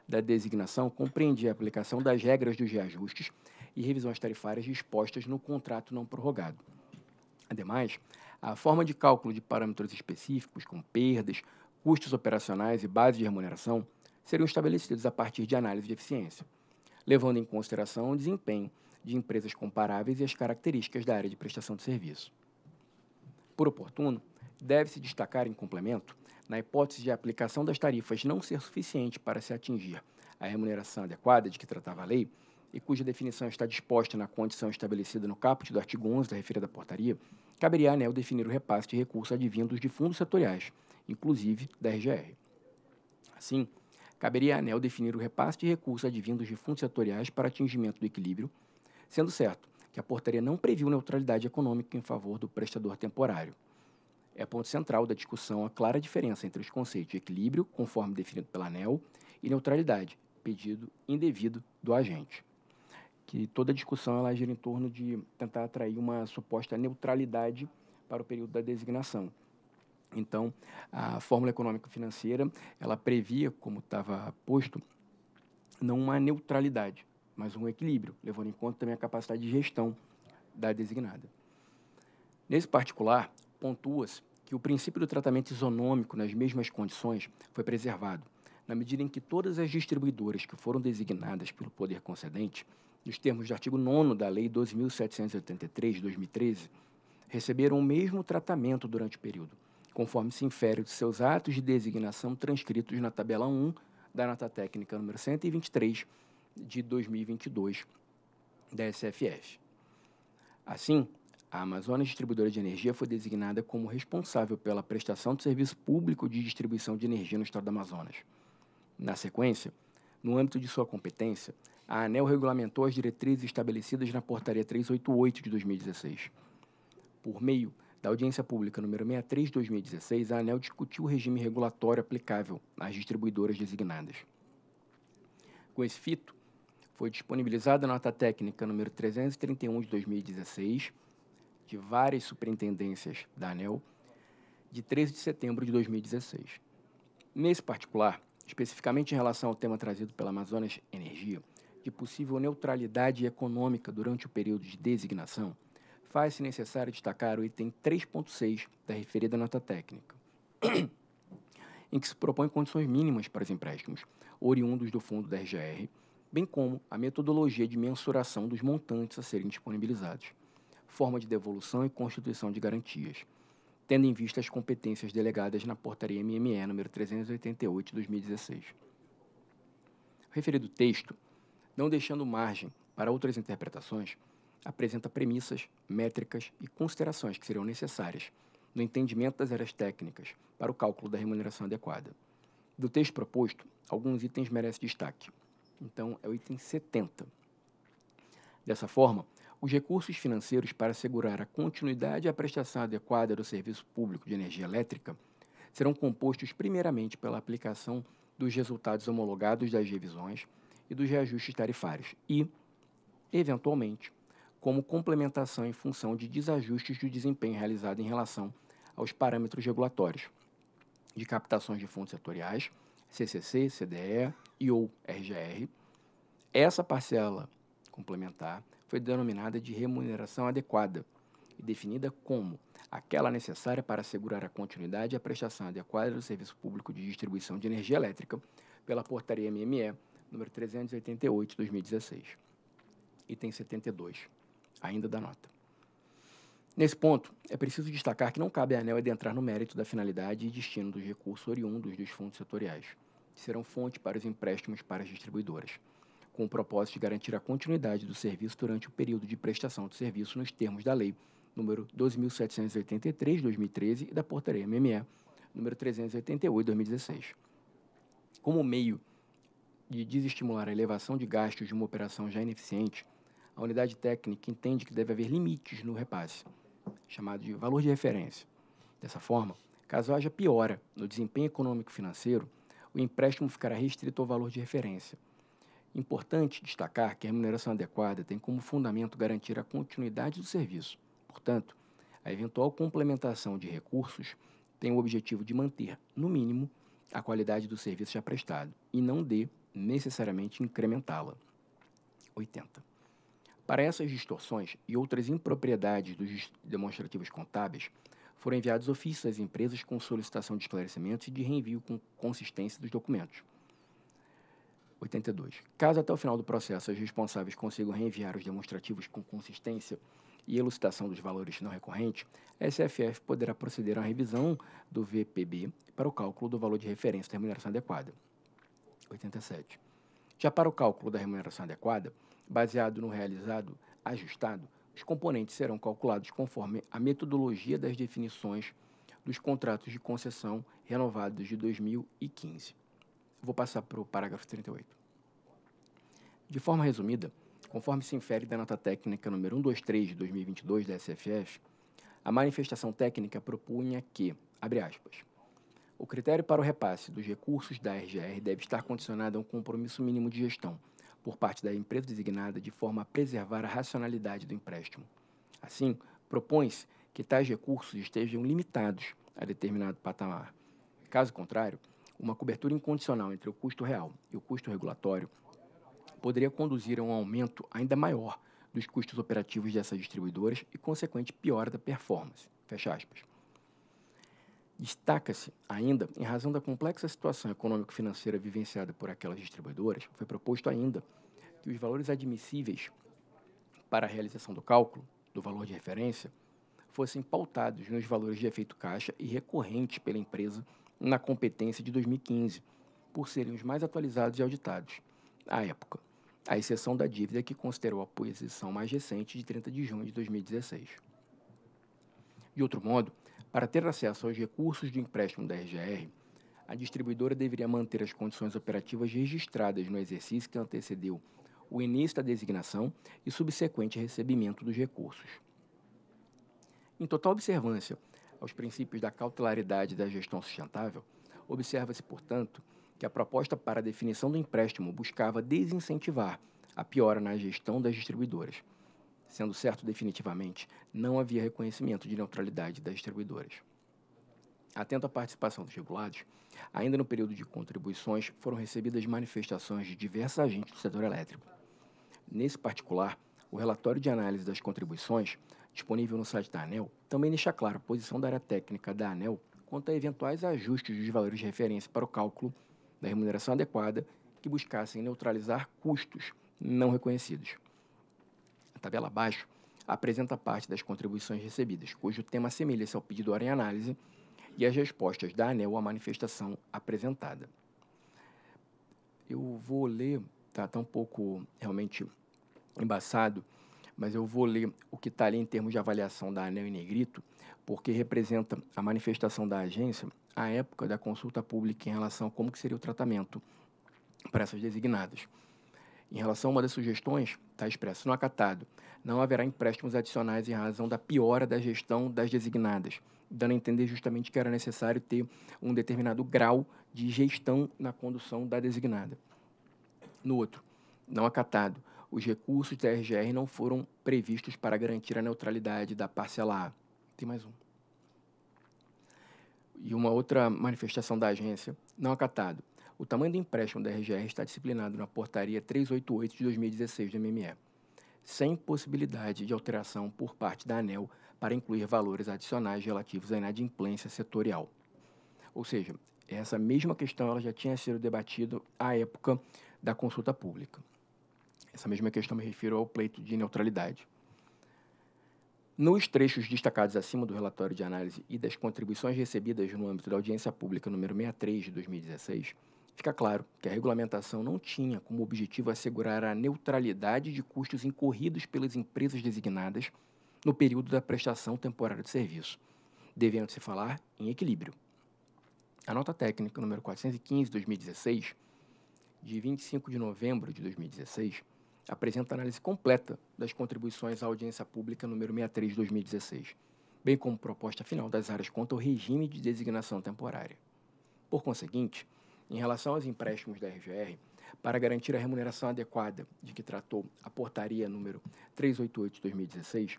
Speaker 4: da designação compreendia a aplicação das regras dos reajustes e revisões tarifárias dispostas no contrato não prorrogado. Ademais, a forma de cálculo de parâmetros específicos, como perdas, custos operacionais e base de remuneração, seriam estabelecidos a partir de análise de eficiência, levando em consideração o desempenho de empresas comparáveis e as características da área de prestação de serviço. Por oportuno, Deve-se destacar, em complemento, na hipótese de a aplicação das tarifas não ser suficiente para se atingir a remuneração adequada de que tratava a lei, e cuja definição está disposta na condição estabelecida no caput do artigo 11 da referida portaria, caberia à ANEL definir o repasse de recursos advindos de fundos setoriais, inclusive da RGR. Assim, caberia à ANEL definir o repasse de recursos advindos de fundos setoriais para atingimento do equilíbrio, sendo certo que a portaria não previu neutralidade econômica em favor do prestador temporário é ponto central da discussão a clara diferença entre os conceitos de equilíbrio, conforme definido pela ANEL, e neutralidade, pedido indevido do agente. Que toda discussão ela gira em torno de tentar atrair uma suposta neutralidade para o período da designação. Então, a fórmula econômica financeira, ela previa, como estava posto, não uma neutralidade, mas um equilíbrio, levando em conta também a capacidade de gestão da designada. Nesse particular, pontua-se que o princípio do tratamento isonômico nas mesmas condições foi preservado, na medida em que todas as distribuidoras que foram designadas pelo poder concedente, nos termos do artigo 9 da Lei 12.783, 2013, receberam o mesmo tratamento durante o período, conforme se infere de seus atos de designação transcritos na tabela 1 da nota técnica número 123 de 2022 da SFF. Assim, a Amazonas Distribuidora de Energia foi designada como responsável pela prestação do serviço público de distribuição de energia no estado do Amazonas. Na sequência, no âmbito de sua competência, a ANEL regulamentou as diretrizes estabelecidas na Portaria 388 de 2016. Por meio da audiência pública número 63 de 2016, a ANEL discutiu o regime regulatório aplicável às distribuidoras designadas. Com esse fito, foi disponibilizada a nota técnica número 331 de 2016 de várias superintendências da ANEL, de 13 de setembro de 2016. Nesse particular, especificamente em relação ao tema trazido pela Amazonas Energia, de possível neutralidade econômica durante o período de designação, faz-se necessário destacar o item 3.6 da referida nota técnica, em que se propõem condições mínimas para os empréstimos oriundos do fundo da RGR, bem como a metodologia de mensuração dos montantes a serem disponibilizados forma de devolução e constituição de garantias, tendo em vista as competências delegadas na Portaria MME número 388 de 2016. Referido texto, não deixando margem para outras interpretações, apresenta premissas, métricas e considerações que serão necessárias no entendimento das áreas técnicas para o cálculo da remuneração adequada. Do texto proposto, alguns itens merecem destaque. Então, é o item 70. Dessa forma, os recursos financeiros para assegurar a continuidade e a prestação adequada do serviço público de energia elétrica serão compostos primeiramente pela aplicação dos resultados homologados das revisões e dos reajustes tarifários e, eventualmente, como complementação em função de desajustes do desempenho realizado em relação aos parâmetros regulatórios de captações de fundos setoriais, CCC, CDE e ou RGR. Essa parcela complementar foi denominada de remuneração adequada e definida como aquela necessária para assegurar a continuidade e a prestação adequada do serviço público de distribuição de energia elétrica pela portaria MME número 388 2016. Item 72, ainda da nota. Nesse ponto, é preciso destacar que não cabe à ANEL adentrar no mérito da finalidade e destino dos recursos oriundos dos fundos setoriais, que serão fonte para os empréstimos para as distribuidoras com o propósito de garantir a continuidade do serviço durante o período de prestação de serviço nos termos da Lei número 12.783/2013 e da Portaria MME número 388/2016. Como meio de desestimular a elevação de gastos de uma operação já ineficiente, a unidade técnica entende que deve haver limites no repasse, chamado de valor de referência. Dessa forma, caso haja piora no desempenho econômico financeiro, o empréstimo ficará restrito ao valor de referência Importante destacar que a remuneração adequada tem como fundamento garantir a continuidade do serviço. Portanto, a eventual complementação de recursos tem o objetivo de manter, no mínimo, a qualidade do serviço já prestado e não de, necessariamente, incrementá-la. 80. Para essas distorções e outras impropriedades dos demonstrativos contábeis, foram enviados ofícios às empresas com solicitação de esclarecimentos e de reenvio com consistência dos documentos. 82. Caso até o final do processo os responsáveis consigam reenviar os demonstrativos com consistência e elucidação dos valores não recorrentes, a SFF poderá proceder à revisão do VPB para o cálculo do valor de referência da remuneração adequada. 87. Já para o cálculo da remuneração adequada, baseado no realizado ajustado, os componentes serão calculados conforme a metodologia das definições dos contratos de concessão renovados de 2015. Vou passar para o parágrafo 38. De forma resumida, conforme se infere da nota técnica número 123 de 2022 da SFF, a manifestação técnica propunha que, abre aspas, o critério para o repasse dos recursos da RGR deve estar condicionado a um compromisso mínimo de gestão por parte da empresa designada de forma a preservar a racionalidade do empréstimo. Assim, propõe-se que tais recursos estejam limitados a determinado patamar. Caso contrário, uma cobertura incondicional entre o custo real e o custo regulatório poderia conduzir a um aumento ainda maior dos custos operativos dessas distribuidoras e consequente piora da performance. Fecha aspas. Destaca-se ainda, em razão da complexa situação econômico-financeira vivenciada por aquelas distribuidoras, foi proposto ainda que os valores admissíveis para a realização do cálculo do valor de referência fossem pautados nos valores de efeito caixa e recorrente pela empresa na competência de 2015, por serem os mais atualizados e auditados à época, à exceção da dívida que considerou a posição mais recente de 30 de junho de 2016. De outro modo, para ter acesso aos recursos de empréstimo da RGR, a distribuidora deveria manter as condições operativas registradas no exercício que antecedeu o início da designação e subsequente recebimento dos recursos. Em total observância aos princípios da cautelaridade da gestão sustentável, observa-se, portanto, que a proposta para a definição do empréstimo buscava desincentivar a piora na gestão das distribuidoras. Sendo certo definitivamente, não havia reconhecimento de neutralidade das distribuidoras. Atento à participação dos regulados, ainda no período de contribuições foram recebidas manifestações de diversos agentes do setor elétrico. Nesse particular, o relatório de análise das contribuições disponível no site da ANEL, também deixa clara a posição da área técnica da ANEL quanto a eventuais ajustes dos valores de referência para o cálculo da remuneração adequada que buscassem neutralizar custos não reconhecidos. A tabela abaixo apresenta parte das contribuições recebidas, cujo tema assemelha-se ao pedido hora em análise e as respostas da ANEL à manifestação apresentada. Eu vou ler, está tá um pouco realmente embaçado, mas eu vou ler o que está ali em termos de avaliação da ANEL em negrito, porque representa a manifestação da agência à época da consulta pública em relação a como que seria o tratamento para essas designadas. Em relação a uma das sugestões, está expresso, não acatado, não haverá empréstimos adicionais em razão da piora da gestão das designadas, dando a entender justamente que era necessário ter um determinado grau de gestão na condução da designada. No outro, não acatado, os recursos da RGR não foram previstos para garantir a neutralidade da parcela A. Tem mais um. E uma outra manifestação da agência, não acatado. O tamanho do empréstimo da RGR está disciplinado na Portaria 388 de 2016 do MME, sem possibilidade de alteração por parte da ANEL para incluir valores adicionais relativos à inadimplência setorial. Ou seja, essa mesma questão ela já tinha sido debatida à época da consulta pública. Essa mesma questão me refiro ao pleito de neutralidade. Nos trechos destacados acima do relatório de análise e das contribuições recebidas no âmbito da audiência pública número 63 de 2016, fica claro que a regulamentação não tinha como objetivo assegurar a neutralidade de custos incorridos pelas empresas designadas no período da prestação temporária de serviço, devendo se falar em equilíbrio. A nota técnica número 415 de 2016, de 25 de novembro de 2016, apresenta análise completa das contribuições à audiência pública número 63 de 2016, bem como proposta final das áreas quanto ao regime de designação temporária. Por conseguinte, em relação aos empréstimos da RGR, para garantir a remuneração adequada de que tratou a portaria número 388 de 2016,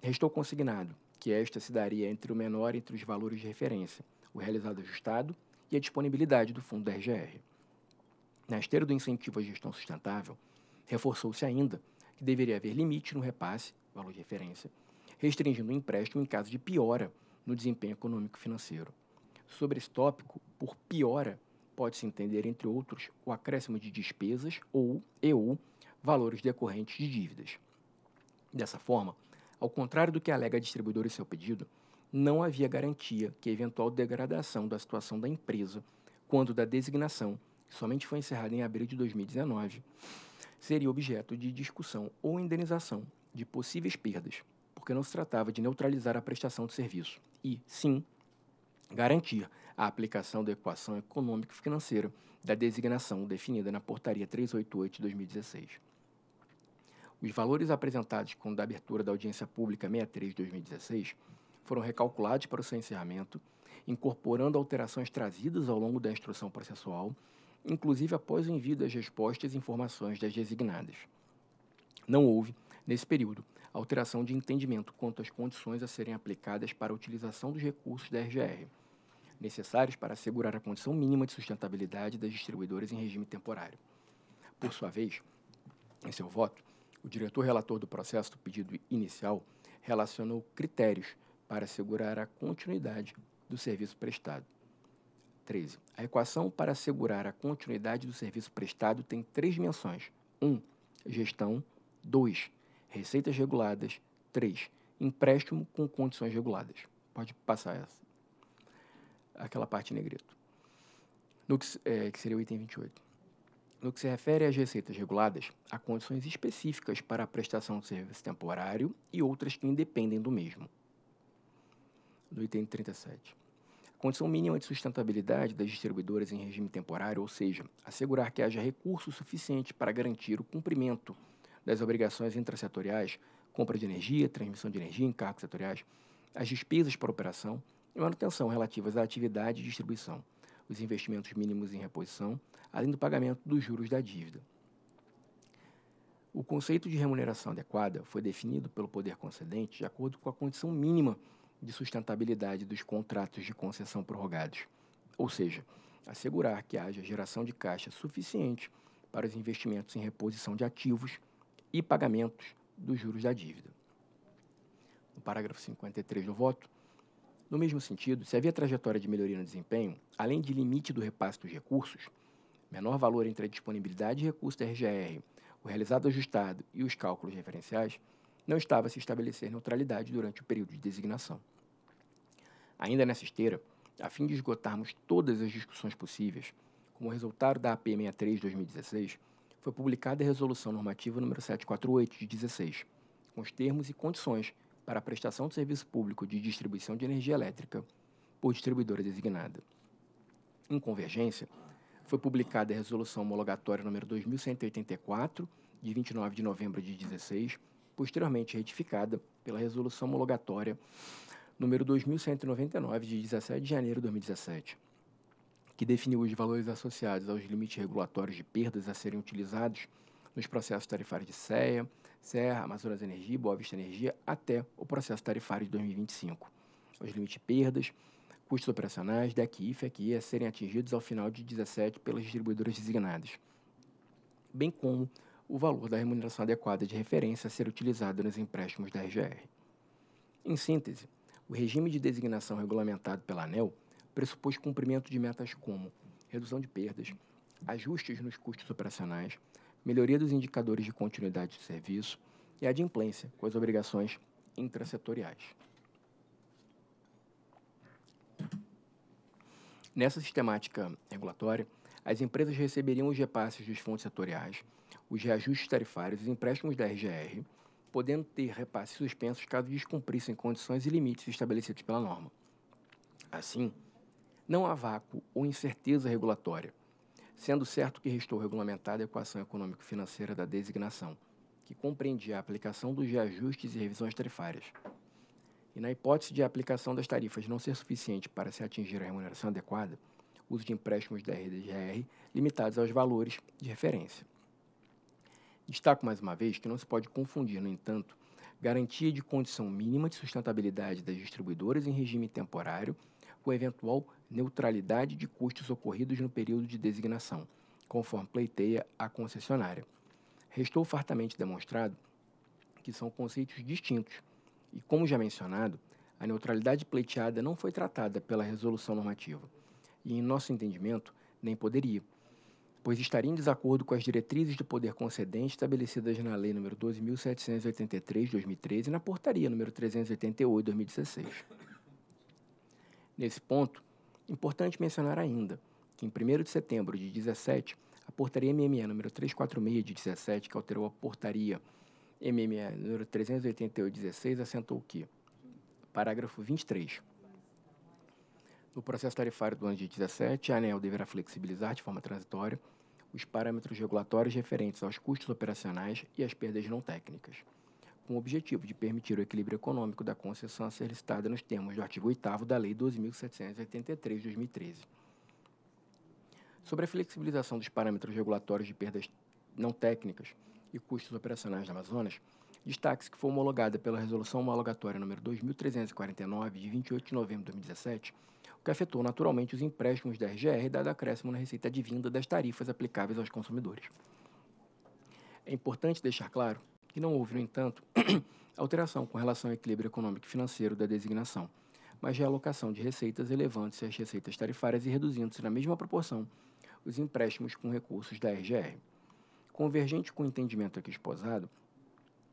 Speaker 4: restou consignado que esta se daria entre o menor entre os valores de referência, o realizado ajustado e a disponibilidade do fundo da RGR. Na esteira do incentivo à gestão sustentável, Reforçou-se ainda que deveria haver limite no repasse, valor de referência, restringindo o empréstimo em caso de piora no desempenho econômico financeiro. Sobre esse tópico, por piora, pode-se entender, entre outros, o acréscimo de despesas ou, e ou, valores decorrentes de dívidas. Dessa forma, ao contrário do que alega a distribuidora em seu pedido, não havia garantia que a eventual degradação da situação da empresa quando da designação somente foi encerrada em abril de 2019 seria objeto de discussão ou indenização de possíveis perdas, porque não se tratava de neutralizar a prestação de serviço, e, sim, garantir a aplicação da equação econômica e financeira da designação definida na Portaria 388 de 2016. Os valores apresentados quando da abertura da audiência pública 63 de 2016 foram recalculados para o seu encerramento, incorporando alterações trazidas ao longo da instrução processual inclusive após o envio das respostas e informações das designadas. Não houve, nesse período, alteração de entendimento quanto às condições a serem aplicadas para a utilização dos recursos da RGR, necessários para assegurar a condição mínima de sustentabilidade das distribuidoras em regime temporário. Por sua vez, em seu voto, o diretor relator do processo do pedido inicial relacionou critérios para assegurar a continuidade do serviço prestado. 13. A equação para assegurar a continuidade do serviço prestado tem três dimensões: 1. Um, gestão. 2. Receitas reguladas. 3. Empréstimo com condições reguladas. Pode passar essa. Aquela parte em negrito. No que, é, que seria o item 28. No que se refere às receitas reguladas, há condições específicas para a prestação do serviço temporário e outras que independem do mesmo. No item 37. Condição mínima de sustentabilidade das distribuidoras em regime temporário, ou seja, assegurar que haja recursos suficientes para garantir o cumprimento das obrigações intrasetoriais, compra de energia, transmissão de energia, encargos setoriais, as despesas para operação e manutenção relativas à atividade de distribuição, os investimentos mínimos em reposição, além do pagamento dos juros da dívida. O conceito de remuneração adequada foi definido pelo poder concedente de acordo com a condição mínima de sustentabilidade dos contratos de concessão prorrogados, ou seja, assegurar que haja geração de caixa suficiente para os investimentos em reposição de ativos e pagamentos dos juros da dívida. No parágrafo 53 do voto, no mesmo sentido, se havia trajetória de melhoria no desempenho, além de limite do repasse dos recursos, menor valor entre a disponibilidade de recursos da RGR, o realizado ajustado e os cálculos referenciais, não estava a se estabelecer neutralidade durante o período de designação. Ainda nessa esteira, a fim de esgotarmos todas as discussões possíveis, como resultado da AP 63 de 2016, foi publicada a Resolução Normativa nº 748 de 16, com os termos e condições para a prestação do serviço público de distribuição de energia elétrica por distribuidora designada. Em convergência, foi publicada a Resolução Homologatória nº 2184, de 29 de novembro de 16, posteriormente retificada pela Resolução Homologatória número 2199, de 17 de janeiro de 2017, que definiu os valores associados aos limites regulatórios de perdas a serem utilizados nos processos tarifários de CEA, Serra, Amazonas Energia e Vista Energia até o processo tarifário de 2025. Os limites de perdas, custos operacionais, DEC e FEC a serem atingidos ao final de 2017 pelas distribuidoras designadas, bem como o valor da remuneração adequada de referência a ser utilizado nos empréstimos da RGR. Em síntese, o regime de designação regulamentado pela ANEL pressupôs cumprimento de metas como redução de perdas, ajustes nos custos operacionais, melhoria dos indicadores de continuidade de serviço e adimplência com as obrigações intrasetoriais. Nessa sistemática regulatória, as empresas receberiam os repasses dos fundos setoriais, os reajustes tarifários, os empréstimos da RGR, podendo ter repasses suspensos caso descumprissem condições e limites estabelecidos pela norma. Assim, não há vácuo ou incerteza regulatória, sendo certo que restou regulamentada a equação econômico-financeira da designação, que compreendia a aplicação dos reajustes e revisões tarifárias. E na hipótese de a aplicação das tarifas não ser suficiente para se atingir a remuneração adequada, uso de empréstimos da RDGR limitados aos valores de referência. Destaco mais uma vez que não se pode confundir, no entanto, garantia de condição mínima de sustentabilidade das distribuidoras em regime temporário com eventual neutralidade de custos ocorridos no período de designação, conforme pleiteia a concessionária. Restou fartamente demonstrado que são conceitos distintos e, como já mencionado, a neutralidade pleiteada não foi tratada pela resolução normativa e, em nosso entendimento, nem poderia, pois estaria em desacordo com as diretrizes do poder concedente estabelecidas na Lei nº 12.783, 2013 e na Portaria nº 388, 2016. Nesse ponto, importante mencionar ainda que, em 1 de setembro de 2017, a Portaria MME nº 346 de 17, que alterou a Portaria MME nº 388, 16, assentou que, parágrafo 23, no processo tarifário do ano de 2017, a ANEL deverá flexibilizar de forma transitória os parâmetros regulatórios referentes aos custos operacionais e às perdas não técnicas, com o objetivo de permitir o equilíbrio econômico da concessão a ser listada nos termos do artigo 8 da Lei 12.783 de 2013. Sobre a flexibilização dos parâmetros regulatórios de perdas não técnicas e custos operacionais da Amazonas, destaque-se que foi homologada pela Resolução Homologatória nº 2.349, de 28 de novembro de 2017, que afetou naturalmente os empréstimos da RGR, dado acréscimo na receita advinda das tarifas aplicáveis aos consumidores. É importante deixar claro que não houve, no entanto, alteração com relação ao equilíbrio econômico e financeiro da designação, mas realocação de receitas elevando-se às receitas tarifárias e reduzindo-se na mesma proporção os empréstimos com recursos da RGR. Convergente com o entendimento aqui esposado,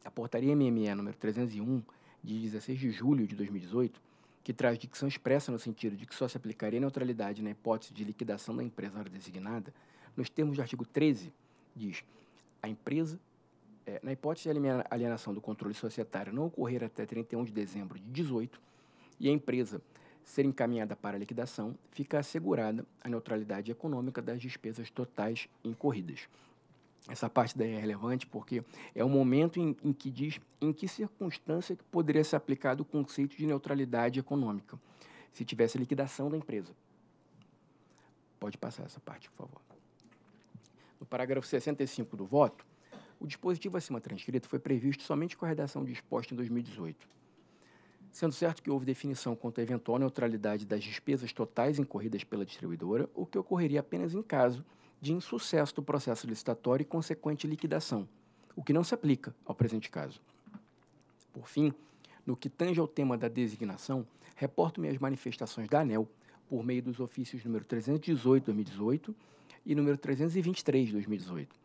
Speaker 4: a portaria MME número 301, de 16 de julho de 2018, que traz dicção expressa no sentido de que só se aplicaria neutralidade na hipótese de liquidação da empresa na hora designada, nos termos do artigo 13, diz a empresa, é, na hipótese de alienação do controle societário não ocorrer até 31 de dezembro de 18 e a empresa ser encaminhada para a liquidação, fica assegurada a neutralidade econômica das despesas totais incorridas. Essa parte daí é relevante porque é o momento em, em que diz em que circunstância que poderia ser aplicado o conceito de neutralidade econômica, se tivesse liquidação da empresa. Pode passar essa parte, por favor. No parágrafo 65 do voto, o dispositivo acima transcrito foi previsto somente com a redação disposta em 2018. Sendo certo que houve definição quanto à eventual neutralidade das despesas totais incorridas pela distribuidora, o que ocorreria apenas em caso de insucesso do processo licitatório e consequente liquidação, o que não se aplica ao presente caso. Por fim, no que tange ao tema da designação, reporto-me as manifestações da ANEL por meio dos ofícios número 318 2018 e número 323 2018,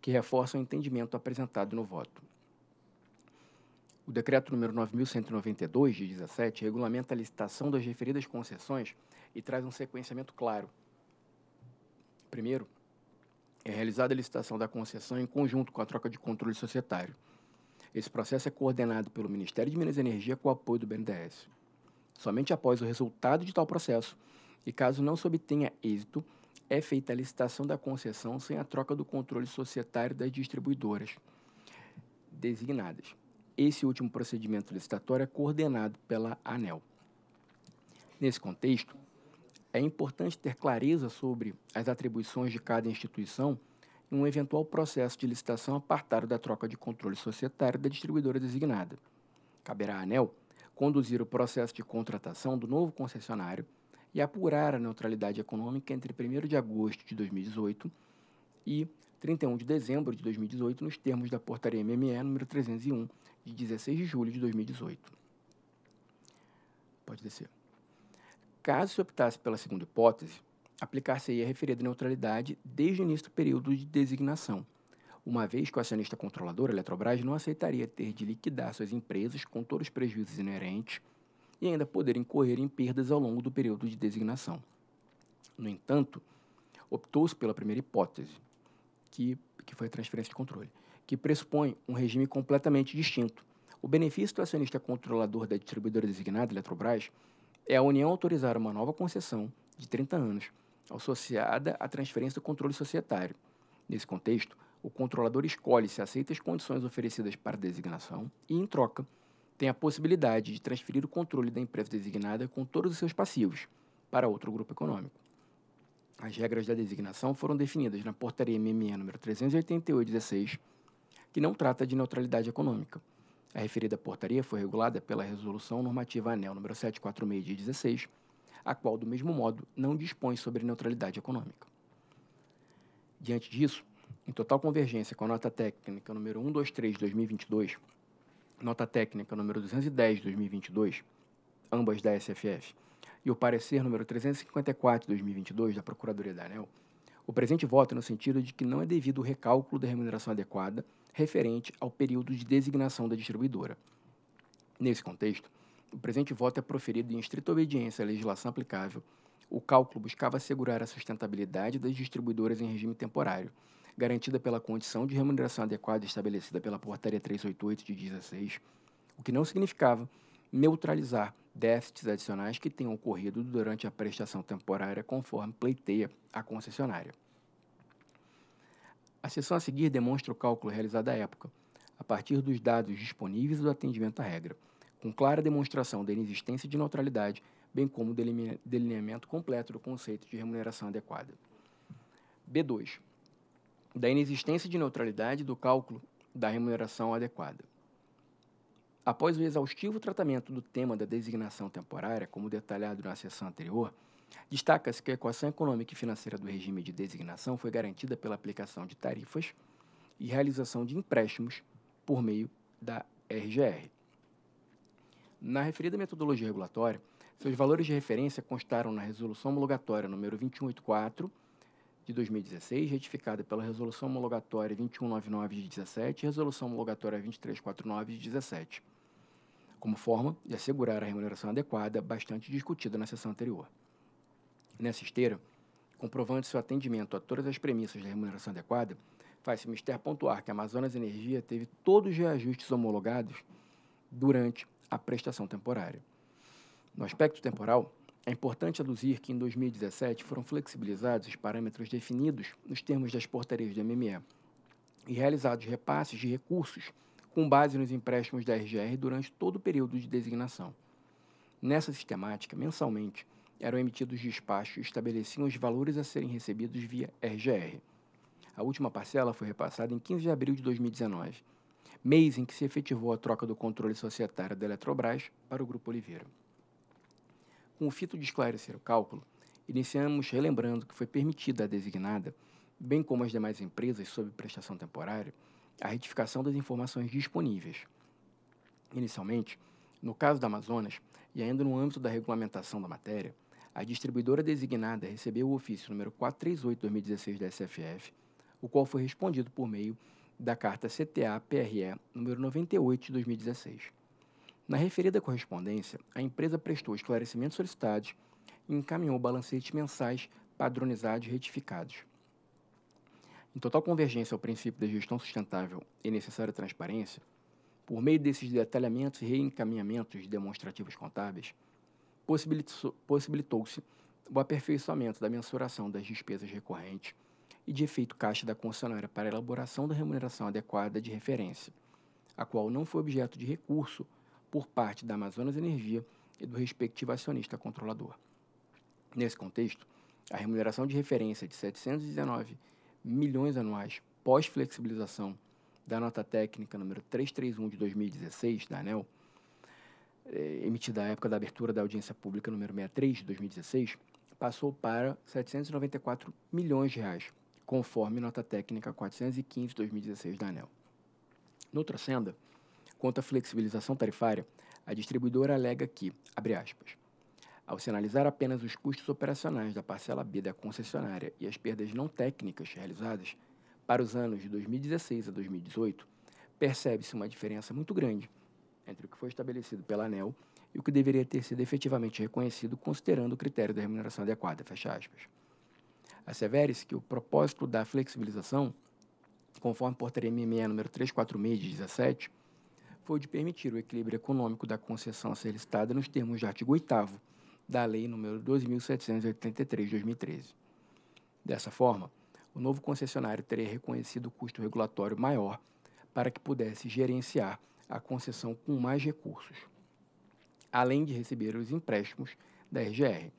Speaker 4: que reforçam o entendimento apresentado no voto. O decreto número 9192 de 17 regulamenta a licitação das referidas concessões e traz um sequenciamento claro. Primeiro, é realizada a licitação da concessão em conjunto com a troca de controle societário. Esse processo é coordenado pelo Ministério de Minas e Energia com o apoio do BNDES. Somente após o resultado de tal processo, e caso não se obtenha êxito, é feita a licitação da concessão sem a troca do controle societário das distribuidoras designadas. Esse último procedimento licitatório é coordenado pela ANEL. Nesse contexto, é importante ter clareza sobre as atribuições de cada instituição em um eventual processo de licitação apartado da troca de controle societário da distribuidora designada. Caberá à ANEL conduzir o processo de contratação do novo concessionário e apurar a neutralidade econômica entre 1 de agosto de 2018 e 31 de dezembro de 2018, nos termos da Portaria MME número 301, de 16 de julho de 2018. Pode descer. Caso se optasse pela segunda hipótese, aplicar-se-ia a referida neutralidade desde o início do período de designação, uma vez que o acionista controlador, a Eletrobras, não aceitaria ter de liquidar suas empresas com todos os prejuízos inerentes e ainda poder incorrer em perdas ao longo do período de designação. No entanto, optou-se pela primeira hipótese, que, que foi a transferência de controle, que pressupõe um regime completamente distinto. O benefício do acionista controlador da distribuidora designada, Eletrobras, é a União autorizar uma nova concessão de 30 anos, associada à transferência do controle societário. Nesse contexto, o controlador escolhe se aceita as condições oferecidas para a designação e, em troca, tem a possibilidade de transferir o controle da empresa designada com todos os seus passivos para outro grupo econômico. As regras da designação foram definidas na Portaria MME nº 388/16, que não trata de neutralidade econômica a referida portaria foi regulada pela Resolução Normativa ANEL nº 746 de 16, a qual, do mesmo modo, não dispõe sobre neutralidade econômica. Diante disso, em total convergência com a nota técnica nº 123/2022, nota técnica nº 210/2022, ambas da SFF, e o parecer nº 354/2022 da Procuradoria da ANEL, o presente voto é no sentido de que não é devido o recálculo da remuneração adequada referente ao período de designação da distribuidora. Nesse contexto, o presente voto é proferido em estrita obediência à legislação aplicável. O cálculo buscava assegurar a sustentabilidade das distribuidoras em regime temporário, garantida pela condição de remuneração adequada estabelecida pela Portaria 388 de 16, o que não significava neutralizar déficits adicionais que tenham ocorrido durante a prestação temporária, conforme pleiteia a concessionária. A sessão a seguir demonstra o cálculo realizado à época, a partir dos dados disponíveis do atendimento à regra, com clara demonstração da inexistência de neutralidade, bem como o delineamento completo do conceito de remuneração adequada. B2. Da inexistência de neutralidade do cálculo da remuneração adequada. Após o exaustivo tratamento do tema da designação temporária, como detalhado na sessão anterior, Destaca-se que a equação econômica e financeira do regime de designação foi garantida pela aplicação de tarifas e realização de empréstimos por meio da RGR. Na referida metodologia regulatória, seus valores de referência constaram na Resolução Homologatória número 2184 de 2016, retificada pela Resolução Homologatória 2199 de 17 e Resolução Homologatória 2349 de 17, como forma de assegurar a remuneração adequada, bastante discutida na sessão anterior nessa esteira, comprovando seu atendimento a todas as premissas da remuneração adequada, faz-se mister pontuar que a Amazonas Energia teve todos os reajustes homologados durante a prestação temporária. No aspecto temporal, é importante aduzir que em 2017 foram flexibilizados os parâmetros definidos nos termos das portarias do MME e realizados repasses de recursos com base nos empréstimos da RGR durante todo o período de designação. Nessa sistemática, mensalmente, eram emitidos despachos e estabeleciam os valores a serem recebidos via RGR. A última parcela foi repassada em 15 de abril de 2019, mês em que se efetivou a troca do controle societário da Eletrobras para o Grupo Oliveira. Com o fito de esclarecer o cálculo, iniciamos relembrando que foi permitida a designada, bem como as demais empresas sob prestação temporária, a retificação das informações disponíveis. Inicialmente, no caso da Amazonas, e ainda no âmbito da regulamentação da matéria, a distribuidora designada recebeu o ofício número 438-2016 da SFF, o qual foi respondido por meio da carta CTA-PRE número 98 2016. Na referida correspondência, a empresa prestou esclarecimentos solicitados e encaminhou balancetes mensais padronizados e retificados. Em total convergência ao princípio da gestão sustentável e necessária transparência, por meio desses detalhamentos e reencaminhamentos demonstrativos contábeis, possibilitou-se o aperfeiçoamento da mensuração das despesas recorrentes e de efeito caixa da concessionária para a elaboração da remuneração adequada de referência, a qual não foi objeto de recurso por parte da Amazonas Energia e do respectivo acionista controlador. Nesse contexto, a remuneração de referência de 719 milhões anuais pós-flexibilização da nota técnica número 331 de 2016 da ANEL eh, emitida à época da abertura da audiência pública número 63 de 2016, passou para 794 milhões de reais, conforme nota técnica 415 de 2016 da ANEL. Noutra senda, quanto à flexibilização tarifária, a distribuidora alega que, abre aspas, ao sinalizar apenas os custos operacionais da parcela B da concessionária e as perdas não técnicas realizadas para os anos de 2016 a 2018, percebe-se uma diferença muito grande entre o que foi estabelecido pela ANEL e o que deveria ter sido efetivamente reconhecido considerando o critério da remuneração adequada, fecha aspas. Assevere-se que o propósito da flexibilização, conforme portaria MME número 346 de 17, foi de permitir o equilíbrio econômico da concessão a ser listada nos termos do artigo 8 da Lei nº 2.783 de 2013. Dessa forma, o novo concessionário teria reconhecido o custo regulatório maior para que pudesse gerenciar a concessão com mais recursos, além de receber os empréstimos da RGR,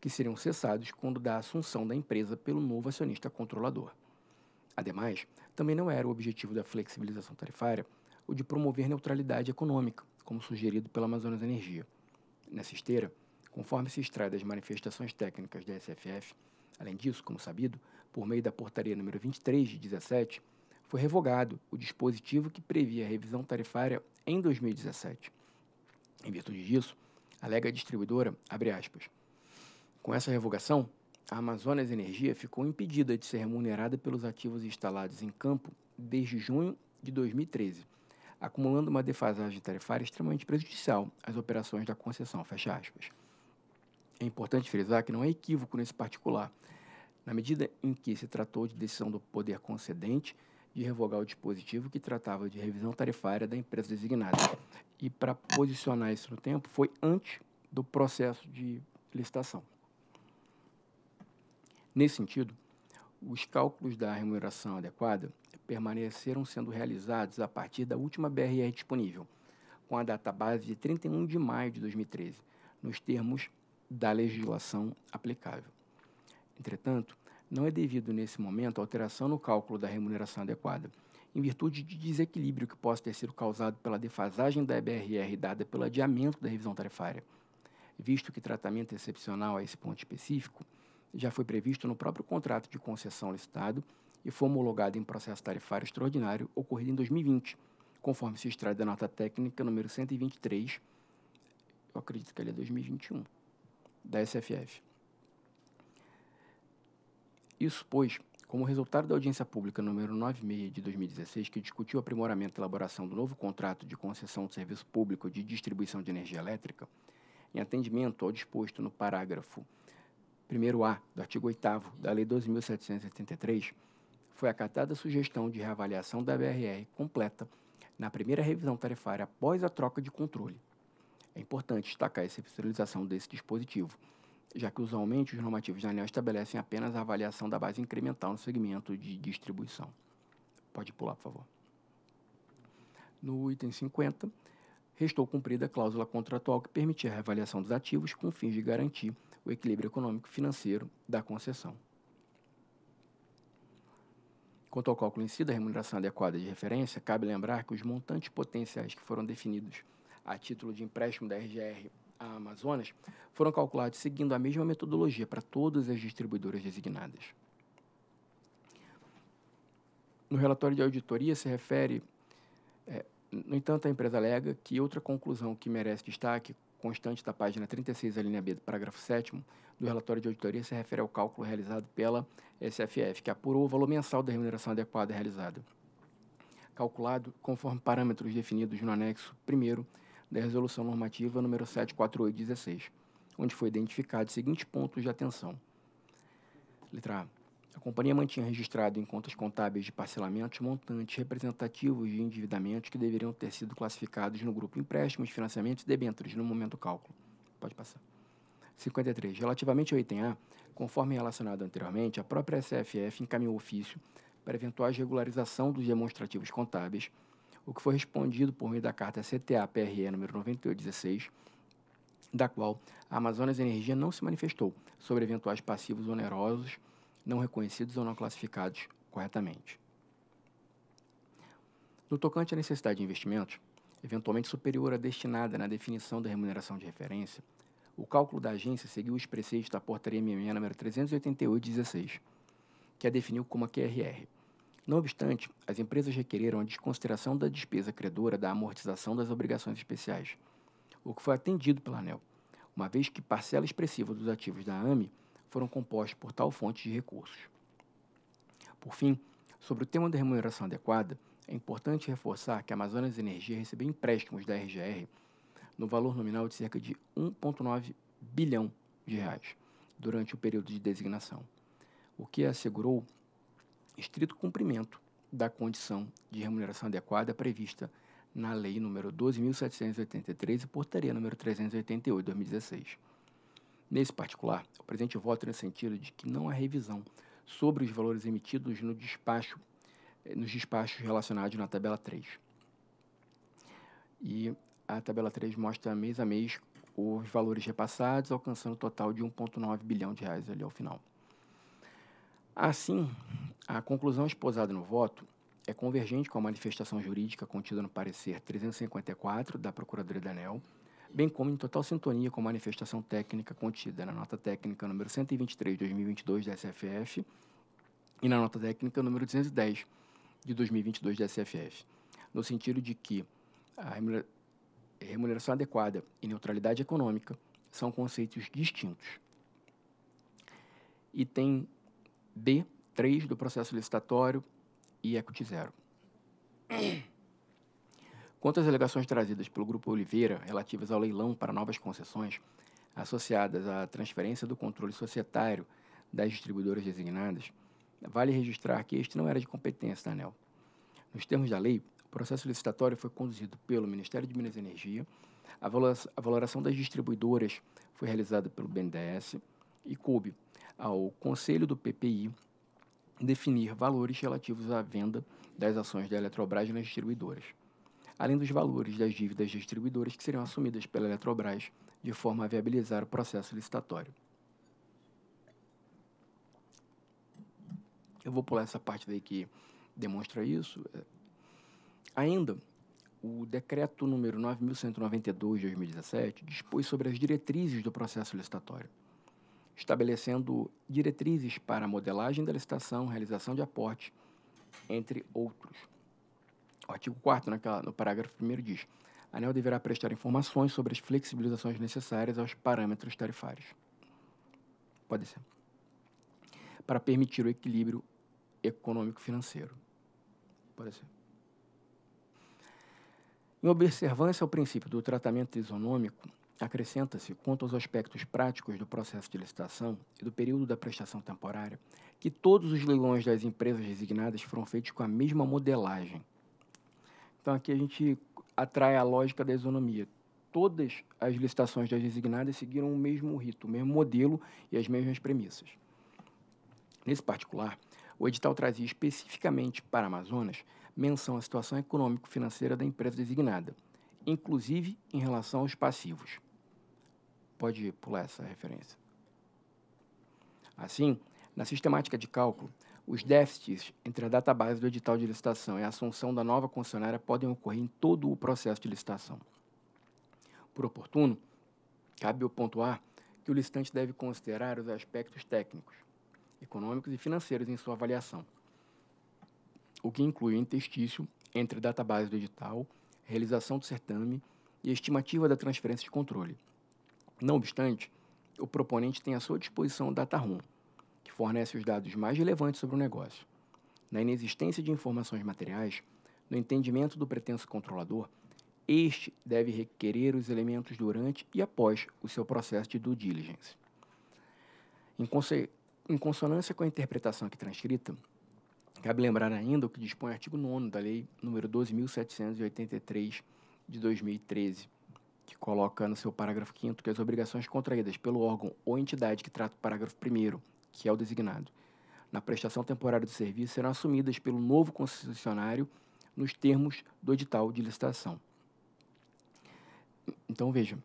Speaker 4: que seriam cessados quando da assunção da empresa pelo novo acionista controlador. Ademais, também não era o objetivo da flexibilização tarifária o de promover neutralidade econômica, como sugerido pela Amazonas Energia. Nessa esteira, conforme se extrai das manifestações técnicas da SFF, além disso, como sabido, por meio da portaria número 23 de 17, foi revogado o dispositivo que previa a revisão tarifária em 2017. Em virtude disso, alega a distribuidora, aspas, com essa revogação, a Amazonas Energia ficou impedida de ser remunerada pelos ativos instalados em campo desde junho de 2013, acumulando uma defasagem tarifária extremamente prejudicial às operações da concessão, fecha aspas. É importante frisar que não há equívoco nesse particular, na medida em que se tratou de decisão do poder concedente, de revogar o dispositivo que tratava de revisão tarifária da empresa designada. E para posicionar isso no tempo, foi antes do processo de licitação. Nesse sentido, os cálculos da remuneração adequada permaneceram sendo realizados a partir da última BRR disponível, com a data base de 31 de maio de 2013, nos termos da legislação aplicável. Entretanto, não é devido, nesse momento, à alteração no cálculo da remuneração adequada, em virtude de desequilíbrio que possa ter sido causado pela defasagem da EBRR dada pelo adiamento da revisão tarifária, visto que tratamento excepcional a esse ponto específico já foi previsto no próprio contrato de concessão licitado e foi homologado em processo tarifário extraordinário ocorrido em 2020, conforme se extrai da nota técnica número 123, eu acredito que ali é 2021, da SFF. Isso, pois, como resultado da audiência pública número 96 de 2016, que discutiu o aprimoramento e elaboração do novo contrato de concessão do serviço público de distribuição de energia elétrica, em atendimento ao disposto no parágrafo 1A do artigo 8 da Lei 12.783, foi acatada a sugestão de reavaliação da BRR completa na primeira revisão tarifária após a troca de controle. É importante destacar a excepcionalização desse dispositivo, já que usualmente os normativos da ANEL estabelecem apenas a avaliação da base incremental no segmento de distribuição. Pode pular, por favor. No item 50, restou cumprida a cláusula contratual que permitia a reavaliação dos ativos com fins de garantir o equilíbrio econômico financeiro da concessão. Quanto ao cálculo em si da remuneração adequada de referência, cabe lembrar que os montantes potenciais que foram definidos a título de empréstimo da RGR a Amazonas foram calculados seguindo a mesma metodologia para todas as distribuidoras designadas. No relatório de auditoria se refere, é, no entanto, a empresa alega que outra conclusão que merece destaque, constante da página 36, a linha B do parágrafo 7 do relatório de auditoria, se refere ao cálculo realizado pela SFF, que apurou o valor mensal da remuneração adequada realizada, calculado conforme parâmetros definidos no anexo 1 da Resolução Normativa número 74816, onde foi identificado os seguintes pontos de atenção. Letra A. A companhia mantinha registrado em contas contábeis de parcelamentos montantes representativos de endividamentos que deveriam ter sido classificados no grupo empréstimos, financiamentos e debêntures no momento do cálculo. Pode passar. 53. Relativamente ao item A, conforme relacionado anteriormente, a própria SFF encaminhou ofício para eventuais regularização dos demonstrativos contábeis o que foi respondido por meio da carta CTA-PRE número 9816, da qual a Amazonas Energia não se manifestou sobre eventuais passivos onerosos não reconhecidos ou não classificados corretamente. No tocante à necessidade de investimentos, eventualmente superior à destinada na definição da remuneração de referência, o cálculo da agência seguiu os preceitos da portaria MMA número 388/16, que a definiu como a QRR não obstante, as empresas requereram a desconsideração da despesa credora da amortização das obrigações especiais, o que foi atendido pela ANEL, uma vez que parcela expressiva dos ativos da AME foram compostos por tal fonte de recursos. Por fim, sobre o tema da remuneração adequada, é importante reforçar que a Amazonas Energia recebeu empréstimos da RGR no valor nominal de cerca de 1,9 bilhão de reais durante o período de designação, o que assegurou estrito cumprimento da condição de remuneração adequada prevista na Lei nº 12.783 e Portaria nº 388, 2016. Nesse particular, o presente voto é no sentido de que não há revisão sobre os valores emitidos no despacho, eh, nos despachos relacionados na tabela 3. E a tabela 3 mostra mês a mês os valores repassados, alcançando o um total de 1,9 bilhão de reais ali ao final. Assim, a conclusão exposada no voto é convergente com a manifestação jurídica contida no parecer 354 da Procuradoria da ANEL, bem como em total sintonia com a manifestação técnica contida na nota técnica número 123 de 2022 da SFF e na nota técnica número 210 de 2022 da SFF, no sentido de que a remuneração adequada e neutralidade econômica são conceitos distintos e têm b 3 do processo licitatório e Equity Zero. Quanto às alegações trazidas pelo Grupo Oliveira relativas ao leilão para novas concessões, associadas à transferência do controle societário das distribuidoras designadas, vale registrar que este não era de competência da ANEL. Nos termos da lei, o processo licitatório foi conduzido pelo Ministério de Minas e Energia, a valoração das distribuidoras foi realizada pelo BNDES e coube ao Conselho do PPI definir valores relativos à venda das ações da Eletrobras nas distribuidoras, além dos valores das dívidas distribuidoras que seriam assumidas pela Eletrobras de forma a viabilizar o processo licitatório. Eu vou pular essa parte daí que demonstra isso. Ainda, o decreto número 9192 de 2017 dispôs sobre as diretrizes do processo licitatório estabelecendo diretrizes para a modelagem da licitação, realização de aporte, entre outros. O artigo 4 naquela, no parágrafo 1 diz: a ANEL deverá prestar informações sobre as flexibilizações necessárias aos parâmetros tarifários. Pode ser. Para permitir o equilíbrio econômico-financeiro. Pode ser. Em observância ao princípio do tratamento isonômico, Acrescenta-se, quanto aos aspectos práticos do processo de licitação e do período da prestação temporária, que todos os leilões das empresas designadas foram feitos com a mesma modelagem. Então, aqui a gente atrai a lógica da isonomia. Todas as licitações das designadas seguiram o mesmo rito, o mesmo modelo e as mesmas premissas. Nesse particular, o edital trazia especificamente para Amazonas menção à situação econômico-financeira da empresa designada, inclusive em relação aos passivos pode pular essa referência. Assim, na sistemática de cálculo, os déficits entre a database do edital de licitação e a assunção da nova concessionária podem ocorrer em todo o processo de licitação. Por oportuno, cabe o pontuar que o licitante deve considerar os aspectos técnicos, econômicos e financeiros em sua avaliação, o que inclui o interstício entre a database do edital, realização do certame e estimativa da transferência de controle não obstante, o proponente tem à sua disposição o data-room, que fornece os dados mais relevantes sobre o negócio. Na inexistência de informações materiais, no entendimento do pretenso controlador, este deve requerer os elementos durante e após o seu processo de due diligence. Em, em consonância com a interpretação aqui transcrita, cabe lembrar ainda o que dispõe o artigo 9 da Lei nº 12.783 de 2013, que coloca no seu parágrafo 5 que as obrigações contraídas pelo órgão ou entidade que trata o parágrafo 1, que é o designado, na prestação temporária do serviço serão assumidas pelo novo concessionário nos termos do edital de licitação. Então, veja,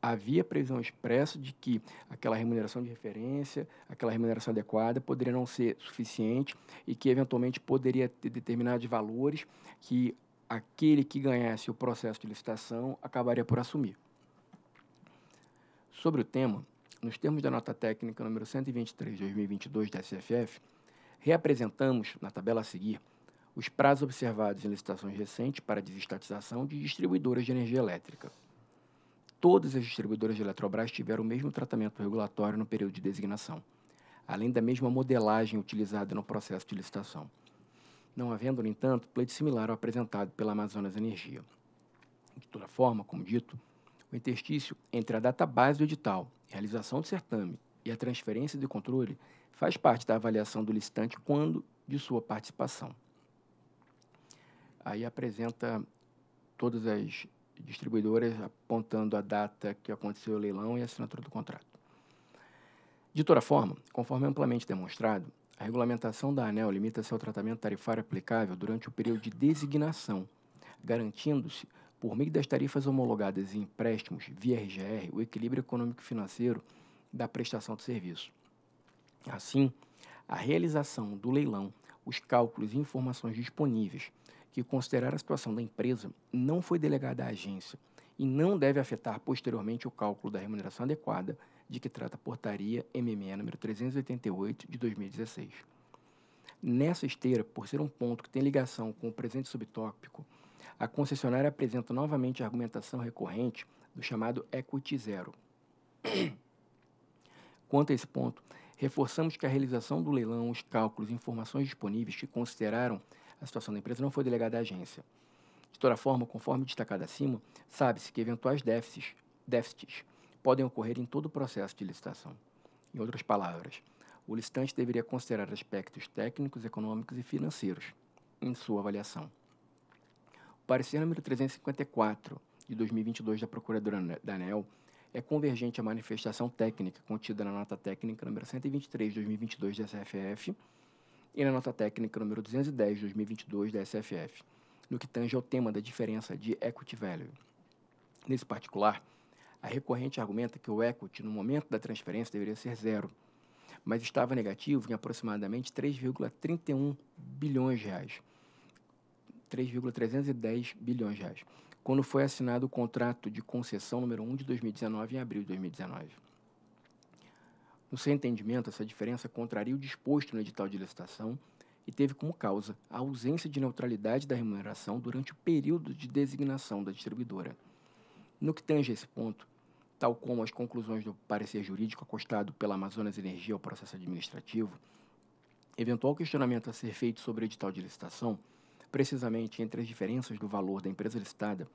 Speaker 4: havia previsão expressa de que aquela remuneração de referência, aquela remuneração adequada, poderia não ser suficiente e que, eventualmente, poderia ter determinados valores que aquele que ganhasse o processo de licitação acabaria por assumir. Sobre o tema, nos termos da nota técnica número 123 de 2022 da SFF, reapresentamos, na tabela a seguir, os prazos observados em licitações recentes para desestatização de distribuidoras de energia elétrica. Todas as distribuidoras de Eletrobras tiveram o mesmo tratamento regulatório no período de designação, além da mesma modelagem utilizada no processo de licitação não havendo, no entanto, pleito similar ao apresentado pela Amazonas Energia. De toda forma, como dito, o interstício entre a data base do edital, realização do certame e a transferência do controle faz parte da avaliação do licitante quando de sua participação. Aí apresenta todas as distribuidoras apontando a data que aconteceu o leilão e a assinatura do contrato. De toda forma, conforme amplamente demonstrado, a regulamentação da ANEL limita-se ao tratamento tarifário aplicável durante o período de designação, garantindo-se, por meio das tarifas homologadas e empréstimos via RGR, o equilíbrio econômico-financeiro da prestação de serviço. Assim, a realização do leilão, os cálculos e informações disponíveis, que considerar a situação da empresa, não foi delegada à agência e não deve afetar posteriormente o cálculo da remuneração adequada de que trata a portaria MME nº 388 de 2016. Nessa esteira, por ser um ponto que tem ligação com o presente subtópico, a concessionária apresenta novamente a argumentação recorrente do chamado equity zero. Quanto a esse ponto, reforçamos que a realização do leilão, os cálculos e informações disponíveis que consideraram a situação da empresa não foi delegada à agência. De toda forma, conforme destacado acima, sabe-se que eventuais déficits, déficits podem ocorrer em todo o processo de licitação. Em outras palavras, o licitante deveria considerar aspectos técnicos, econômicos e financeiros em sua avaliação. O parecer número 354 de 2022 da Procuradora da ANEL é convergente à manifestação técnica contida na nota técnica número 123 de 2022 da SFF e na nota técnica número 210 de 2022 da SFF, no que tange ao tema da diferença de equity value. Nesse particular, a recorrente argumenta que o equity no momento da transferência deveria ser zero, mas estava negativo em aproximadamente 3,31 bilhões de reais. 3,310 bilhões de reais, quando foi assinado o contrato de concessão número 1 de 2019 em abril de 2019. No seu entendimento, essa diferença contraria o disposto no edital de licitação e teve como causa a ausência de neutralidade da remuneração durante o período de designação da distribuidora. No que tange a esse ponto, tal como as conclusões do parecer jurídico acostado pela Amazonas Energia ao processo administrativo, eventual questionamento a ser feito sobre o edital de licitação, precisamente entre as diferenças do valor da empresa listada,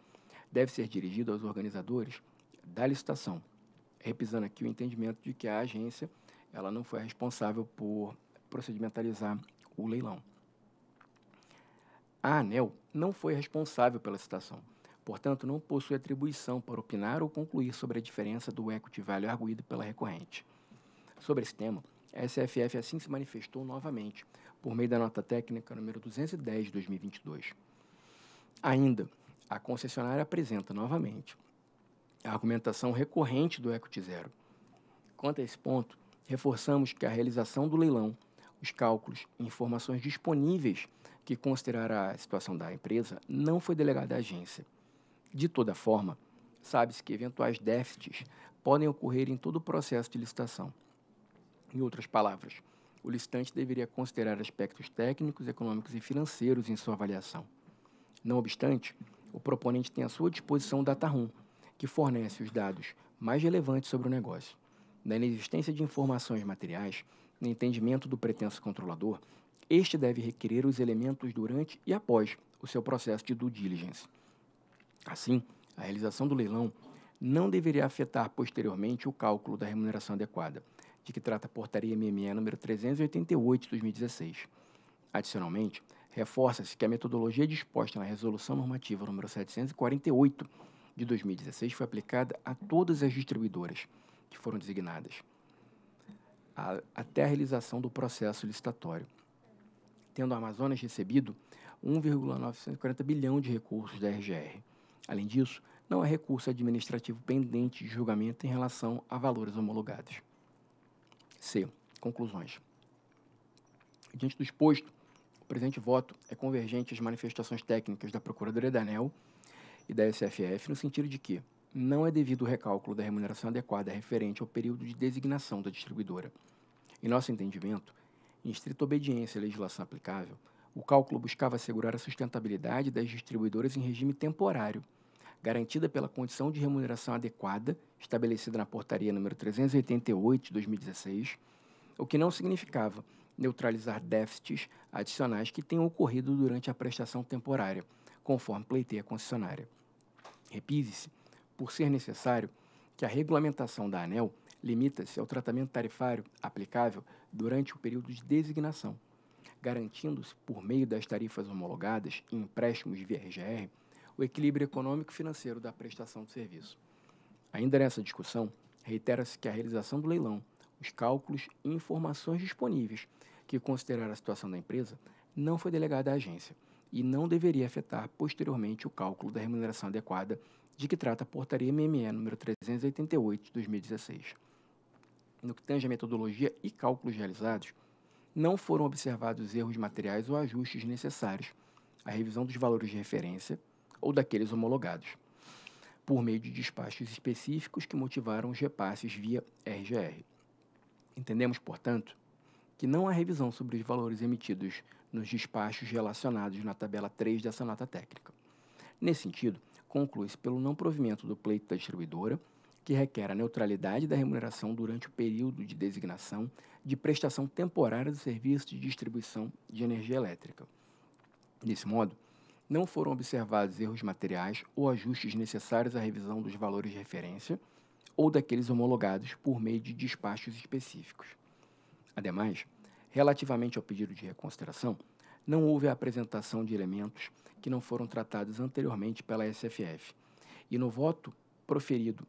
Speaker 4: deve ser dirigido aos organizadores da licitação, repisando aqui o entendimento de que a agência ela não foi responsável por procedimentalizar o leilão. A ANEL não foi responsável pela licitação portanto, não possui atribuição para opinar ou concluir sobre a diferença do equity value arguído pela recorrente. Sobre esse tema, a SFF assim se manifestou novamente, por meio da nota técnica número 210 de 2022. Ainda, a concessionária apresenta novamente a argumentação recorrente do equity zero. Quanto a esse ponto, reforçamos que a realização do leilão, os cálculos e informações disponíveis que considerará a situação da empresa não foi delegada à agência. De toda forma, sabe-se que eventuais déficits podem ocorrer em todo o processo de licitação. Em outras palavras, o licitante deveria considerar aspectos técnicos, econômicos e financeiros em sua avaliação. Não obstante, o proponente tem à sua disposição o data room, que fornece os dados mais relevantes sobre o negócio. Da inexistência de informações materiais, no entendimento do pretenso controlador, este deve requerer os elementos durante e após o seu processo de due diligence. Assim, a realização do leilão não deveria afetar posteriormente o cálculo da remuneração adequada, de que trata a portaria MME nº 388 de 2016. Adicionalmente, reforça-se que a metodologia disposta na resolução normativa nº 748 de 2016 foi aplicada a todas as distribuidoras que foram designadas a, até a realização do processo licitatório, tendo a Amazonas recebido 1,940 bilhão de recursos da RGR. Além disso, não há recurso administrativo pendente de julgamento em relação a valores homologados. C. Conclusões. Diante do exposto, o presente voto é convergente às manifestações técnicas da Procuradoria da ANEL e da SFF no sentido de que não é devido o recálculo da remuneração adequada referente ao período de designação da distribuidora. Em nosso entendimento, em estrita obediência à legislação aplicável, o cálculo buscava assegurar a sustentabilidade das distribuidoras em regime temporário – garantida pela condição de remuneração adequada, estabelecida na portaria número 388 de 2016, o que não significava neutralizar déficits adicionais que tenham ocorrido durante a prestação temporária, conforme pleiteia concessionária. Repise-se, por ser necessário, que a regulamentação da ANEL limita-se ao tratamento tarifário aplicável durante o período de designação, garantindo-se, por meio das tarifas homologadas e empréstimos via RGR, o equilíbrio econômico e financeiro da prestação de serviço. Ainda nessa discussão, reitera-se que a realização do leilão, os cálculos e informações disponíveis que consideraram a situação da empresa não foi delegada à agência e não deveria afetar posteriormente o cálculo da remuneração adequada de que trata a portaria MME nº 388 de 2016. No que tange a metodologia e cálculos realizados, não foram observados erros materiais ou ajustes necessários à revisão dos valores de referência ou daqueles homologados, por meio de despachos específicos que motivaram os repasses via RGR. Entendemos, portanto, que não há revisão sobre os valores emitidos nos despachos relacionados na tabela 3 dessa nota técnica. Nesse sentido, conclui-se pelo não provimento do pleito da distribuidora, que requer a neutralidade da remuneração durante o período de designação de prestação temporária do serviço de distribuição de energia elétrica. Desse modo, não foram observados erros materiais ou ajustes necessários à revisão dos valores de referência ou daqueles homologados por meio de despachos específicos. Ademais, relativamente ao pedido de reconsideração, não houve a apresentação de elementos que não foram tratados anteriormente pela SFF. E no voto proferido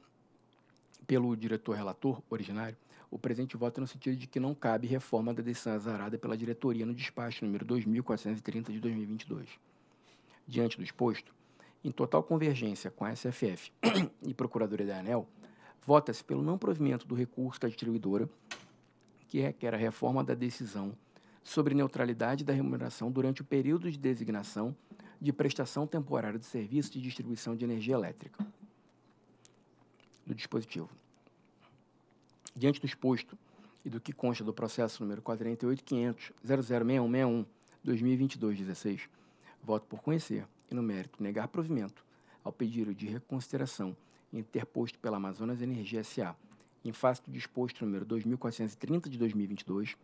Speaker 4: pelo diretor relator originário, o presente voto é no sentido de que não cabe reforma da decisão azarada pela diretoria no despacho número 2430 de 2022. Diante do exposto, em total convergência com a SFF e Procuradoria da ANEL, vota-se pelo não provimento do recurso da distribuidora que requer a reforma da decisão sobre neutralidade da remuneração durante o período de designação de prestação temporária de serviço de distribuição de energia elétrica do dispositivo. Diante do exposto e do que consta do processo número 48500 2022 16 voto por conhecer e, no mérito, negar provimento ao pedido de reconsideração interposto pela Amazonas Energia S.A., em face do disposto número 2430 de 2022,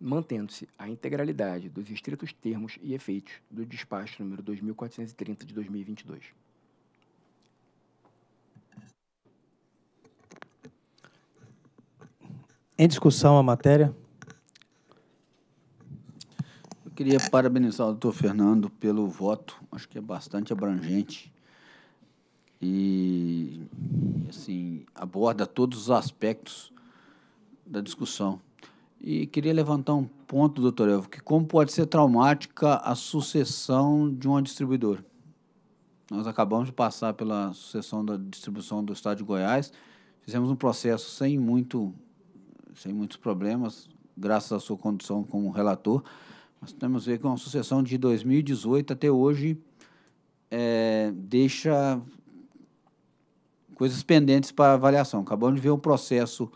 Speaker 4: mantendo-se a integralidade dos estritos termos e efeitos do despacho número 2430 de 2022.
Speaker 1: Em discussão a matéria?
Speaker 3: Eu queria parabenizar o doutor Fernando pelo voto, acho que é bastante abrangente e assim aborda todos os aspectos da discussão. E queria levantar um ponto, doutor Elvo, que como pode ser traumática a sucessão de uma distribuidora. Nós acabamos de passar pela sucessão da distribuição do Estado de Goiás, fizemos um processo sem muito, sem muitos problemas, graças à sua condição como relator. Nós temos que ver que é uma sucessão de 2018 até hoje é, deixa coisas pendentes para avaliação. Acabamos de ver um processo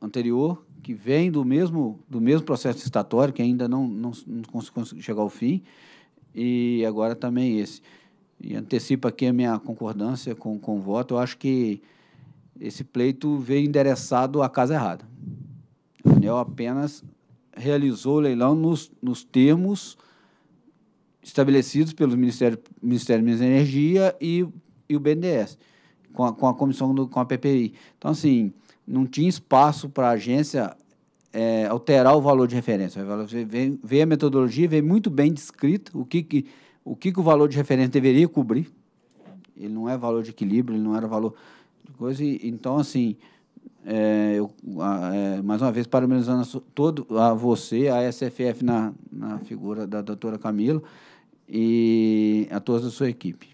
Speaker 3: anterior que vem do mesmo, do mesmo processo estatório, que ainda não, não, não conseguiu chegar ao fim, e agora também esse. E antecipo aqui a minha concordância com, com o voto. Eu acho que esse pleito veio endereçado à casa errada. O ANEL apenas realizou o leilão nos, nos termos estabelecidos pelo Ministério, Ministério da Energia e, e o BNDES, com a, com a comissão, do, com a PPI. Então, assim, não tinha espaço para a agência é, alterar o valor de referência. Vê a metodologia, vê muito bem descrito o que, que, o que, que o valor de referência deveria cobrir. Ele não é valor de equilíbrio, ele não era valor de coisa. E, então, assim, é, eu, é, mais uma vez, parabenizando a, todo a você, a SFF na, na figura da doutora Camila e a toda a sua equipe.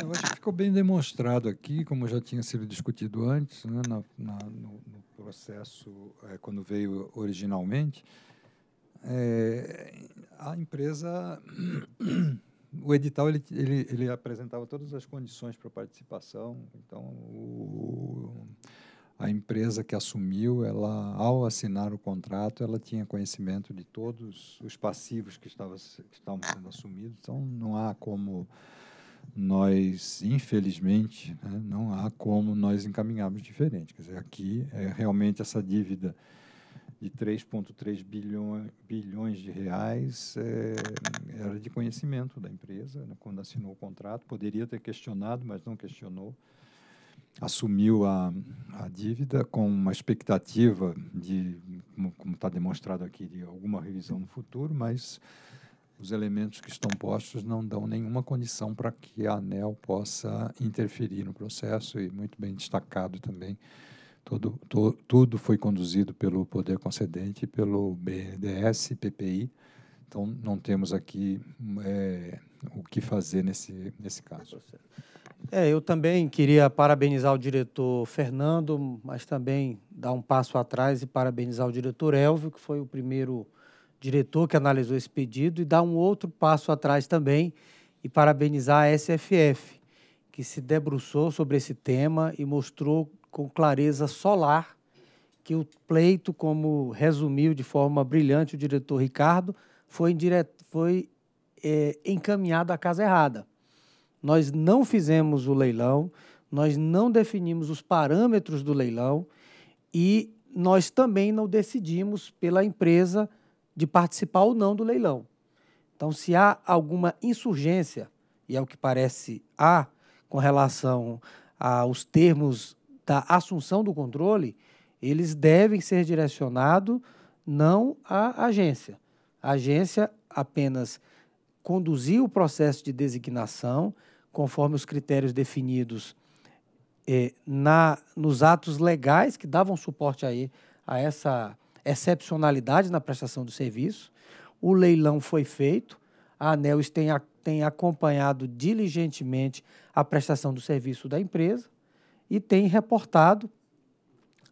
Speaker 2: Eu acho que ficou bem demonstrado aqui, como já tinha sido discutido antes, né, na, na, no, no, processo, é, quando veio originalmente, é, a empresa o edital ele, ele, ele, apresentava todas as condições para participação. Então, o, a empresa que assumiu, ela ao assinar o contrato, ela tinha conhecimento de todos os passivos que, estava, que estavam sendo assumidos. Então, não há como nós, infelizmente, né, não há como nós encaminharmos diferente. Quer dizer, aqui é realmente essa dívida de 3,3 bilhões, bilhões de reais é, era de conhecimento da empresa, né, quando assinou o contrato. Poderia ter questionado, mas não questionou. Assumiu a, a dívida com uma expectativa de, como está demonstrado aqui, de alguma revisão no futuro, mas os elementos que estão postos não dão nenhuma condição para que a ANEL possa interferir no processo e muito bem destacado também Todo, to, tudo foi conduzido pelo Poder Concedente, pelo BDS PPI. Então, não temos aqui é, o que fazer nesse, nesse caso.
Speaker 1: É, eu também queria parabenizar o diretor Fernando, mas também dar um passo atrás e parabenizar o diretor Elvio, que foi o primeiro diretor que analisou esse pedido, e dar um outro passo atrás também e parabenizar a SFF, que se debruçou sobre esse tema e mostrou com clareza solar que o pleito, como resumiu de forma brilhante o diretor Ricardo, foi, indireto, foi é, encaminhado à casa errada. Nós não fizemos o leilão, nós não definimos os parâmetros do leilão e nós também não decidimos pela empresa de participar ou não do leilão. Então, se há alguma insurgência, e é o que parece há, com relação aos termos da assunção do controle, eles devem ser direcionados não à agência. A agência apenas conduzir o processo de designação conforme os critérios definidos eh, na, nos atos legais que davam suporte aí a essa excepcionalidade na prestação do serviço. O leilão foi feito, a ANEL tem, tem acompanhado diligentemente a prestação do serviço da empresa e tem reportado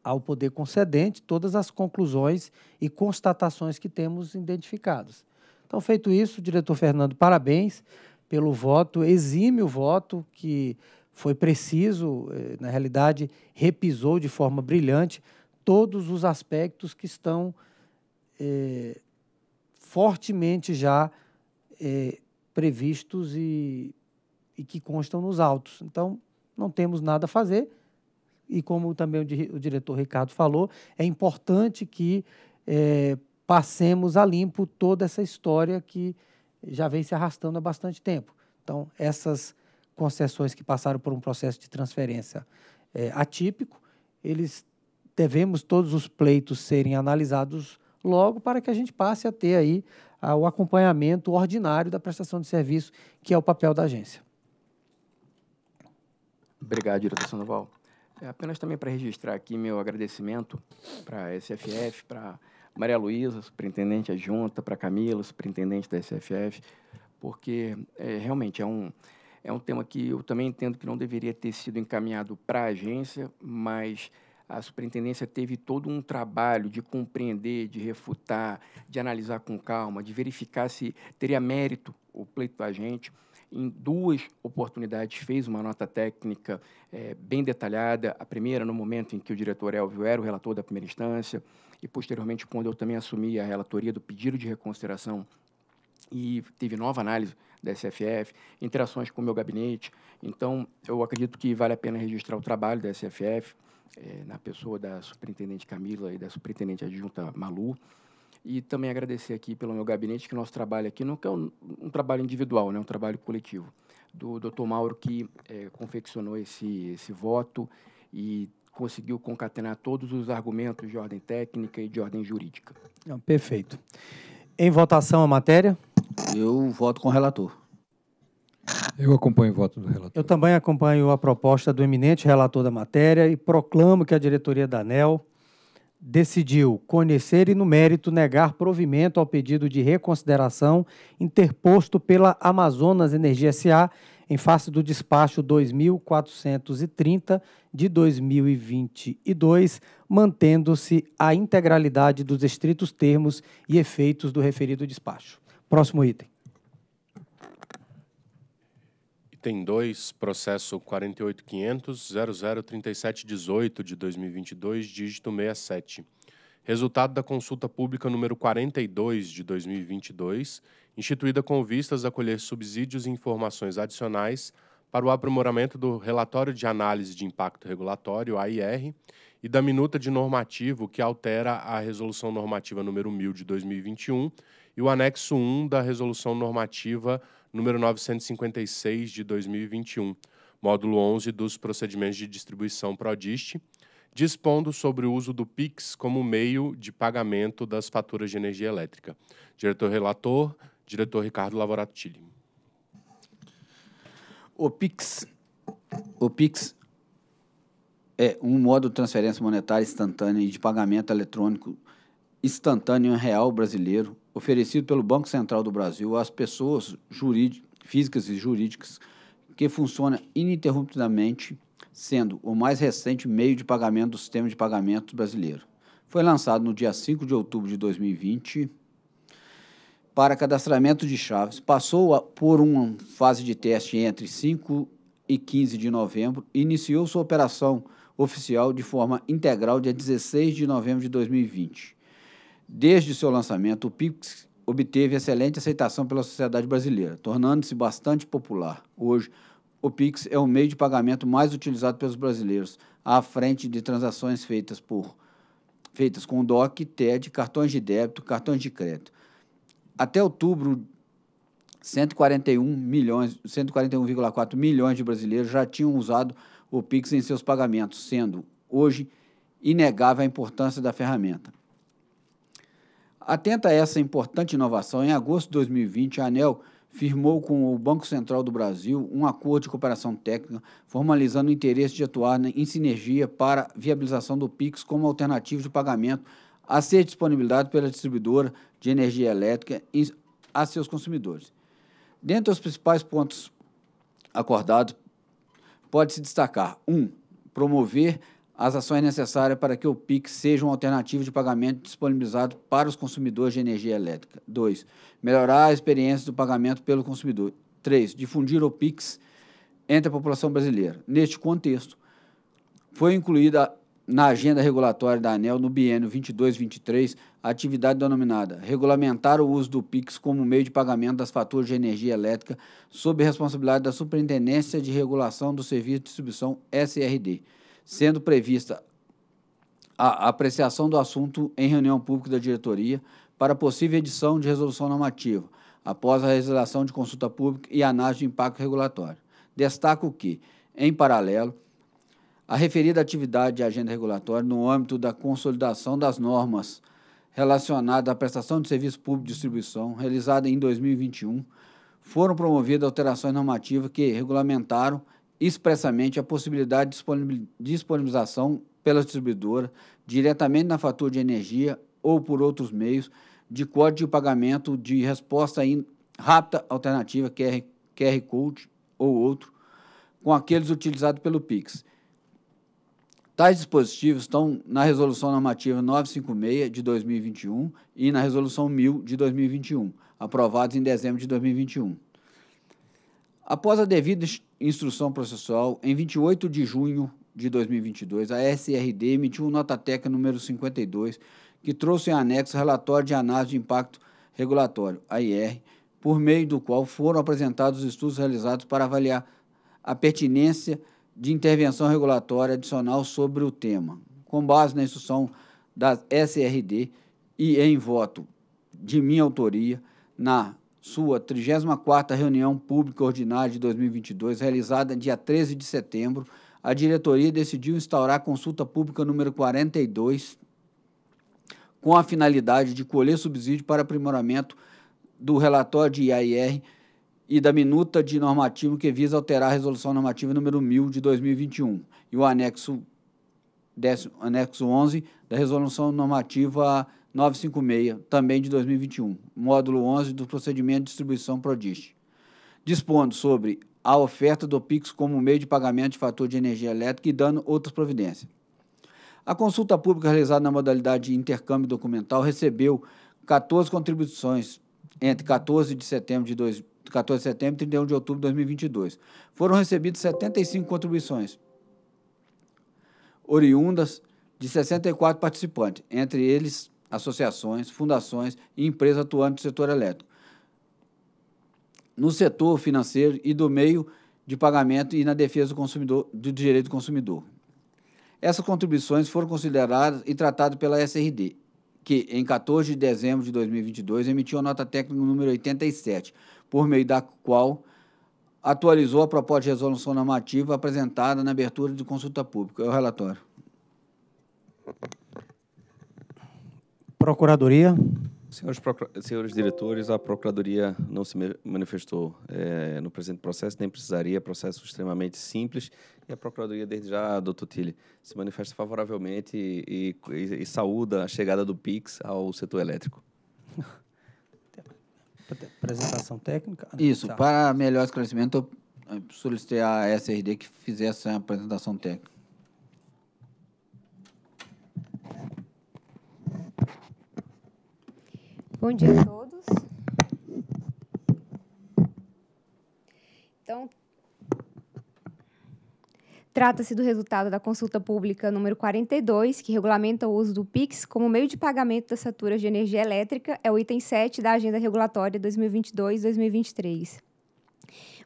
Speaker 1: ao poder concedente todas as conclusões e constatações que temos identificadas. Então, feito isso, diretor Fernando, parabéns pelo voto, exime o voto que foi preciso, eh, na realidade, repisou de forma brilhante todos os aspectos que estão eh, fortemente já eh, previstos e, e que constam nos autos. Então, não temos nada a fazer. E como também o, diretor Ricardo falou, é importante que é, passemos a limpo toda essa história que já vem se arrastando há bastante tempo. Então, essas concessões que passaram por um processo de transferência é, atípico, eles devemos todos os pleitos serem analisados logo para que a gente passe a ter aí a, ah, o acompanhamento ordinário da prestação de serviço, que é o papel da agência.
Speaker 4: Obrigado, diretor Sandoval. É apenas também para registrar aqui meu agradecimento para a SFF, para Maria Luísa, superintendente adjunta, para Camila, superintendente da SFF, porque é, realmente é um, é um tema que eu também entendo que não deveria ter sido encaminhado para a agência, mas a superintendência teve todo um trabalho de compreender, de refutar, de analisar com calma, de verificar se teria mérito o pleito da gente em duas oportunidades fez uma nota técnica é, bem detalhada. A primeira, no momento em que o diretor Elvio era o relator da primeira instância, e posteriormente, quando eu também assumi a relatoria do pedido de reconsideração e teve nova análise da SFF, interações com o meu gabinete. Então, eu acredito que vale a pena registrar o trabalho da SFF, é, eh, na pessoa da superintendente Camila e da superintendente adjunta Malu e também agradecer aqui pelo meu gabinete, que nosso trabalho aqui não é um, um trabalho individual, né, um trabalho coletivo, do Dr. Mauro, que é, confeccionou esse, esse voto e conseguiu concatenar todos os argumentos de ordem técnica e de ordem jurídica.
Speaker 1: Não, perfeito. Em votação a matéria?
Speaker 4: Eu voto com o relator.
Speaker 1: Eu acompanho o voto do relator. Eu também acompanho a proposta do eminente relator da matéria e proclamo que a diretoria da ANEL decidiu conhecer e, no mérito, negar provimento ao pedido de reconsideração interposto pela Amazonas Energia SA em face do despacho 2430 de 2022, mantendo-se a integralidade dos estritos termos e efeitos do referido despacho. Próximo item.
Speaker 5: Item 2, processo 48.500.003718 de 2022, dígito 67. Resultado da consulta pública número 42 de 2022, instituída com vistas a colher subsídios e informações adicionais para o aprimoramento do relatório de análise de impacto regulatório, AIR, e da minuta de normativo que altera a resolução normativa número 1000 de 2021 e o anexo 1 da resolução normativa número 956 de 2021, módulo 11 dos procedimentos de distribuição PRODIST, dispondo sobre o uso do PIX como meio de pagamento das faturas de energia elétrica. Diretor relator, diretor Ricardo Lavoratili.
Speaker 3: O PIX, o PIX é um modo de transferência monetária instantânea e de pagamento eletrônico instantâneo é real brasileiro, oferecido pelo Banco Central do Brasil às pessoas físicas e jurídicas, que funciona ininterruptamente, sendo o mais recente meio de pagamento do sistema de pagamentos brasileiro. Foi lançado no dia 5 de outubro de 2020 para cadastramento de chaves, passou a, por uma fase de teste entre 5 e 15 de novembro e iniciou sua operação oficial de forma integral dia 16 de novembro de 2020. Desde seu lançamento, o Pix obteve excelente aceitação pela sociedade brasileira, tornando-se bastante popular. Hoje, o Pix é o meio de pagamento mais utilizado pelos brasileiros, à frente de transações feitas por feitas com DOC, TED, cartões de débito, cartões de crédito. Até outubro, 141 milhões, 141,4 milhões de brasileiros já tinham usado o Pix em seus pagamentos, sendo hoje inegável a importância da ferramenta. Atenta a essa importante inovação, em agosto de 2020, a ANEL firmou com o Banco Central do Brasil um acordo de cooperação técnica, formalizando o interesse de atuar em sinergia para viabilização do PIX como alternativa de pagamento a ser disponibilizado pela distribuidora de energia elétrica a seus consumidores. Dentre os principais pontos acordados, pode-se destacar: 1. Um, promover as ações necessárias para que o PIX seja uma alternativa de pagamento disponibilizado para os consumidores de energia elétrica. 2. Melhorar a experiência do pagamento pelo consumidor. 3. Difundir o PIX entre a população brasileira. Neste contexto, foi incluída na agenda regulatória da ANEL no biênio 22-23 a atividade denominada Regulamentar o uso do PIX como meio de pagamento das faturas de energia elétrica sob responsabilidade da Superintendência de Regulação do Serviço de Distribuição SRD sendo prevista a apreciação do assunto em reunião pública da diretoria para possível edição de resolução normativa, após a realização de consulta pública e análise de impacto regulatório. Destaco que, em paralelo, a referida atividade de agenda regulatória no âmbito da consolidação das normas relacionadas à prestação de serviço público de distribuição, realizada em 2021, foram promovidas alterações normativas que regulamentaram expressamente a possibilidade de disponibilização pela distribuidora diretamente na fatura de energia ou por outros meios de código de pagamento de resposta rápida alternativa QR, QR Code ou outro com aqueles utilizados pelo PIX. Tais dispositivos estão na Resolução Normativa 956 de 2021 e na Resolução 1000 de 2021, aprovados em dezembro de 2021. Após a devida instrução processual, em 28 de junho de 2022, a SRD emitiu nota técnica número 52, que trouxe em anexo relatório de análise de impacto regulatório, AIR, por meio do qual foram apresentados estudos realizados para avaliar a pertinência de intervenção regulatória adicional sobre o tema. Com base na instrução da SRD e em voto de minha autoria, na sua 34ª reunião pública ordinária de 2022, realizada dia 13 de setembro, a diretoria decidiu instaurar a consulta pública número 42 com a finalidade de colher subsídio para aprimoramento do relatório de IAIR e da minuta de normativo que visa alterar a resolução normativa número 1000 de 2021 e o anexo 10, anexo 11 da resolução normativa 956, também de 2021, módulo 11 do procedimento de distribuição Prodist, dispondo sobre a oferta do Pix como meio de pagamento de fator de energia elétrica e dando outras providências. A consulta pública realizada na modalidade de intercâmbio documental recebeu 14 contribuições entre 14 de setembro de dois, 14 de setembro e 31 de outubro de 2022. Foram recebidas 75 contribuições oriundas de 64 participantes, entre eles associações, fundações e empresas atuantes no setor elétrico. No setor financeiro e do meio de pagamento e na defesa do, consumidor, do direito do consumidor. Essas contribuições foram consideradas e tratadas pela SRD, que, em 14 de dezembro de 2022, emitiu a nota técnica número 87, por meio da qual atualizou a proposta de resolução normativa apresentada na abertura de consulta pública. É o relatório.
Speaker 6: Procuradoria. Senhores, senhores, diretores, a Procuradoria não se manifestou é, no presente processo, nem precisaria, é processo extremamente simples, e a Procuradoria, desde já, doutor Tille, se manifesta favoravelmente e, e, e saúda a chegada do PIX ao setor elétrico.
Speaker 1: Apresentação técnica? Isso, tá.
Speaker 3: para melhor esclarecimento, eu solicitei à SRD que fizesse a apresentação técnica.
Speaker 8: Bom dia a todos. Então, trata-se do resultado da consulta pública número 42, que regulamenta o uso do PIX como meio de pagamento das faturas de energia elétrica, é o item 7 da Agenda Regulatória 2022-2023.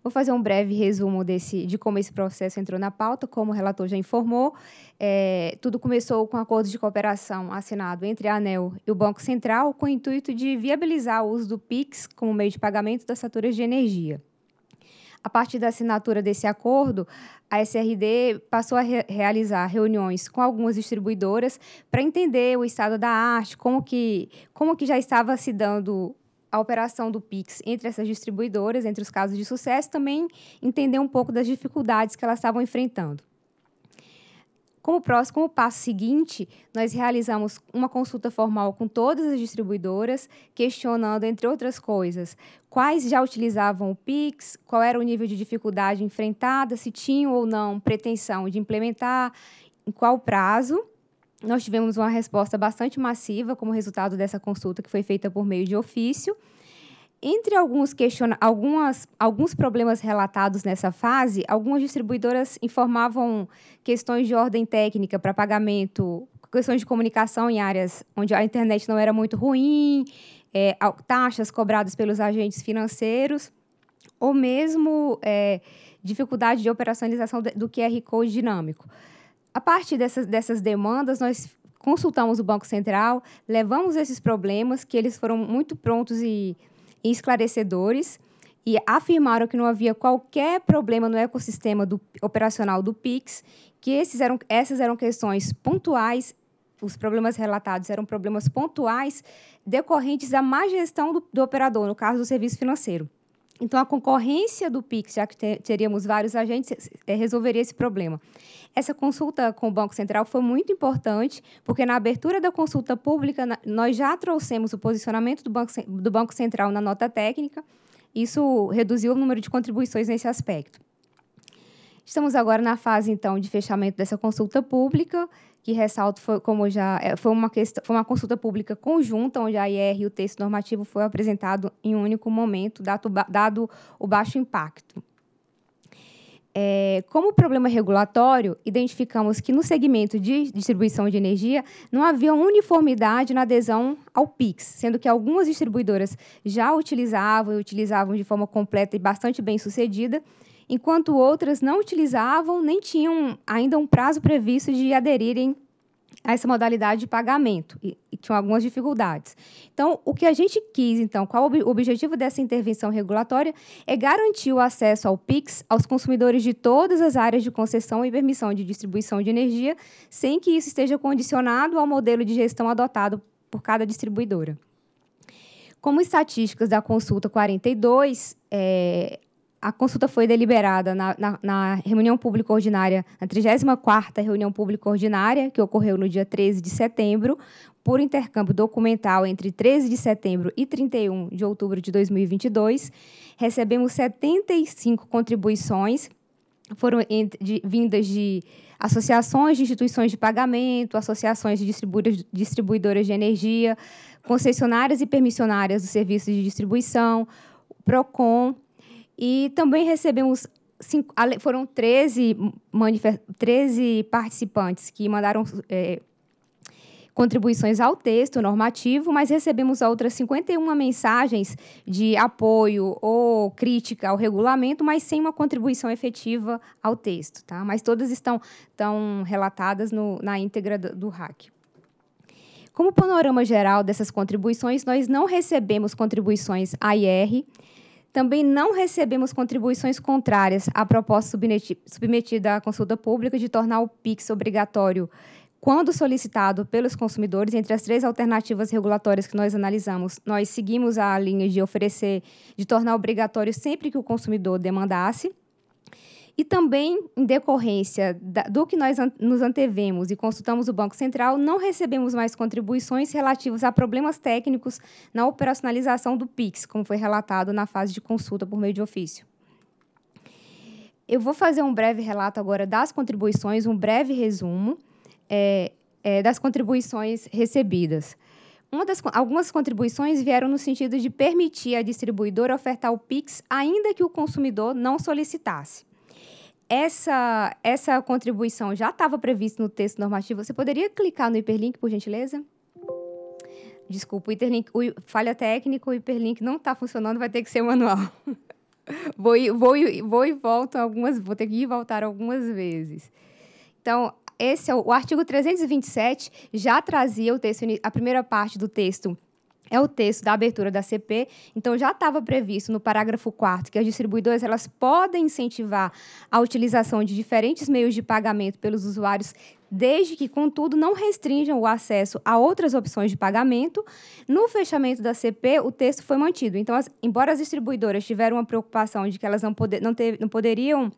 Speaker 8: Vou fazer um breve resumo desse, de como esse processo entrou na pauta. Como o relator já informou, é, tudo começou com um acordo de cooperação assinado entre a ANEL e o Banco Central com o intuito de viabilizar o uso do PIX como meio de pagamento das faturas de energia. A partir da assinatura desse acordo, a SRD passou a re realizar reuniões com algumas distribuidoras para entender o estado da arte, como que, como que já estava se dando a operação do Pix entre essas distribuidoras, entre os casos de sucesso, também entender um pouco das dificuldades que elas estavam enfrentando. Como próximo, como passo seguinte, nós realizamos uma consulta formal com todas as distribuidoras, questionando, entre outras coisas, quais já utilizavam o Pix, qual era o nível de dificuldade enfrentada, se tinham ou não pretensão de implementar, em qual prazo. Nós tivemos uma resposta bastante massiva como resultado dessa consulta que foi feita por meio de ofício. Entre alguns, questiona algumas, alguns problemas relatados nessa fase, algumas distribuidoras informavam questões de ordem técnica para pagamento, questões de comunicação em áreas onde a internet não era muito ruim, é, taxas cobradas pelos agentes financeiros, ou mesmo é, dificuldade de operacionalização do QR Code dinâmico a partir dessas, dessas demandas, nós consultamos o Banco Central, levamos esses problemas, que eles foram muito prontos e, e esclarecedores, e afirmaram que não havia qualquer problema no ecossistema do, operacional do PIX, que esses eram, essas eram questões pontuais, os problemas relatados eram problemas pontuais decorrentes da má gestão do, do operador, no caso do serviço financeiro. Então, a concorrência do PIX, já que teríamos vários agentes, é, é, resolveria esse problema. Essa consulta com o Banco Central foi muito importante, porque na abertura da consulta pública, nós já trouxemos o posicionamento do Banco, do Banco Central na nota técnica. Isso reduziu o número de contribuições nesse aspecto. Estamos agora na fase, então, de fechamento dessa consulta pública que ressalto foi, como já é, foi uma questão, foi uma consulta pública conjunta, onde a IR e o texto normativo foi apresentado em um único momento, dado, dado o baixo impacto. É, como problema regulatório, identificamos que no segmento de distribuição de energia não havia uniformidade na adesão ao PIX, sendo que algumas distribuidoras já utilizavam e utilizavam de forma completa e bastante bem sucedida, enquanto outras não utilizavam nem tinham ainda um prazo previsto de aderirem a essa modalidade de pagamento e, e tinham algumas dificuldades. Então, o que a gente quis, então, qual o objetivo dessa intervenção regulatória é garantir o acesso ao PIX aos consumidores de todas as áreas de concessão e permissão de distribuição de energia, sem que isso esteja condicionado ao modelo de gestão adotado por cada distribuidora. Como estatísticas da consulta 42, é, a consulta foi deliberada na, na, na reunião pública ordinária, na 34ª reunião pública ordinária, que ocorreu no dia 13 de setembro, por intercâmbio documental entre 13 de setembro e 31 de outubro de 2022. Recebemos 75 contribuições, foram entre, de, vindas de associações de instituições de pagamento, associações de distribuidoras, distribuidoras de energia, concessionárias e permissionárias do serviço de distribuição, PROCON, e também recebemos cinco, foram 13, 13 participantes que mandaram é, contribuições ao texto normativo, mas recebemos outras 51 mensagens de apoio ou crítica ao regulamento, mas sem uma contribuição efetiva ao texto. Tá? Mas todas estão, estão relatadas no, na íntegra do, do hack. Como panorama geral dessas contribuições, nós não recebemos contribuições AIR, também não recebemos contribuições contrárias à proposta submetida à consulta pública de tornar o PIX obrigatório quando solicitado pelos consumidores, entre as três alternativas regulatórias que nós analisamos, nós seguimos a linha de oferecer, de tornar obrigatório sempre que o consumidor demandasse. E também, em decorrência da, do que nós an nos antevemos e consultamos o Banco Central, não recebemos mais contribuições relativas a problemas técnicos na operacionalização do PIX, como foi relatado na fase de consulta por meio de ofício. Eu vou fazer um breve relato agora das contribuições, um breve resumo é, é, das contribuições recebidas. Das, algumas contribuições vieram no sentido de permitir à distribuidora ofertar o PIX, ainda que o consumidor não solicitasse essa, essa contribuição já estava prevista no texto normativo. Você poderia clicar no hiperlink, por gentileza? Desculpa, o hiperlink, o, falha técnica, o hiperlink não está funcionando, vai ter que ser manual. vou, vou, vou e volto algumas, vou ter que ir e voltar algumas vezes. Então, esse é o, o artigo 327 já trazia o texto, a primeira parte do texto é o texto da abertura da CP. Então, já estava previsto no parágrafo 4 que as distribuidoras elas podem incentivar a utilização de diferentes meios de pagamento pelos usuários desde que, contudo, não restringam o acesso a outras opções de pagamento. No fechamento da CP, o texto foi mantido. Então, as, embora as distribuidoras tiveram uma preocupação de que elas não, poder, não, ter, não poderiam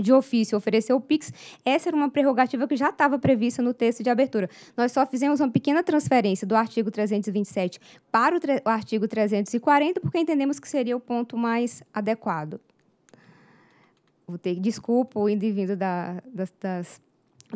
Speaker 8: de ofício oferecer o PIX, essa era uma prerrogativa que já estava prevista no texto de abertura. Nós só fizemos uma pequena transferência do artigo 327 para o, o artigo 340, porque entendemos que seria o ponto mais adequado. Vou ter, desculpa o indivíduo da, das, das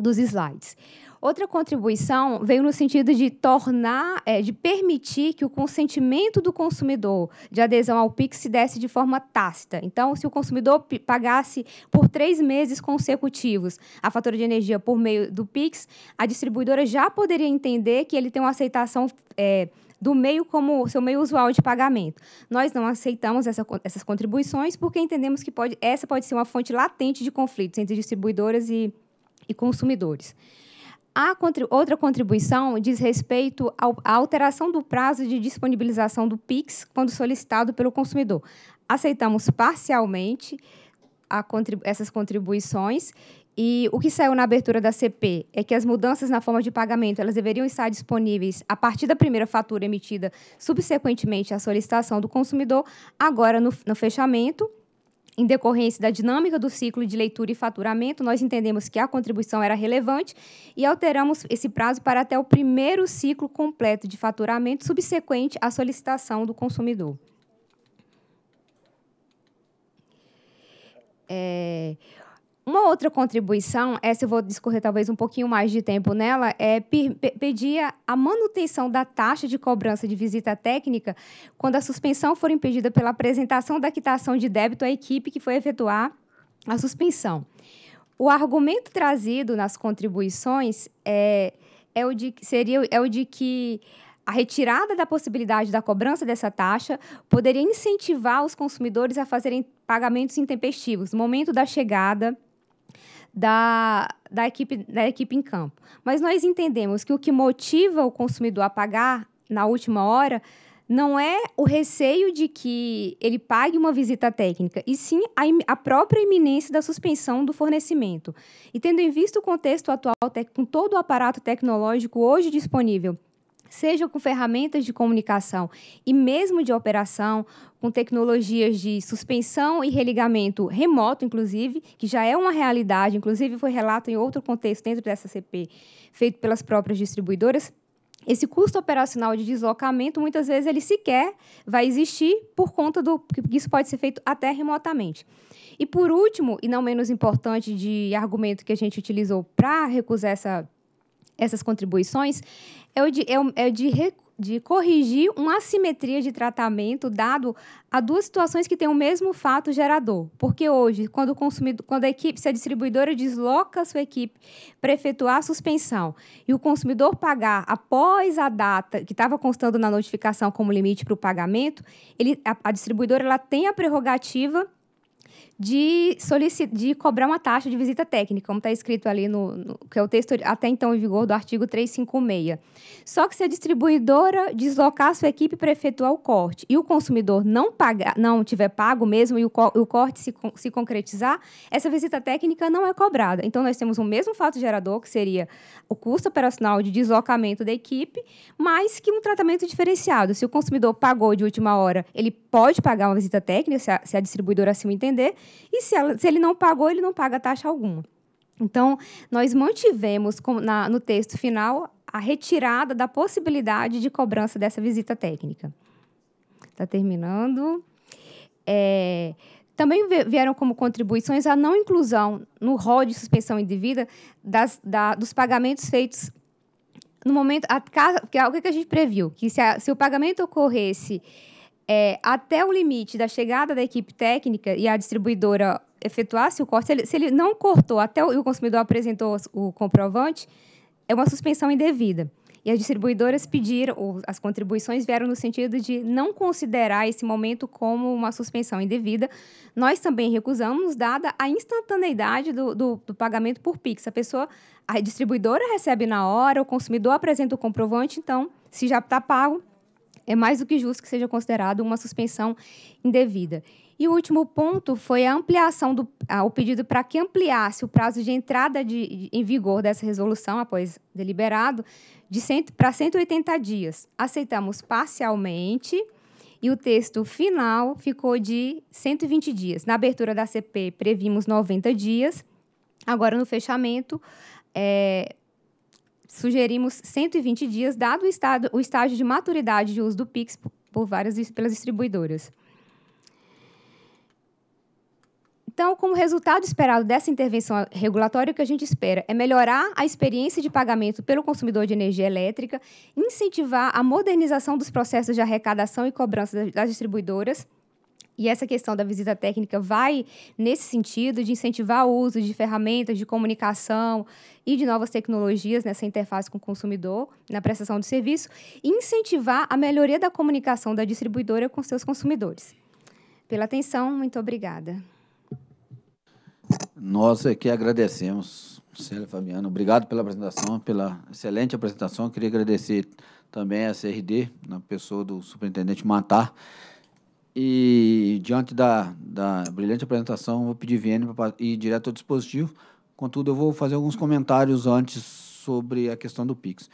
Speaker 8: dos slides. Outra contribuição veio no sentido de tornar, é, de permitir que o consentimento do consumidor de adesão ao PIX se desse de forma tácita. Então, se o consumidor pagasse por três meses consecutivos a fatura de energia por meio do PIX, a distribuidora já poderia entender que ele tem uma aceitação. É, do meio como seu meio usual de pagamento. Nós não aceitamos essa, essas contribuições porque entendemos que pode, essa pode ser uma fonte latente de conflitos entre distribuidoras e e consumidores. A contribu outra contribuição diz respeito ao, à alteração do prazo de disponibilização do PIX quando solicitado pelo consumidor. Aceitamos parcialmente contribu essas contribuições e o que saiu na abertura da CP é que as mudanças na forma de pagamento elas deveriam estar disponíveis a partir da primeira fatura emitida subsequentemente à solicitação do consumidor, agora no, no fechamento em decorrência da dinâmica do ciclo de leitura e faturamento, nós entendemos que a contribuição era relevante e alteramos esse prazo para até o primeiro ciclo completo de faturamento subsequente à solicitação do consumidor. É, uma outra contribuição, essa eu vou discorrer talvez um pouquinho mais de tempo nela, é pedir a manutenção da taxa de cobrança de visita técnica quando a suspensão for impedida pela apresentação da quitação de débito à equipe que foi efetuar a suspensão. O argumento trazido nas contribuições é, é, o, de, seria, é o de que a retirada da possibilidade da cobrança dessa taxa poderia incentivar os consumidores a fazerem pagamentos intempestivos no momento da chegada da, da, equipe, da equipe em campo. Mas nós entendemos que o que motiva o consumidor a pagar na última hora não é o receio de que ele pague uma visita técnica, e sim a, a, própria iminência da suspensão do fornecimento. E tendo em vista o contexto atual, com todo o aparato tecnológico hoje disponível seja com ferramentas de comunicação e mesmo de operação, com tecnologias de suspensão e religamento remoto, inclusive, que já é uma realidade, inclusive foi relato em outro contexto dentro dessa CP, feito pelas próprias distribuidoras. Esse custo operacional de deslocamento, muitas vezes, ele sequer vai existir por conta do que isso pode ser feito até remotamente. E por último, e não menos importante de argumento que a gente utilizou para recusar essa essas contribuições é o de, é, é de, de corrigir uma assimetria de tratamento dado a duas situações que têm o mesmo fato gerador. Porque hoje, quando, o consumidor, quando a equipe, se a distribuidora desloca a sua equipe para efetuar a suspensão e o consumidor pagar após a data que estava constando na notificação como limite para o pagamento, ele, a, a distribuidora ela tem a prerrogativa de, solicit... de cobrar uma taxa de visita técnica, como está escrito ali no, no, que é o texto até então em vigor do artigo 356. Só que se a distribuidora deslocar sua equipe para efetuar o corte e o consumidor não pagar, não tiver pago mesmo e o, co... o corte se, con... se concretizar, essa visita técnica não é cobrada. Então nós temos o mesmo fato gerador que seria o custo operacional de deslocamento da equipe, mas que um tratamento diferenciado. Se o consumidor pagou de última hora, ele pode pagar uma visita técnica, se a, se a distribuidora assim o entender e se, ela, se ele não pagou, ele não paga taxa alguma. Então, nós mantivemos na, no texto final a retirada da possibilidade de cobrança dessa visita técnica. Está terminando. É, também vieram como contribuições a não inclusão no rol de suspensão indevida das, da, dos pagamentos feitos no momento. A, é o que a gente previu? Que se, a, se o pagamento ocorresse é, até o limite da chegada da equipe técnica e a distribuidora efetuasse o corte, se ele, se ele não cortou até o, o consumidor apresentou o comprovante, é uma suspensão indevida. E as distribuidoras pediram, ou as contribuições vieram no sentido de não considerar esse momento como uma suspensão indevida. Nós também recusamos, dada a instantaneidade do, do, do pagamento por Pix. A pessoa, a distribuidora recebe na hora, o consumidor apresenta o comprovante, então, se já está pago, é mais do que justo que seja considerado uma suspensão indevida. E o último ponto foi a ampliação do o pedido para que ampliasse o prazo de entrada de, de, em vigor dessa resolução, após deliberado, de para 180 dias. Aceitamos parcialmente e o texto final ficou de 120 dias. Na abertura da CP, previmos 90 dias. Agora, no fechamento, é, sugerimos 120 dias, dado o, estado, o estágio de maturidade de uso do Pix por várias pelas distribuidoras. Então, como resultado esperado dessa intervenção regulatória, o que a gente espera é melhorar a experiência de pagamento pelo consumidor de energia elétrica, incentivar a modernização dos processos de arrecadação e cobrança das distribuidoras, e essa questão da visita técnica vai nesse sentido de incentivar o uso de ferramentas de comunicação e de novas tecnologias nessa interface com o consumidor, na prestação do serviço, e incentivar a melhoria da comunicação da distribuidora com seus consumidores. Pela atenção, muito obrigada.
Speaker 3: Nós é que agradecemos, Célia Fabiano. Obrigado pela apresentação, pela excelente apresentação. Queria agradecer também a CRD, na pessoa do superintendente Matar. E diante da, da brilhante apresentação, vou pedir Viene para ir direto ao dispositivo. Contudo, eu vou fazer alguns comentários antes sobre a questão do Pix.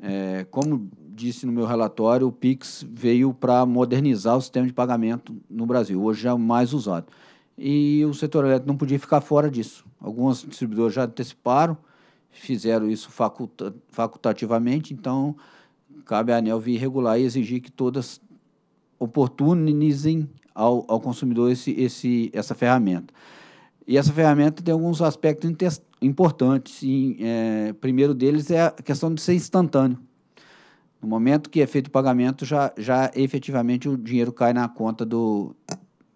Speaker 3: É, como disse no meu relatório, o Pix veio para modernizar o sistema de pagamento no Brasil. Hoje é o mais usado. E o setor elétrico não podia ficar fora disso. Alguns distribuidores já anteciparam, fizeram isso faculta facultativamente, então cabe à ANEL vir regular e exigir que todas oportunizem ao, ao consumidor esse, esse, essa ferramenta. E essa ferramenta tem alguns aspectos importantes. E, é, primeiro deles é a questão de ser instantâneo. No momento que é feito o pagamento, já, já efetivamente o dinheiro cai na conta do,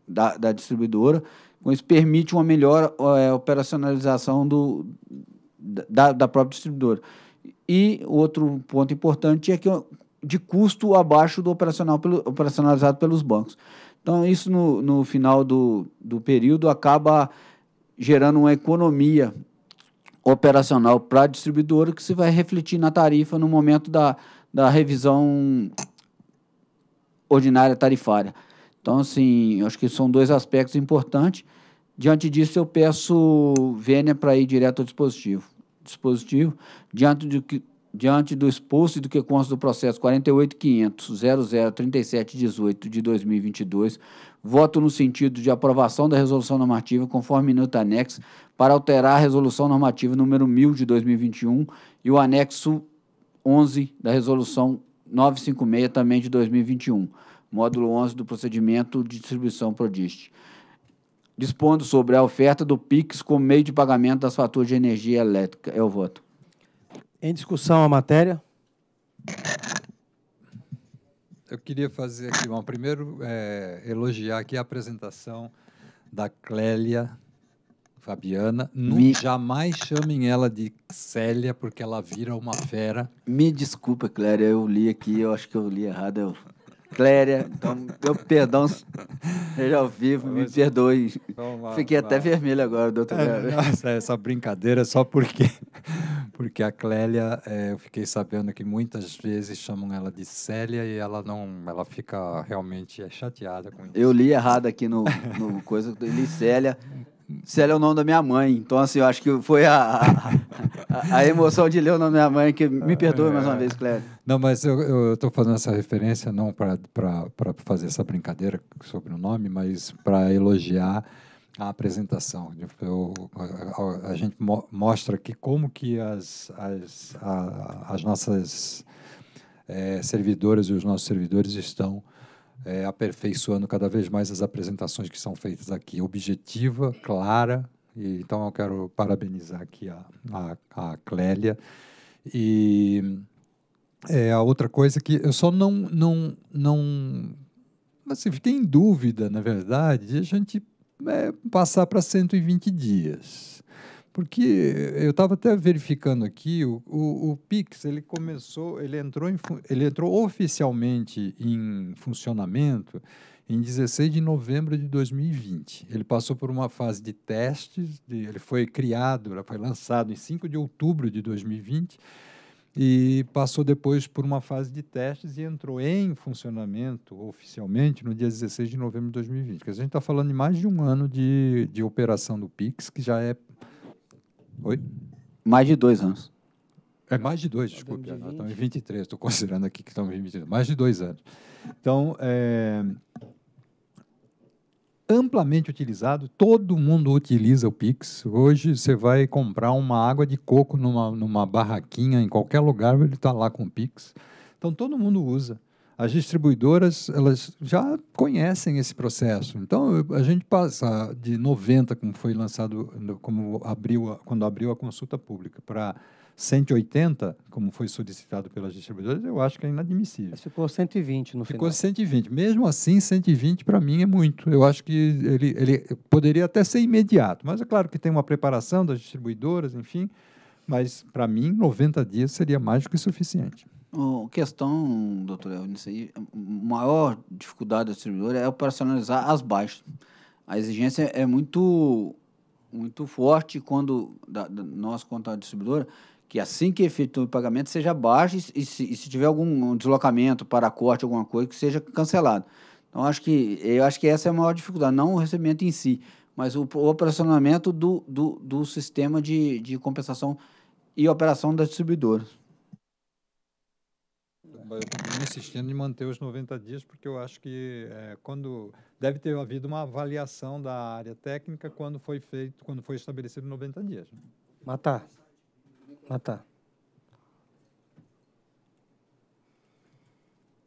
Speaker 3: da, da distribuidora. Com isso, permite uma melhor é, operacionalização do, da, da própria distribuidora. E outro ponto importante é que de custo abaixo do operacional pelo, operacionalizado pelos bancos. Então, isso no, no final do, do período acaba gerando uma economia operacional para a distribuidora que se vai refletir na tarifa no momento da, da revisão ordinária tarifária. Então, assim, acho que são dois aspectos importantes. Diante disso, eu peço vênia para ir direto ao dispositivo. Dispositivo, diante do que, diante do exposto e do que consta do processo 48.500.003718 de 2022, voto no sentido de aprovação da resolução normativa conforme minuta anexo para alterar a resolução normativa número 1000 de 2021 e o anexo 11 da resolução 956 também de 2021, módulo 11 do procedimento de distribuição prodiste. dispondo sobre a oferta do PIX como meio de pagamento das faturas de energia elétrica. é o voto.
Speaker 1: Em discussão a matéria.
Speaker 2: Eu queria fazer aqui, bom, primeiro é, elogiar aqui a apresentação da Clélia Fabiana. Não, me... Jamais chamem ela de Célia, porque ela vira uma fera. Me desculpa,
Speaker 3: Clélia, eu li aqui, eu acho que eu li errado. Eu... Clélia, então, meu perdão,
Speaker 2: seja ao vivo, me perdoe. Lá, Fiquei lá. até vermelho agora, doutor. É, nossa, essa brincadeira é só porque porque a Clélia, é, eu fiquei sabendo que muitas vezes chamam ela de Célia e ela não, ela fica realmente é, chateada com isso. Eu
Speaker 3: li errado aqui no, no coisa, eu li Célia. Célia é o nome da minha mãe, então assim, eu acho que foi a, a, a emoção de ler o nome da minha mãe, que me perdoe mais uma vez, Clélia.
Speaker 2: Não, mas eu estou fazendo essa referência não para fazer essa brincadeira sobre o nome, mas para elogiar a apresentação. Eu, a, a, gente mo mostra aqui como que as, as, a, as nossas é, servidoras e os nossos servidores estão é, aperfeiçoando cada vez mais as apresentações que são feitas aqui, objetiva, clara. E, então, eu quero parabenizar aqui a, a, a Clélia. E é, a outra coisa que eu só não, não, não assim, fiquei em dúvida, na verdade, a gente é, passar para 120 dias. Porque eu estava até verificando aqui, o, o, o, Pix ele começou, ele entrou, em, ele entrou oficialmente em funcionamento em 16 de novembro de 2020. Ele passou por uma fase de testes, de, ele foi criado, foi lançado em 5 de outubro de 2020 e passou depois por uma fase de testes e entrou em funcionamento oficialmente no dia 16 de novembro de 2020. Quer dizer, a gente está falando de mais de um ano de, de operação do Pix, que já é. Oi? Mais de dois anos. É mais de dois, tá desculpe. De estamos em 23, estou considerando aqui que estamos em 23. Mais de dois anos. Então, é, amplamente utilizado, todo mundo utiliza o Pix. Hoje você vai comprar uma água de coco numa, numa barraquinha, em qualquer lugar, ele está lá com o Pix. Então todo mundo usa. As distribuidoras elas já conhecem esse processo. Então a gente passa de 90, como foi lançado, como abriu, quando abriu a consulta pública, para 180, como foi solicitado pelas distribuidoras, eu acho que é inadmissível. Mas ficou 120 no ficou final. Ficou 120. Mesmo assim, 120 para mim é muito. Eu acho que ele, ele poderia até ser imediato, mas é claro que tem uma preparação das distribuidoras, enfim. Mas para mim, 90 dias seria mais do que suficiente.
Speaker 3: O questão, doutor Eunice, maior dificuldade da distribuidora é operacionalizar as baixas. A exigência é muito muito forte quando da, da, nós, quanto à distribuidora, que assim que efetuar o pagamento seja baixo e se, e se tiver algum deslocamento para corte, alguma coisa, que seja cancelado. Então, acho que, eu acho que essa é a maior dificuldade, não o recebimento em si, mas o, o operacionamento do, do, do sistema de, de compensação e operação das distribuidoras.
Speaker 2: Eu insistindo em manter os 90 dias, porque eu acho que é, quando deve ter havido uma avaliação da área técnica quando foi feito, quando foi estabelecido 90 dias. Né?
Speaker 1: Matar. Ah, tá.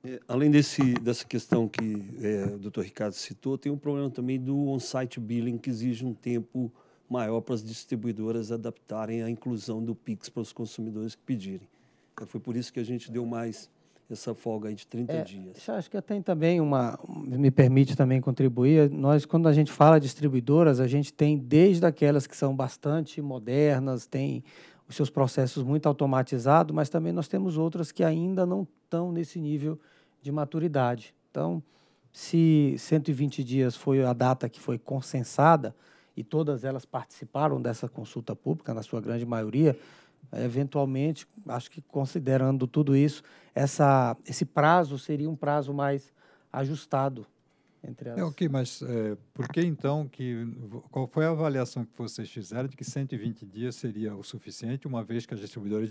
Speaker 9: É, além desse, dessa questão que é, o doutor Ricardo citou, tem um problema também do on-site billing, que exige um tempo maior para as distribuidoras adaptarem a inclusão do PIX para os consumidores que pedirem. Então, foi por isso que a gente deu mais essa folga de 30 é, dias.
Speaker 1: Acho que tem também uma, me permite também contribuir, nós, quando a gente fala distribuidoras, a gente tem desde aquelas que são bastante modernas, tem os seus processos muito automatizados, mas também nós temos outras que ainda não estão nesse nível de maturidade. Então, se 120 dias foi a data que foi consensada e todas elas participaram dessa consulta pública, na sua grande maioria, eventualmente, acho que considerando tudo isso, essa, esse prazo seria um prazo mais
Speaker 2: ajustado entre é, elas. É ok, mas é, por que então que qual foi a avaliação que vocês fizeram de que 120 dias seria o suficiente, uma vez que as distribuidoras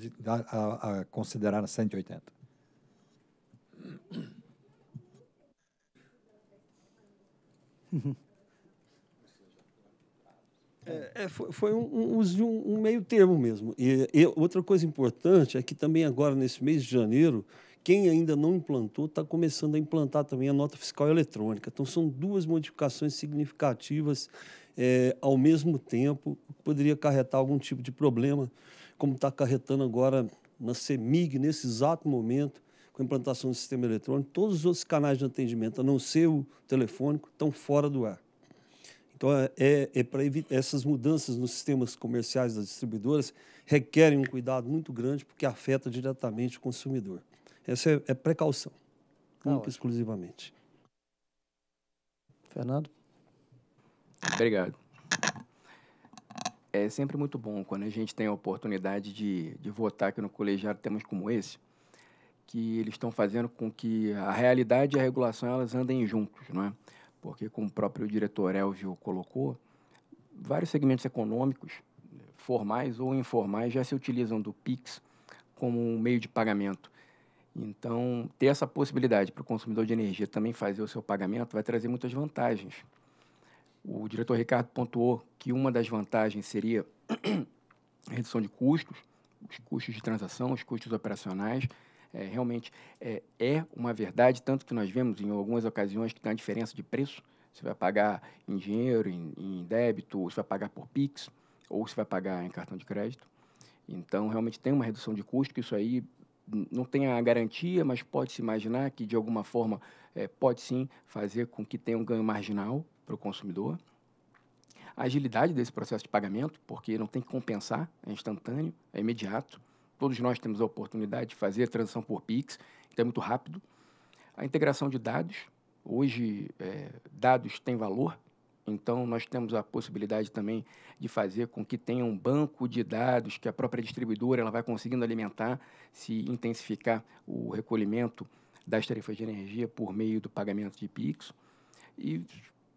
Speaker 2: a, a consideraram 180?
Speaker 9: É, é, foi, foi um, um, um, meio termo mesmo. E, e outra coisa importante é que também agora, nesse mês de janeiro, quem ainda não implantou está começando a implantar também a nota fiscal eletrônica. Então, são duas modificações significativas é, ao mesmo tempo, poderia acarretar algum tipo de problema, como está acarretando agora na CEMIG, nesse exato momento, com a implantação do sistema eletrônico. Todos os outros canais de atendimento, a não ser o telefônico, estão fora do ar. Então, é, é, é para evitar essas mudanças nos sistemas comerciais das distribuidoras requerem um cuidado muito grande porque afeta diretamente o consumidor. Essa é, é precaução, ah, única e exclusivamente. Fernando?
Speaker 4: Obrigado. É sempre muito bom quando a gente tem a oportunidade de, de votar aqui no colegiado temas como esse, que eles estão fazendo com que a realidade e a regulação elas andem juntos, não é? Porque como o próprio diretor Elvio colocou, vários segmentos econômicos, formais ou informais, já se utilizam do Pix como um meio de pagamento. Então, ter essa possibilidade para o consumidor de energia também fazer o seu pagamento vai trazer muitas vantagens. O diretor Ricardo pontuou que uma das vantagens seria a redução de custos, os custos de transação, os custos operacionais. É, realmente é, é, uma verdade, tanto que nós vemos em algumas ocasiões que tem uma diferença de preço. Você vai pagar em dinheiro, em, em débito, ou você vai pagar por PIX, ou você vai pagar em cartão de crédito. Então, realmente tem uma redução de custo, que isso aí não tem a garantia, mas pode-se imaginar que, de alguma forma, é, pode sim fazer com que tenha um ganho marginal para o consumidor. A agilidade desse processo de pagamento, porque não tem que compensar, é instantâneo, é imediato. Todos nós temos a oportunidade de fazer a transição por PIX, então é muito rápido. A integração de dados, hoje é, dados têm valor, então, nós temos a possibilidade também de fazer com que tenha um banco de dados que a própria distribuidora ela vai conseguindo alimentar se intensificar o recolhimento das tarifas de energia por meio do pagamento de PIX. E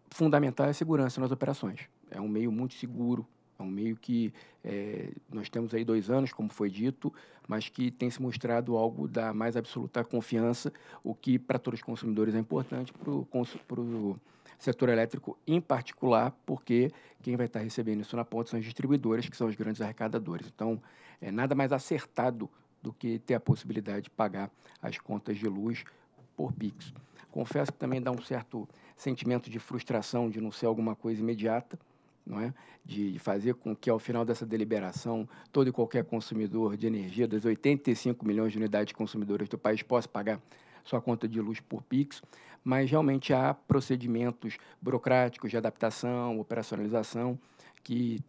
Speaker 4: fundamental é a segurança nas operações. É um meio muito seguro, é um meio que é, nós temos aí dois anos, como foi dito, mas que tem se mostrado algo da mais absoluta confiança, o que para todos os consumidores é importante, para o setor elétrico em particular, porque quem vai estar recebendo isso na ponta são as distribuidoras, que são os grandes arrecadadores. Então, é nada mais acertado do que ter a possibilidade de pagar as contas de luz por Pix. Confesso que também dá um certo sentimento de frustração de não ser alguma coisa imediata, não é? de fazer com que, ao final dessa deliberação, todo e qualquer consumidor de energia, das 85 milhões de unidades consumidoras do país, possa pagar sua conta de luz por Pix, mas realmente há procedimentos burocráticos de adaptação, operacionalização, que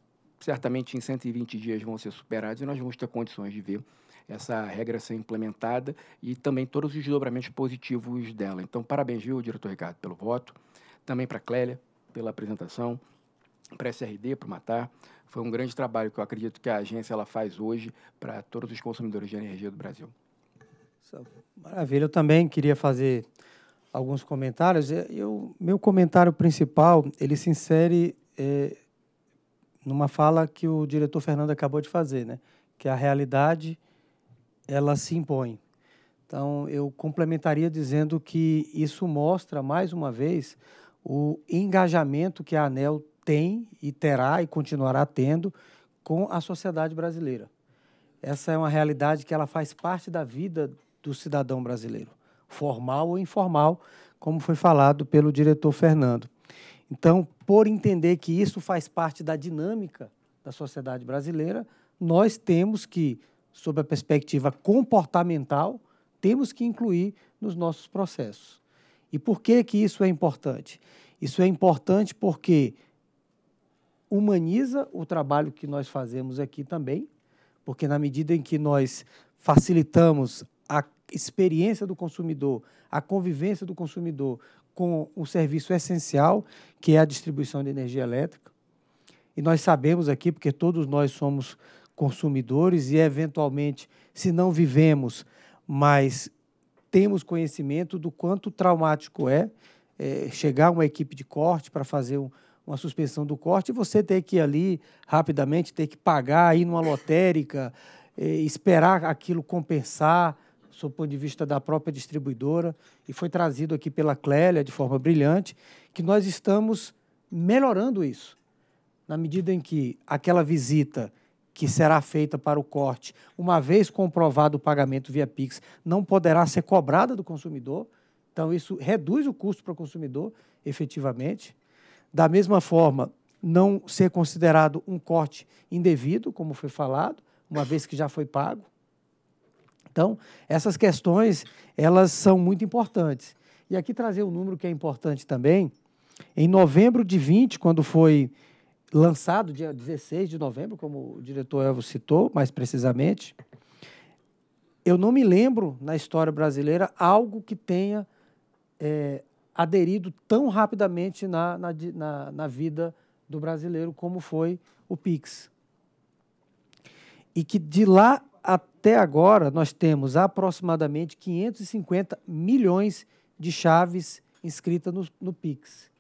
Speaker 4: certamente em 120 dias vão ser superados e nós vamos ter condições de ver essa regra ser implementada e também todos os desdobramentos positivos dela. Então, parabéns, viu, diretor Ricardo, pelo voto, também para a Clélia pela apresentação, para a SRD, para o Matar. Foi um grande trabalho que eu acredito que a agência ela faz hoje para todos os consumidores de energia do Brasil. É
Speaker 1: maravilha. Eu também queria fazer alguns comentários. É, eu, meu comentário principal, ele se insere é, numa fala que o diretor Fernando acabou de fazer, né? Que a realidade ela se impõe. Então, eu complementaria dizendo que isso mostra, mais uma vez, o engajamento que a ANEL tem e terá e continuará tendo com a sociedade brasileira. Essa é uma realidade que ela faz parte da vida do cidadão brasileiro, formal ou informal, como foi falado pelo diretor Fernando. Então, por entender que isso faz parte da dinâmica da sociedade brasileira, nós temos que, sob a perspectiva comportamental, temos que incluir nos nossos processos. E por que que isso é importante? Isso é importante porque humaniza o trabalho que nós fazemos aqui também, porque na medida em que nós facilitamos experiência do consumidor, a convivência do consumidor com o serviço essencial, que é a distribuição de energia elétrica. E nós sabemos aqui, porque todos nós somos consumidores e, eventualmente, se não vivemos, mas temos conhecimento do quanto traumático é, é chegar uma equipe de corte para fazer um, uma suspensão do corte e você ter que ir ali rapidamente, ter que pagar, ir numa lotérica, eh, esperar aquilo compensar sob o ponto de vista da própria distribuidora, e foi trazido aqui pela Clélia de forma brilhante, que nós estamos melhorando isso. Na medida em que aquela visita que será feita para o corte, uma vez comprovado o pagamento via Pix, não poderá ser cobrada do consumidor. Então, isso reduz o custo para o consumidor, efetivamente. Da mesma forma, não ser considerado um corte indevido, como foi falado, uma vez que já foi pago. Então, essas questões, elas são muito importantes. E aqui trazer um número que é importante também. Em novembro de 20, quando foi lançado, dia 16 de novembro, como o diretor Elvo citou, mais precisamente, eu não me lembro na história brasileira algo que tenha é, aderido tão rapidamente na, na, na, na vida do brasileiro como foi o PIX. E que de lá até agora, nós temos aproximadamente 550 milhões de chaves inscritas no, no Pix.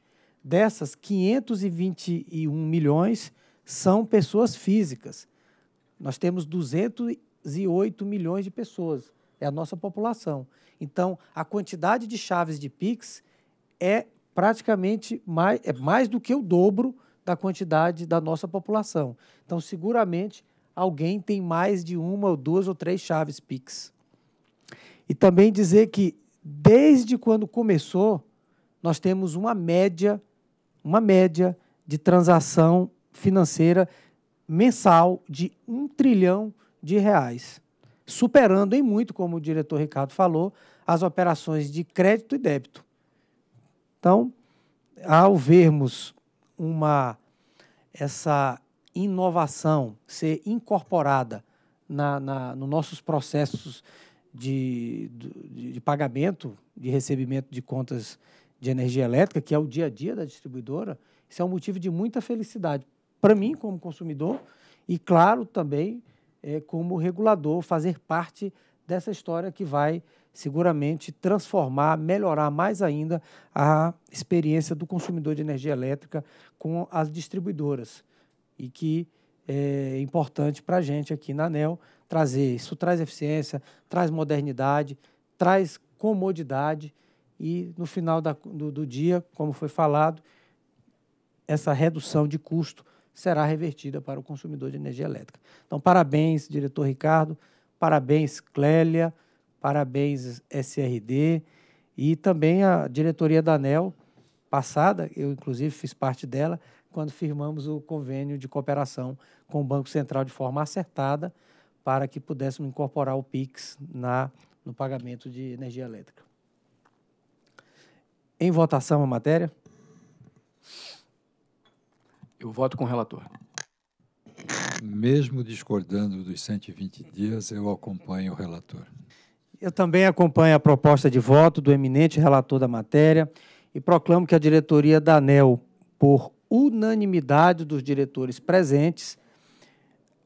Speaker 1: Dessas, 521 milhões são pessoas físicas. Nós temos 208 milhões de pessoas, é a nossa população. Então, a quantidade de chaves de Pix é praticamente mais, é mais do que o dobro da quantidade da nossa população. Então, seguramente, alguém tem mais de uma ou duas ou três chaves Pix. E também dizer que desde quando começou, nós temos uma média, uma média de transação financeira mensal de um trilhão de reais, superando em muito, como o diretor Ricardo falou, as operações de crédito e débito. Então, ao vermos uma essa inovação ser incorporada na, na nos nossos processos de, de, de, pagamento, de recebimento de contas de energia elétrica, que é o dia a dia da distribuidora, isso é um motivo de muita felicidade para mim como consumidor e, claro, também é, como regulador, fazer parte dessa história que vai seguramente transformar, melhorar mais ainda a experiência do consumidor de energia elétrica com as distribuidoras e que é importante para a gente aqui na ANEL trazer. Isso traz eficiência, traz modernidade, traz comodidade e, no final da, do, do dia, como foi falado, essa redução de custo será revertida para o consumidor de energia elétrica. Então, parabéns, diretor Ricardo, parabéns, Clélia, parabéns, SRD, e também a diretoria da ANEL passada, eu inclusive fiz parte dela, quando firmamos o convênio de cooperação com o Banco Central de forma acertada para que pudéssemos incorporar o PIX na, no pagamento de energia elétrica. Em votação a matéria. Eu voto com o relator.
Speaker 2: Mesmo discordando dos 120 dias, eu acompanho o relator.
Speaker 1: Eu também acompanho a proposta de voto do eminente relator da matéria e proclamo que a diretoria da ANEL, por unanimidade dos diretores presentes,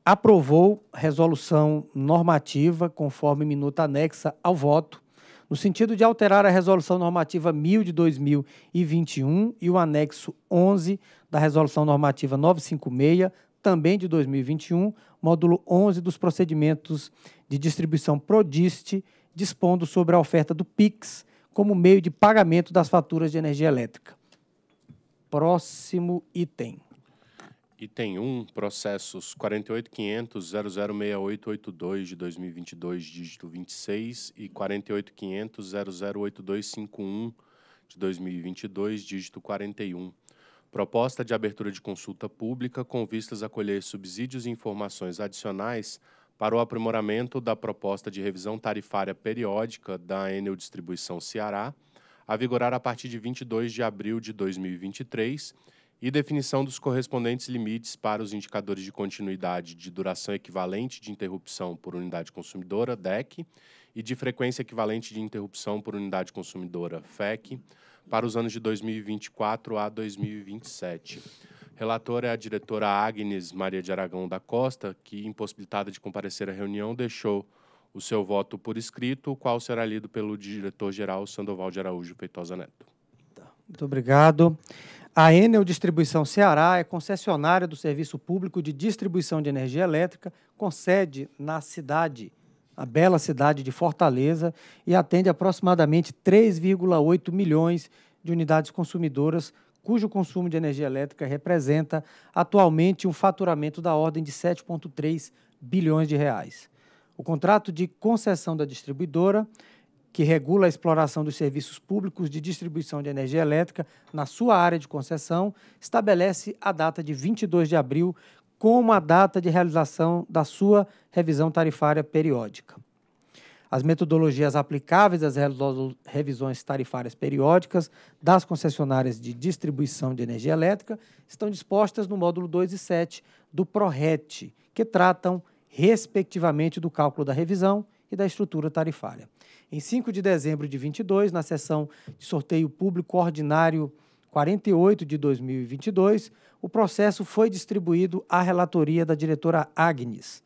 Speaker 1: aprovou resolução normativa conforme minuta anexa ao voto, no sentido de alterar a resolução normativa 1000 de 2021 e o anexo 11 da resolução normativa 956 também de 2021, módulo 11 dos procedimentos de distribuição Prodiste, dispondo sobre a oferta do Pix como meio de pagamento das faturas de energia elétrica. Próximo item.
Speaker 5: Item 1, processos 48.500.006882 de 2022, dígito 26, e 48.500.008251 de 2022, dígito 41. Proposta de abertura de consulta pública com vistas a colher subsídios e informações adicionais para o aprimoramento da proposta de revisão tarifária periódica da Enel Distribuição Ceará, a vigorar a partir de 22 de abril de 2023, e definição dos correspondentes limites para os indicadores de continuidade de duração equivalente de interrupção por unidade consumidora, DEC, e de frequência equivalente de interrupção por unidade consumidora, FEC, para os anos de 2024 a 2027. Relatora é a diretora Agnes Maria de Aragão da Costa, que, impossibilitada de comparecer à reunião, deixou o seu voto por escrito, o qual será lido pelo diretor-geral Sandoval de Araújo Feitosa Neto.
Speaker 1: Tá. Muito obrigado. A Enel Distribuição Ceará é concessionária do Serviço Público de Distribuição de Energia Elétrica, com sede na cidade, a bela cidade de Fortaleza, e atende aproximadamente 3,8 milhões de unidades consumidoras, cujo consumo de energia elétrica representa atualmente um faturamento da ordem de 7,3 bilhões de reais. O contrato de concessão da distribuidora, que regula a exploração dos serviços públicos de distribuição de energia elétrica na sua área de concessão, estabelece a data de 22 de abril como a data de realização da sua revisão tarifária periódica. As metodologias aplicáveis às revisões tarifárias periódicas das concessionárias de distribuição de energia elétrica estão dispostas no módulo 2 e 7 do PRORET, que tratam respectivamente do cálculo da revisão e da estrutura tarifária. Em 5 de dezembro de 22, na sessão de sorteio público ordinário 48 de 2022, o processo foi distribuído à relatoria da diretora Agnes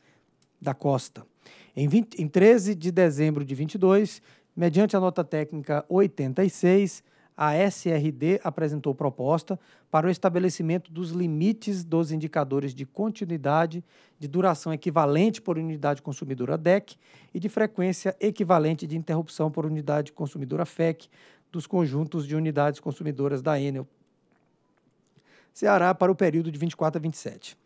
Speaker 1: da Costa. Em, 20, em 13 de dezembro de 22, mediante a nota técnica 86, a SRD apresentou proposta para o estabelecimento dos limites dos indicadores de continuidade, de duração equivalente por unidade consumidora DEC e de frequência equivalente de interrupção por unidade consumidora FEC dos conjuntos de unidades consumidoras da Enel Ceará para o período de 24 a 27.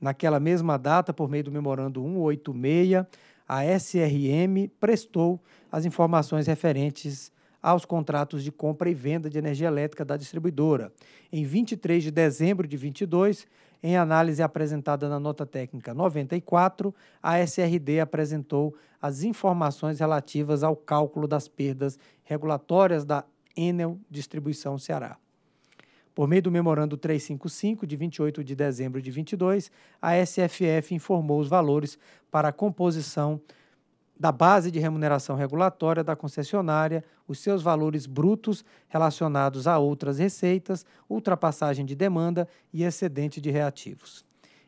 Speaker 1: Naquela mesma data, por meio do memorando 186, a SRM prestou as informações referentes aos contratos de compra e venda de energia elétrica da distribuidora. Em 23 de dezembro de 22, em análise apresentada na nota técnica 94, a SRD apresentou as informações relativas ao cálculo das perdas regulatórias da Enel Distribuição Ceará. Por meio do memorando 355 de 28 de dezembro de 22, a SFF informou os valores para a composição da base de remuneração regulatória da concessionária, os seus valores brutos relacionados a outras receitas, ultrapassagem de demanda e excedente de reativos.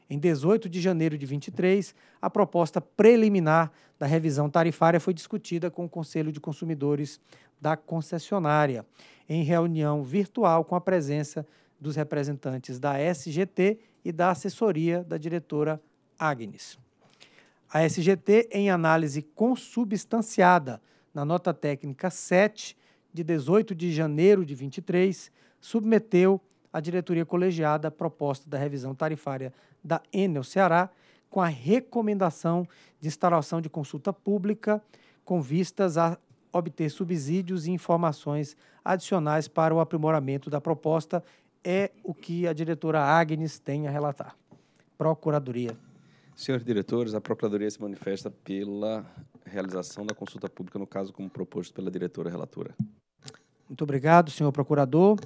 Speaker 1: Em 18 de janeiro de 23, a proposta preliminar da revisão tarifária foi discutida com o Conselho de Consumidores da concessionária, em reunião virtual com a presença dos representantes da SGT e da assessoria da diretora Agnes. A SGT, em análise consubstanciada na nota técnica 7, de 18 de janeiro de 23, submeteu à diretoria colegiada a proposta da revisão tarifária da Enel Ceará, com a recomendação de instalação de consulta pública com vistas a obter subsídios e informações adicionais para o aprimoramento da proposta, é o que a diretora Agnes tem a relatar. Procuradoria.
Speaker 2: Senhores diretores,
Speaker 6: a Procuradoria se manifesta pela realização da consulta pública, no caso como proposto pela diretora
Speaker 9: relatora.
Speaker 1: Muito obrigado, senhor procurador.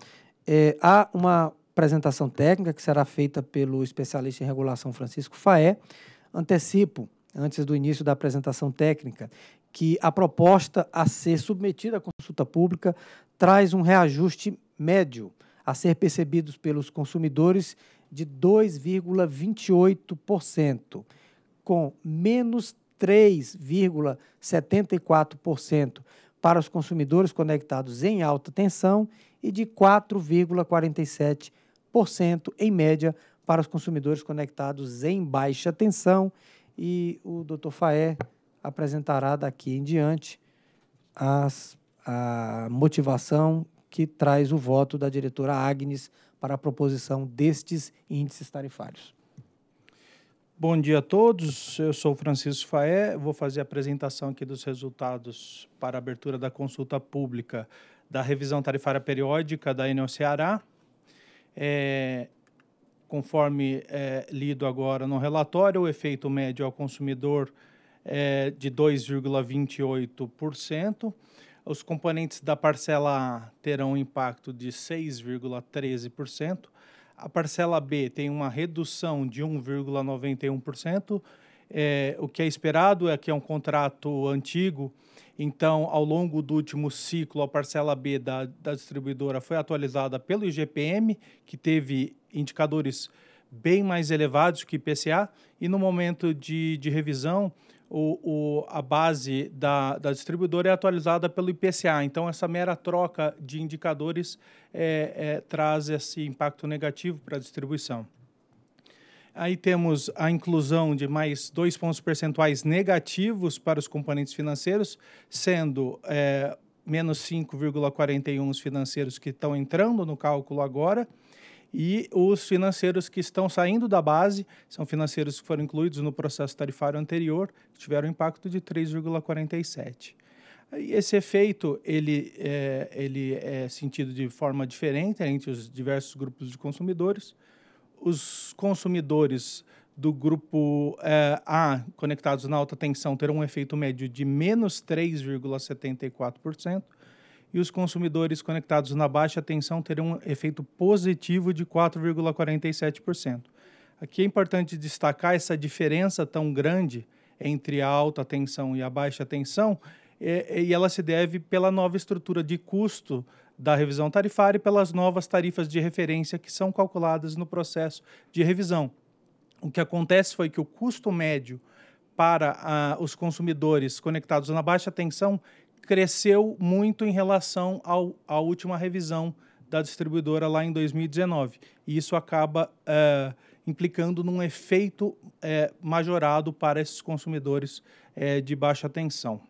Speaker 1: É, há uma apresentação técnica que será feita pelo especialista em regulação Francisco Faé. Antecipo, antes do início da apresentação técnica, que a proposta a ser submetida à consulta pública traz um reajuste médio a ser percebidos pelos consumidores de 2,28%, com menos 3,74% para os consumidores conectados em alta tensão e de 4,47% em média para os consumidores conectados em baixa tensão. E o Dr. Faé apresentará daqui em diante as, a motivação que traz o voto da diretora Agnes para a
Speaker 10: proposição destes índices tarifários. Bom dia a todos, eu sou Francisco Faé, vou fazer a apresentação aqui dos resultados para a abertura da consulta pública da revisão tarifária periódica da Enel Ceará. É, conforme é, lido agora no relatório, o efeito médio ao consumidor é de 2,28%. Os componentes da parcela A terão um impacto de 6,13%, a parcela B tem uma redução de 1,91%. É, o que é esperado é que é um contrato antigo, então, ao longo do último ciclo, a parcela B da, da distribuidora foi atualizada pelo IGPM, que teve indicadores bem mais elevados que IPCA, e no momento de, de revisão, o, o, a base da, da distribuidora é atualizada pelo IPCA. Então, essa mera troca de indicadores é, é, traz esse impacto negativo para a distribuição. Aí temos a inclusão de mais dois pontos percentuais negativos para os componentes financeiros, sendo é, menos 5,41 os financeiros que estão entrando no cálculo agora, e os financeiros que estão saindo da base são financeiros que foram incluídos no processo tarifário anterior, que tiveram impacto de 3,47. Esse efeito ele é, ele é sentido de forma diferente entre os diversos grupos de consumidores. Os consumidores do grupo é, A, conectados na alta tensão, terão um efeito médio de menos 3,74%, e os consumidores conectados na baixa tensão terão um efeito positivo de 4,47%. Aqui é importante destacar essa diferença tão grande entre a alta tensão e a baixa tensão, é, é, e ela se deve pela nova estrutura de custo da revisão tarifária e pelas novas tarifas de referência que são calculadas no processo de revisão. O que acontece foi que o custo médio para ah, os consumidores conectados na baixa tensão cresceu muito em relação ao, à última revisão da distribuidora lá em 2019. E isso acaba é, implicando num efeito é, majorado para esses consumidores é, de baixa tensão.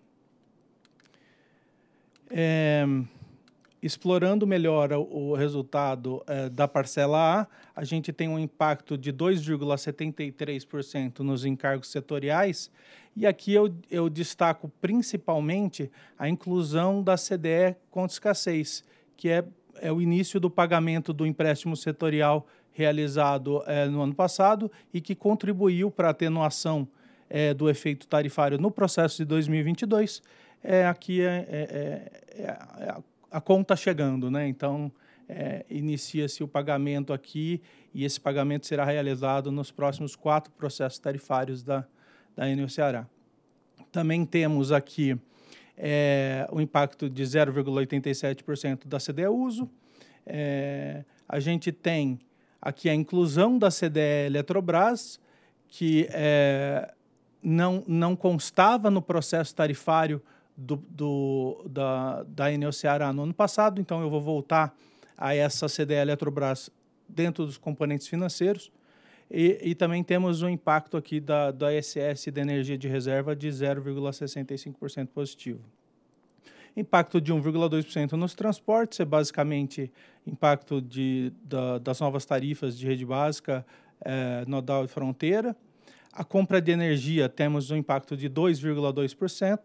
Speaker 10: explorando melhor o, o resultado da parcela A, a gente tem um impacto de 2,73% nos encargos setoriais e aqui eu, eu destaco principalmente a inclusão da CDE contra escassez, que é, é o início do pagamento do empréstimo setorial realizado é, no ano passado e que contribuiu para a atenuação é, do efeito tarifário no processo de 2022. É, eh, aqui é, a, é, é, é, a conta chegando, né? Então, inicia-se o pagamento aqui e esse pagamento será realizado nos próximos quatro processos tarifários da da tá Enel Ceará. Também temos aqui é, o impacto de 0,87% da CDE uso. É, a gente tem aqui a inclusão da CDE Eletrobras, que é, não, não constava no processo tarifário do, do, da, da Enel Ceará no ano passado, então eu vou voltar a essa CDE Eletrobras dentro dos componentes financeiros. E, e também temos o um impacto aqui da, da ISS da energia de reserva de 0,65% positivo. Impacto de 1,2% nos transportes, é basicamente impacto de, da, das novas tarifas de rede básica, eh, nodal e fronteira. A compra de energia temos um impacto de 2,2%,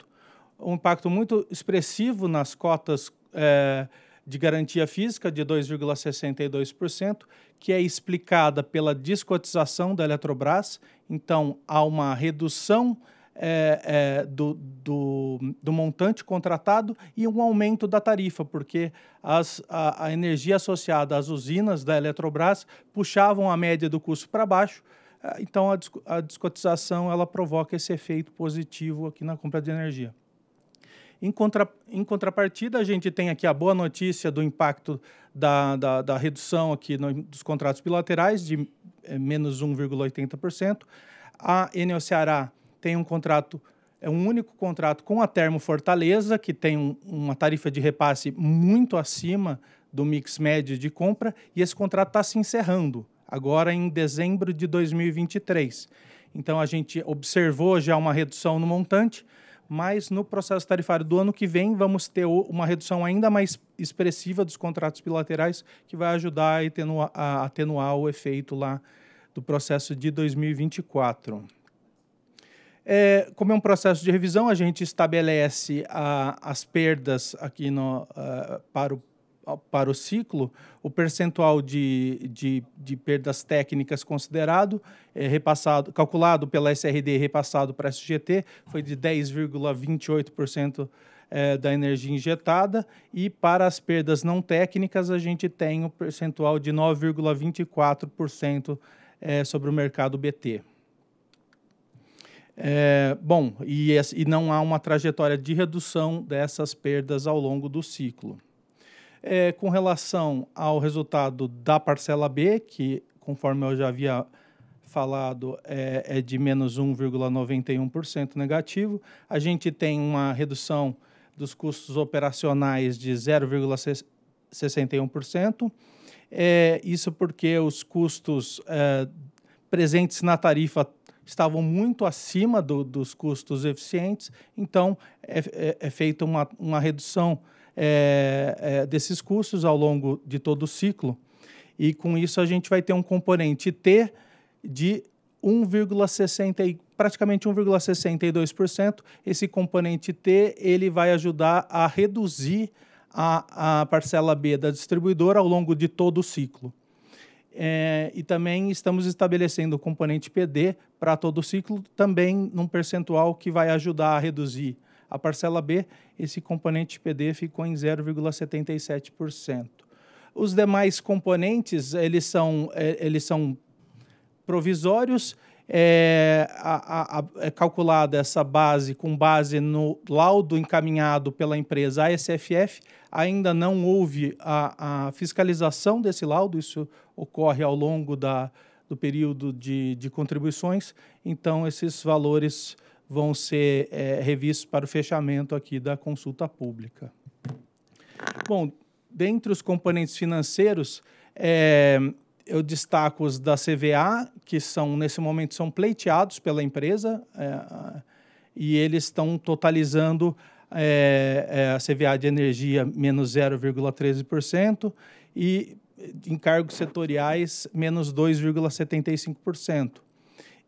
Speaker 10: um impacto muito expressivo nas cotas eh, de garantia física de 2,62%, que é explicada pela descotização da Eletrobras. Então, há uma redução é, é, do, do, do, montante contratado e um aumento da tarifa, porque as, a, a energia associada às usinas da Eletrobras puxavam a média do custo para baixo. É, então, a, a descotização ela provoca esse efeito positivo aqui na compra de energia. Em, contra, em contrapartida, a gente tem aqui a boa notícia do impacto da, da, da redução aqui no, dos contratos bilaterais de é, menos 1,80%. A Enel Ceará tem um contrato, é um único contrato com a Termo Fortaleza, que tem um, uma tarifa de repasse muito acima do mix médio de compra, e esse contrato está se encerrando agora em dezembro de 2023. Então a gente observou já uma redução no montante, mas no processo tarifário do ano que vem vamos ter uma redução ainda mais expressiva dos contratos bilaterais, que vai ajudar a atenuar, o efeito lá do processo de 2024. É, como é um processo de revisão, a gente estabelece a, as perdas aqui no, eh, para o para o ciclo, o percentual de, de, de perdas técnicas considerado, é, repassado, calculado pela SRD e repassado para a SGT, foi de 10,28% é, eh, da energia injetada. E para as perdas não técnicas, a gente tem o um percentual de 9,24% é, eh, sobre o mercado BT. É, bom, e, e não há uma trajetória de redução dessas perdas ao longo do ciclo. É, com relação ao resultado da parcela B, que, conforme eu já havia falado, é, é de menos 1,91% negativo, a gente tem uma redução dos custos operacionais de 0,61%. É, isso porque os custos é, presentes na tarifa estavam muito acima do, dos custos eficientes, então é, é, é feita uma, uma redução é, é, desses cursos ao longo de todo o ciclo. E com isso a gente vai ter um componente T de 1,60 praticamente 1,62%. Esse componente T ele vai ajudar a reduzir a, a parcela B da distribuidora ao longo de todo o ciclo. É, e também estamos estabelecendo o componente PD para todo o ciclo, também num percentual que vai ajudar a reduzir a parcela B, esse componente PD ficou em 0,77%. Os demais componentes, eles são, é, eles são provisórios, é, a, a, é calculada essa base com base no laudo encaminhado pela empresa ASFF. Ainda não houve a, a fiscalização desse laudo, isso ocorre ao longo da, do período de, de contribuições. Então, esses valores vão ser é, revistos para o fechamento aqui da consulta pública. Bom, dentre os componentes financeiros, é, eu destaco os da CVA, que são nesse momento são pleiteados pela empresa é, e eles estão totalizando é, é a CVA de energia menos 0,13% e encargos setoriais menos 2,75%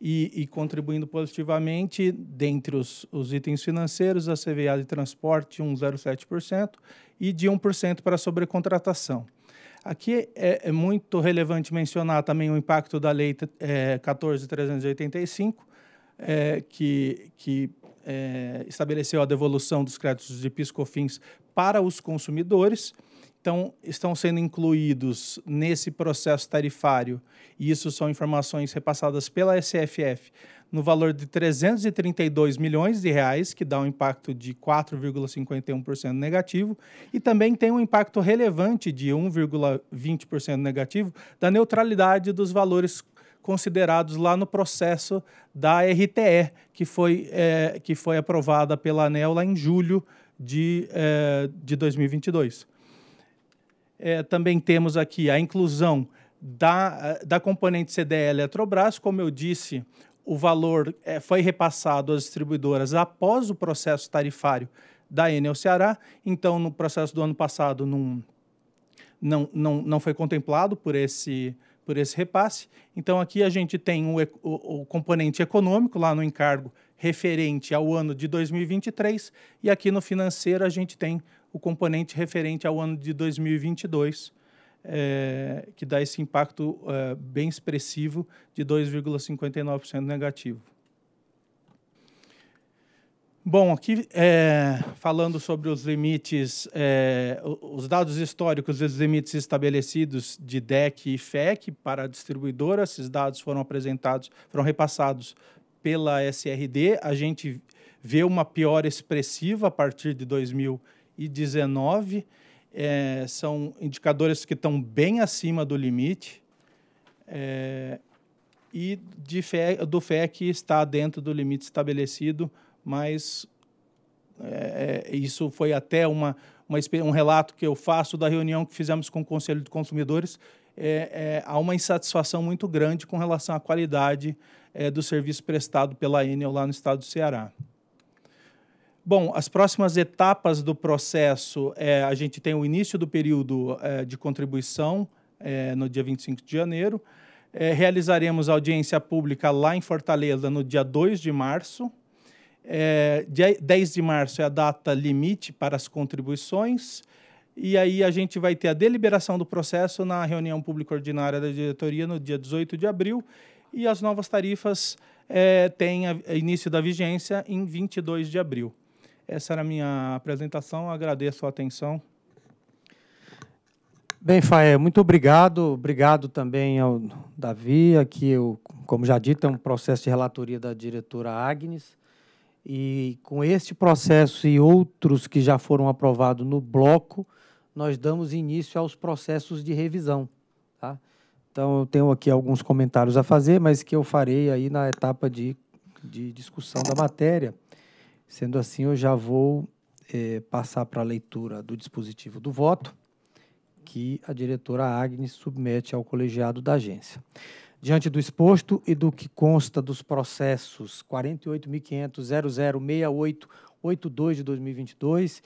Speaker 10: e, e contribuindo positivamente, dentre os, os, itens financeiros, a CVA de transporte 1,07% e de 1% para a sobrecontratação. Aqui é, é, muito relevante mencionar também o impacto da Lei é, 14.385, é, que, que é, estabeleceu a devolução dos créditos de piscofins para os consumidores estão, estão sendo incluídos nesse processo tarifário, e isso são informações repassadas pela SFF, no valor de 332 milhões de reais, que dá um impacto de 4,51% negativo, e também tem um impacto relevante de 1,20% negativo da neutralidade dos valores considerados lá no processo da RTE, que foi, é, que foi aprovada pela ANEL lá em julho de, é, de 2022 é, também temos aqui a inclusão da, eh, da componente CDE Eletrobras. Como eu disse, o valor é, foi repassado às distribuidoras após o processo tarifário da Enel Ceará. Então, no processo do ano passado, num, não, não, não foi contemplado por esse, por esse repasse. Então, aqui a gente tem o, o, o componente econômico lá no encargo referente ao ano de 2023 e aqui no financeiro a gente tem o componente referente ao ano de 2022, é, eh, que dá esse impacto é, bem expressivo de 2,59% negativo. Bom, aqui é, falando sobre os limites, é, os dados históricos e os limites estabelecidos de DEC e FEC para a distribuidora, esses dados foram apresentados, foram repassados pela SRD. A gente vê uma piora expressiva a partir de 2000 e 19 é, são indicadores que estão bem acima do limite é, e do FEC está dentro do limite estabelecido, mas é, é isso foi até uma, uma, um relato que eu faço da reunião que fizemos com o Conselho de Consumidores. É, é, há uma insatisfação muito grande com relação à qualidade do serviço prestado pela Enel lá no estado do Ceará. Bom, as próximas etapas do processo, é, a gente tem o início do período é, de contribuição é, no dia 25 de janeiro. É, realizaremos audiência pública lá em Fortaleza no dia 2 de março. É, dia 10 de março é a data limite para as contribuições. E aí a gente vai ter a deliberação do processo na reunião pública ordinária da diretoria no dia 18 de abril. E as novas tarifas é, têm início da vigência em 22 de abril. Essa era a minha apresentação. Agradeço a atenção.
Speaker 1: Bem, Faé, muito obrigado. Obrigado também ao Davi, aqui, eu, como já dito, é um processo de relatoria da diretora Agnes. E com este processo e outros que já foram aprovados no bloco, nós damos início aos processos de revisão. Tá? Então, eu tenho aqui alguns comentários a fazer, mas que eu farei aí na etapa de, de discussão da matéria. Sendo assim, eu já vou é, passar para a leitura do dispositivo do voto que a diretora Agnes submete ao colegiado da agência. Diante do exposto e do que consta dos processos 48.500.006882 de 2022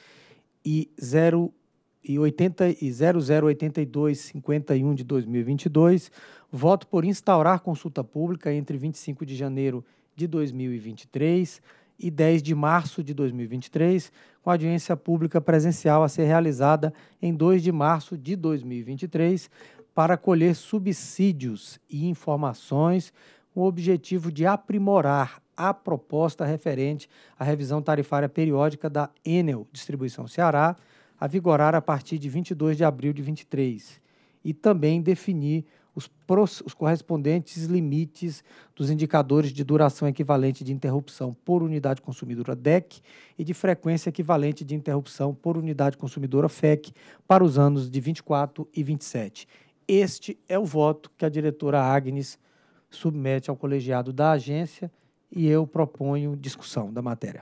Speaker 1: e e e 008251 de 2022, voto por instaurar consulta pública entre 25 de janeiro de 2023 e 10 de março de 2023, com audiência pública presencial a ser realizada em 2 de março de 2023, para colher subsídios e informações com o objetivo de aprimorar a proposta referente à revisão tarifária periódica da Enel Distribuição Ceará, a vigorar a partir de 22 de abril de 23, e também definir os, pros, os correspondentes limites dos indicadores de duração equivalente de interrupção por unidade consumidora DEC e de frequência equivalente de interrupção por unidade consumidora FEC para os anos de 24 e 27. Este é o voto que a diretora Agnes submete ao colegiado da agência e eu proponho discussão da matéria.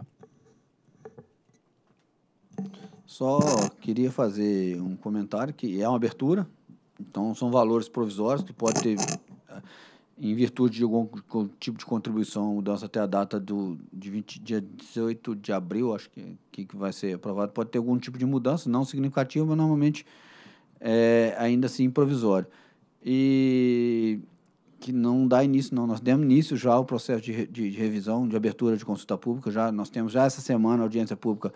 Speaker 3: Só queria fazer um comentário que é uma abertura, então, são valores provisórios que pode ter, eh, em virtude de algum tipo de contribuição, mudança até a data do, de 20, dia 18 de abril, acho que, que vai ser aprovado, pode ter algum tipo de mudança, não significativa, mas normalmente é, ainda assim provisório. E que não dá início, não. Nós demos início já ao processo de, de, de revisão, de abertura de consulta pública, já nós temos já essa semana audiência pública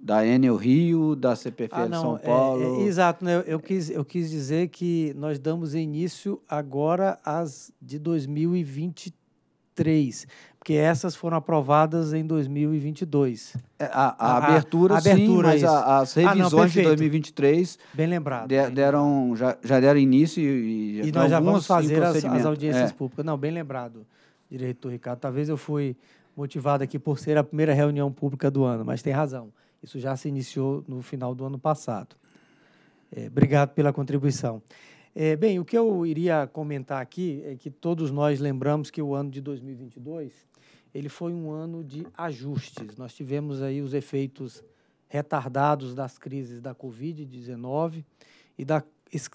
Speaker 3: da Enel Rio, da CPF ah, São Paulo. É, é,
Speaker 1: exato, né? eu, eu, quis, eu quis dizer que nós damos início agora às de 2023, porque essas foram aprovadas em 2022. É, a, a, a, abertura, a, sim, abertura, mas a, as revisões ah, não, de
Speaker 3: 2023 bem lembrado, de, deram, já, já deram início e, e nós já vamos fazer as, as, audiências é.
Speaker 1: públicas. Não, bem lembrado, diretor Ricardo. Talvez eu fui motivado aqui por ser a primeira reunião pública do ano, mas tem razão. Isso já se iniciou no final do ano passado. É, obrigado pela contribuição. É, bem, o que eu iria comentar aqui é que todos nós lembramos que o ano de 2022 ele foi um ano de ajustes. Nós tivemos aí os efeitos retardados das crises da Covid-19 e da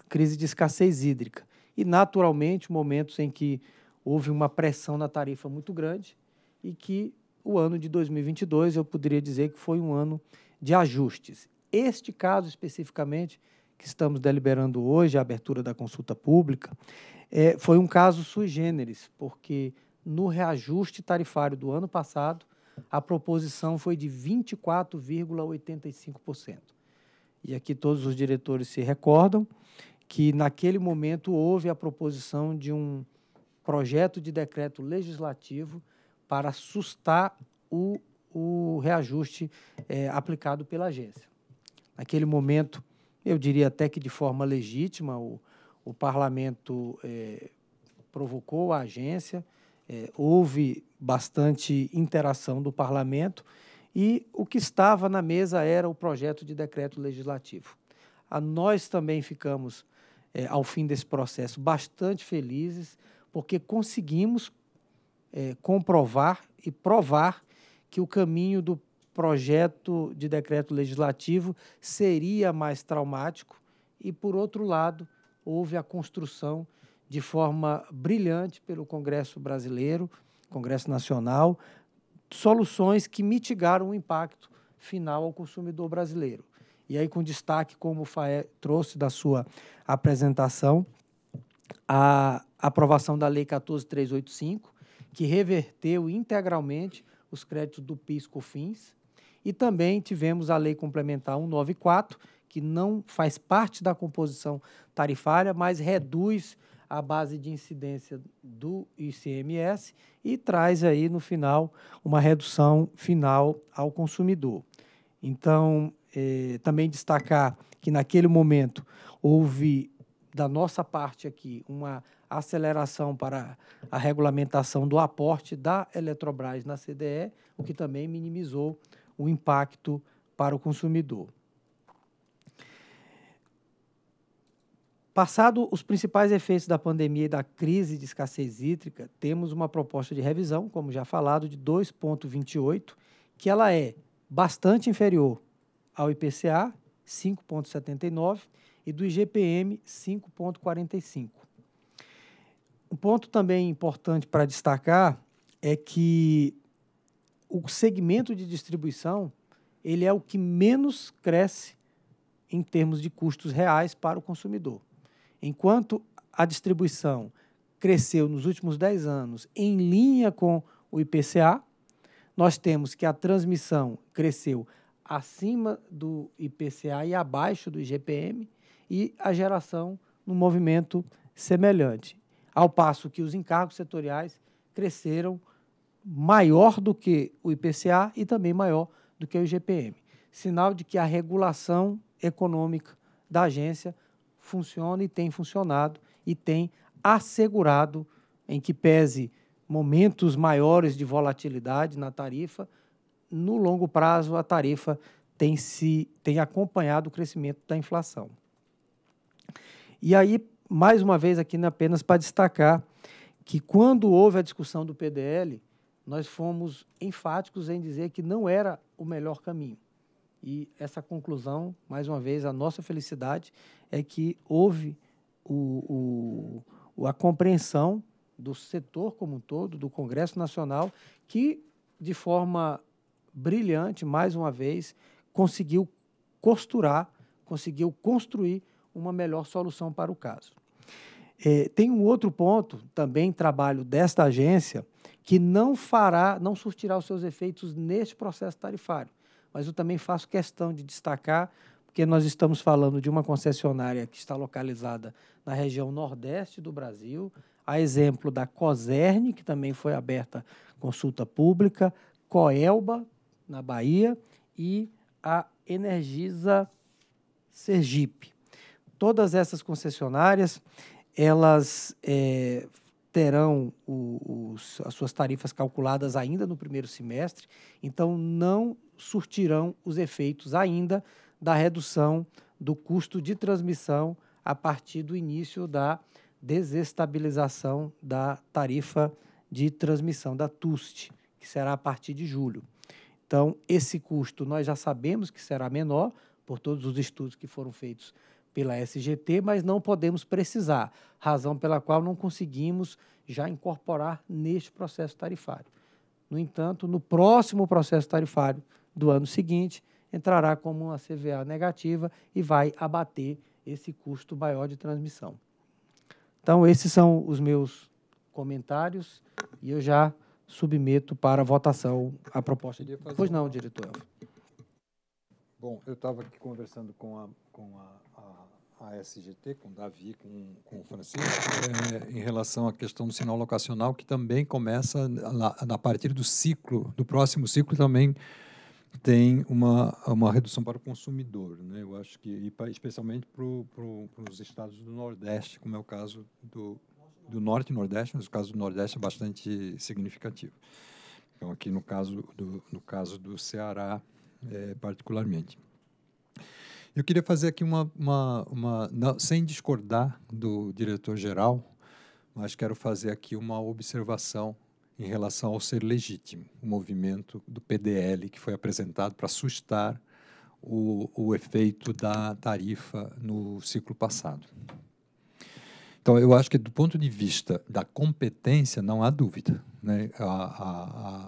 Speaker 1: crise de escassez hídrica. E, naturalmente, momentos em que houve uma pressão na tarifa muito grande e que o ano de 2022 eu poderia dizer que foi um ano de ajustes. Este caso especificamente, que estamos deliberando hoje, a abertura da consulta pública, é, foi um caso sui generis, porque no reajuste tarifário do ano passado, a proposição foi de 24,85%. E aqui todos os diretores se recordam que, naquele momento, houve a proposição de um projeto de decreto legislativo para sustar o, o reajuste é, aplicado pela agência. Naquele momento, eu diria até que de forma legítima, o, o parlamento é, provocou a agência, é, houve bastante interação do parlamento e o que estava na mesa era o projeto de decreto legislativo. A nós também ficamos, é, ao fim desse processo, bastante felizes, porque conseguimos é, comprovar e provar que o caminho do projeto de decreto legislativo seria mais traumático e, por outro lado, houve a construção de forma brilhante pelo Congresso brasileiro, Congresso Nacional, soluções que mitigaram o impacto final ao consumidor brasileiro. E aí, com destaque, como o FAE trouxe da sua apresentação, a aprovação da Lei 14385, que reverteu integralmente os créditos do PIS-COFINS. E também tivemos a Lei Complementar 194, que não faz parte da composição tarifária, mas reduz a base de incidência do ICMS e traz aí no final uma redução final ao consumidor. Então, eh, também destacar que naquele momento houve da nossa parte aqui uma aceleração para a regulamentação do aporte da Eletrobras na CDE, o que também minimizou o impacto para o consumidor. Passado os principais efeitos da pandemia e da crise de escassez hídrica, temos uma proposta de revisão, como já falado, de 2.28, que ela é bastante inferior ao IPCA, 5.79, e do IGPM, 5.45. Um ponto também importante para destacar é que o segmento de distribuição ele é o que menos cresce em termos de custos reais para o consumidor. Enquanto a distribuição cresceu nos últimos 10 anos em linha com o IPCA, nós temos que a transmissão cresceu acima do IPCA e abaixo do IGPM e a geração num movimento semelhante ao passo que os encargos setoriais cresceram maior do que o IPCA e também maior do que o IGPM. Sinal de que a regulação econômica da agência funciona e tem funcionado e tem assegurado, em que pese momentos maiores de volatilidade na tarifa, no longo prazo a tarifa tem, se, tem acompanhado o crescimento da inflação. E aí, mais uma vez aqui apenas para destacar que quando houve a discussão do PDL, nós fomos enfáticos em dizer que não era o melhor caminho. E essa conclusão, mais uma vez, a nossa felicidade é que houve o, o, a compreensão do setor como um todo, do Congresso Nacional, que, de forma brilhante, mais uma vez, conseguiu costurar, conseguiu construir uma melhor solução para o caso. É, tem um outro ponto, também trabalho desta agência, que não fará, não surtirá os seus efeitos neste processo tarifário. Mas eu também faço questão de destacar, porque nós estamos falando de uma concessionária que está localizada na região nordeste do Brasil, a exemplo da COSERN, que também foi aberta consulta pública, Coelba, na Bahia, e a Energisa Sergipe. Todas essas concessionárias elas é, terão o, os, as suas tarifas calculadas ainda no primeiro semestre, então não surtirão os efeitos ainda da redução do custo de transmissão a partir do início da desestabilização da tarifa de transmissão da TUST, que será a partir de julho. Então, esse custo nós já sabemos que será menor, por todos os estudos que foram feitos pela SGT, mas não podemos precisar, razão pela qual não conseguimos já incorporar neste processo tarifário. No entanto, no próximo processo tarifário do ano seguinte, entrará como uma CVA negativa e vai abater esse custo maior de transmissão. Então, esses são os meus
Speaker 2: comentários
Speaker 1: e eu já submeto para votação a proposta. Pois não,
Speaker 2: diretor Bom, eu estava aqui conversando com a, com a a SGT, com o Davi, com, com o Francisco, é, em relação à questão do sinal locacional, que também começa a na partir do ciclo, do próximo ciclo também tem uma, uma redução para o consumidor, né? Eu acho que pra, especialmente para os estados do Nordeste, como é o caso do, do Norte e Nordeste, mas o caso do Nordeste é bastante significativo. Então aqui no caso do, no caso do Ceará é, particularmente. Eu queria fazer aqui uma, uma, uma não, sem discordar do diretor-geral, mas quero fazer aqui uma observação em relação ao ser legítimo, o movimento do PDL que foi apresentado para assustar o, o efeito da tarifa no ciclo passado. Então, eu acho que do ponto de vista da competência, não há dúvida. Né? A, a,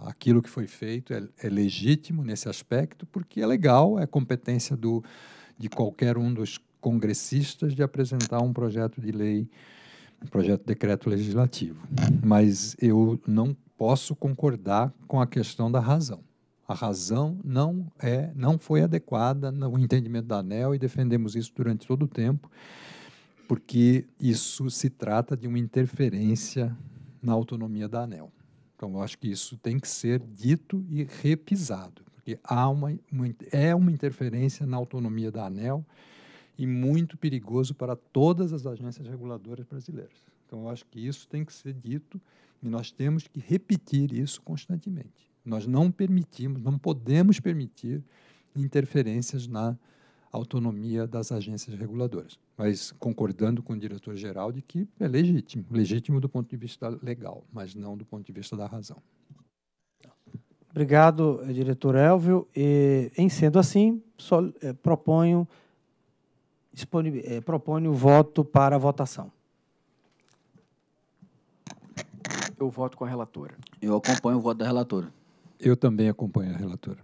Speaker 2: a, aquilo que foi feito é, é legítimo nesse aspecto, porque é legal, é competência do, de qualquer um dos congressistas de apresentar um projeto de lei, um projeto de decreto legislativo. Mas eu não posso concordar com a questão da razão. A razão não é, não foi adequada no entendimento da ANEL e defendemos isso durante todo o tempo, porque isso se trata de uma interferência na autonomia da ANEL. Então, eu acho que isso tem que ser dito e repisado porque há uma, uma, é uma interferência na autonomia da ANEL e muito perigoso para todas as agências reguladoras brasileiras. Então, eu acho que isso tem que ser dito e nós temos que repetir isso constantemente. Nós não permitimos, não podemos permitir interferências na autonomia das agências reguladoras, mas concordando com o diretor-geral de que é legítimo, legítimo do ponto de vista legal, mas não do ponto de vista da razão.
Speaker 1: Obrigado, eh, diretor Elvio. E, em sendo assim, só, é, proponho, é, proponho
Speaker 2: voto para a votação.
Speaker 4: Eu voto com a relatora. Eu acompanho o voto da relatora. Eu também
Speaker 1: acompanho a relatora.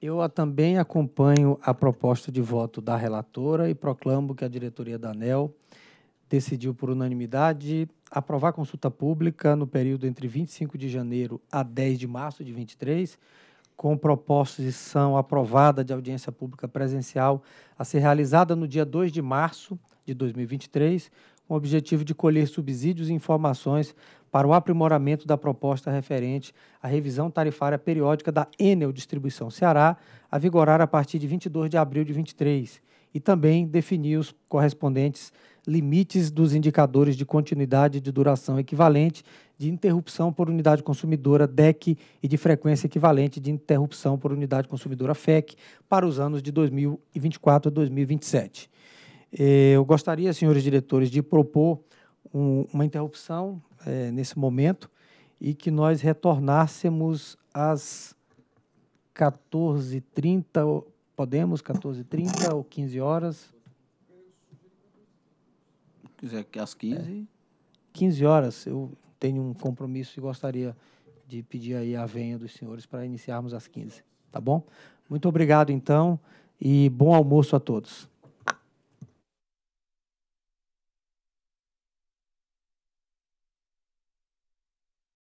Speaker 1: Eu a, também acompanho a proposta de voto da relatora e proclamo que a diretoria da ANEL decidiu por unanimidade aprovar a consulta pública no período entre 25 de janeiro a 10 de março de 23, com proposição aprovada de audiência pública presencial a ser realizada no dia 2 de março de 2023, com o objetivo de colher subsídios e informações para o aprimoramento da proposta referente à revisão tarifária periódica da Enel Distribuição Ceará, a vigorar a partir de 22 de abril de 23 e também definir os correspondentes limites dos indicadores de continuidade de duração equivalente, de interrupção por unidade consumidora DEC e de frequência equivalente de interrupção por unidade consumidora FEC para os anos de 2024 a 2027. Eh, eu gostaria, senhores diretores, de propor um, uma interrupção é, nesse momento e que nós retornássemos às 14h30 Podemos, 14h30 ou 15 horas?
Speaker 3: Quiser que às 15 é.
Speaker 1: 15 horas, eu tenho um compromisso e gostaria de pedir aí a venha dos senhores para iniciarmos às 15, tá bom? Muito obrigado então e bom almoço a todos.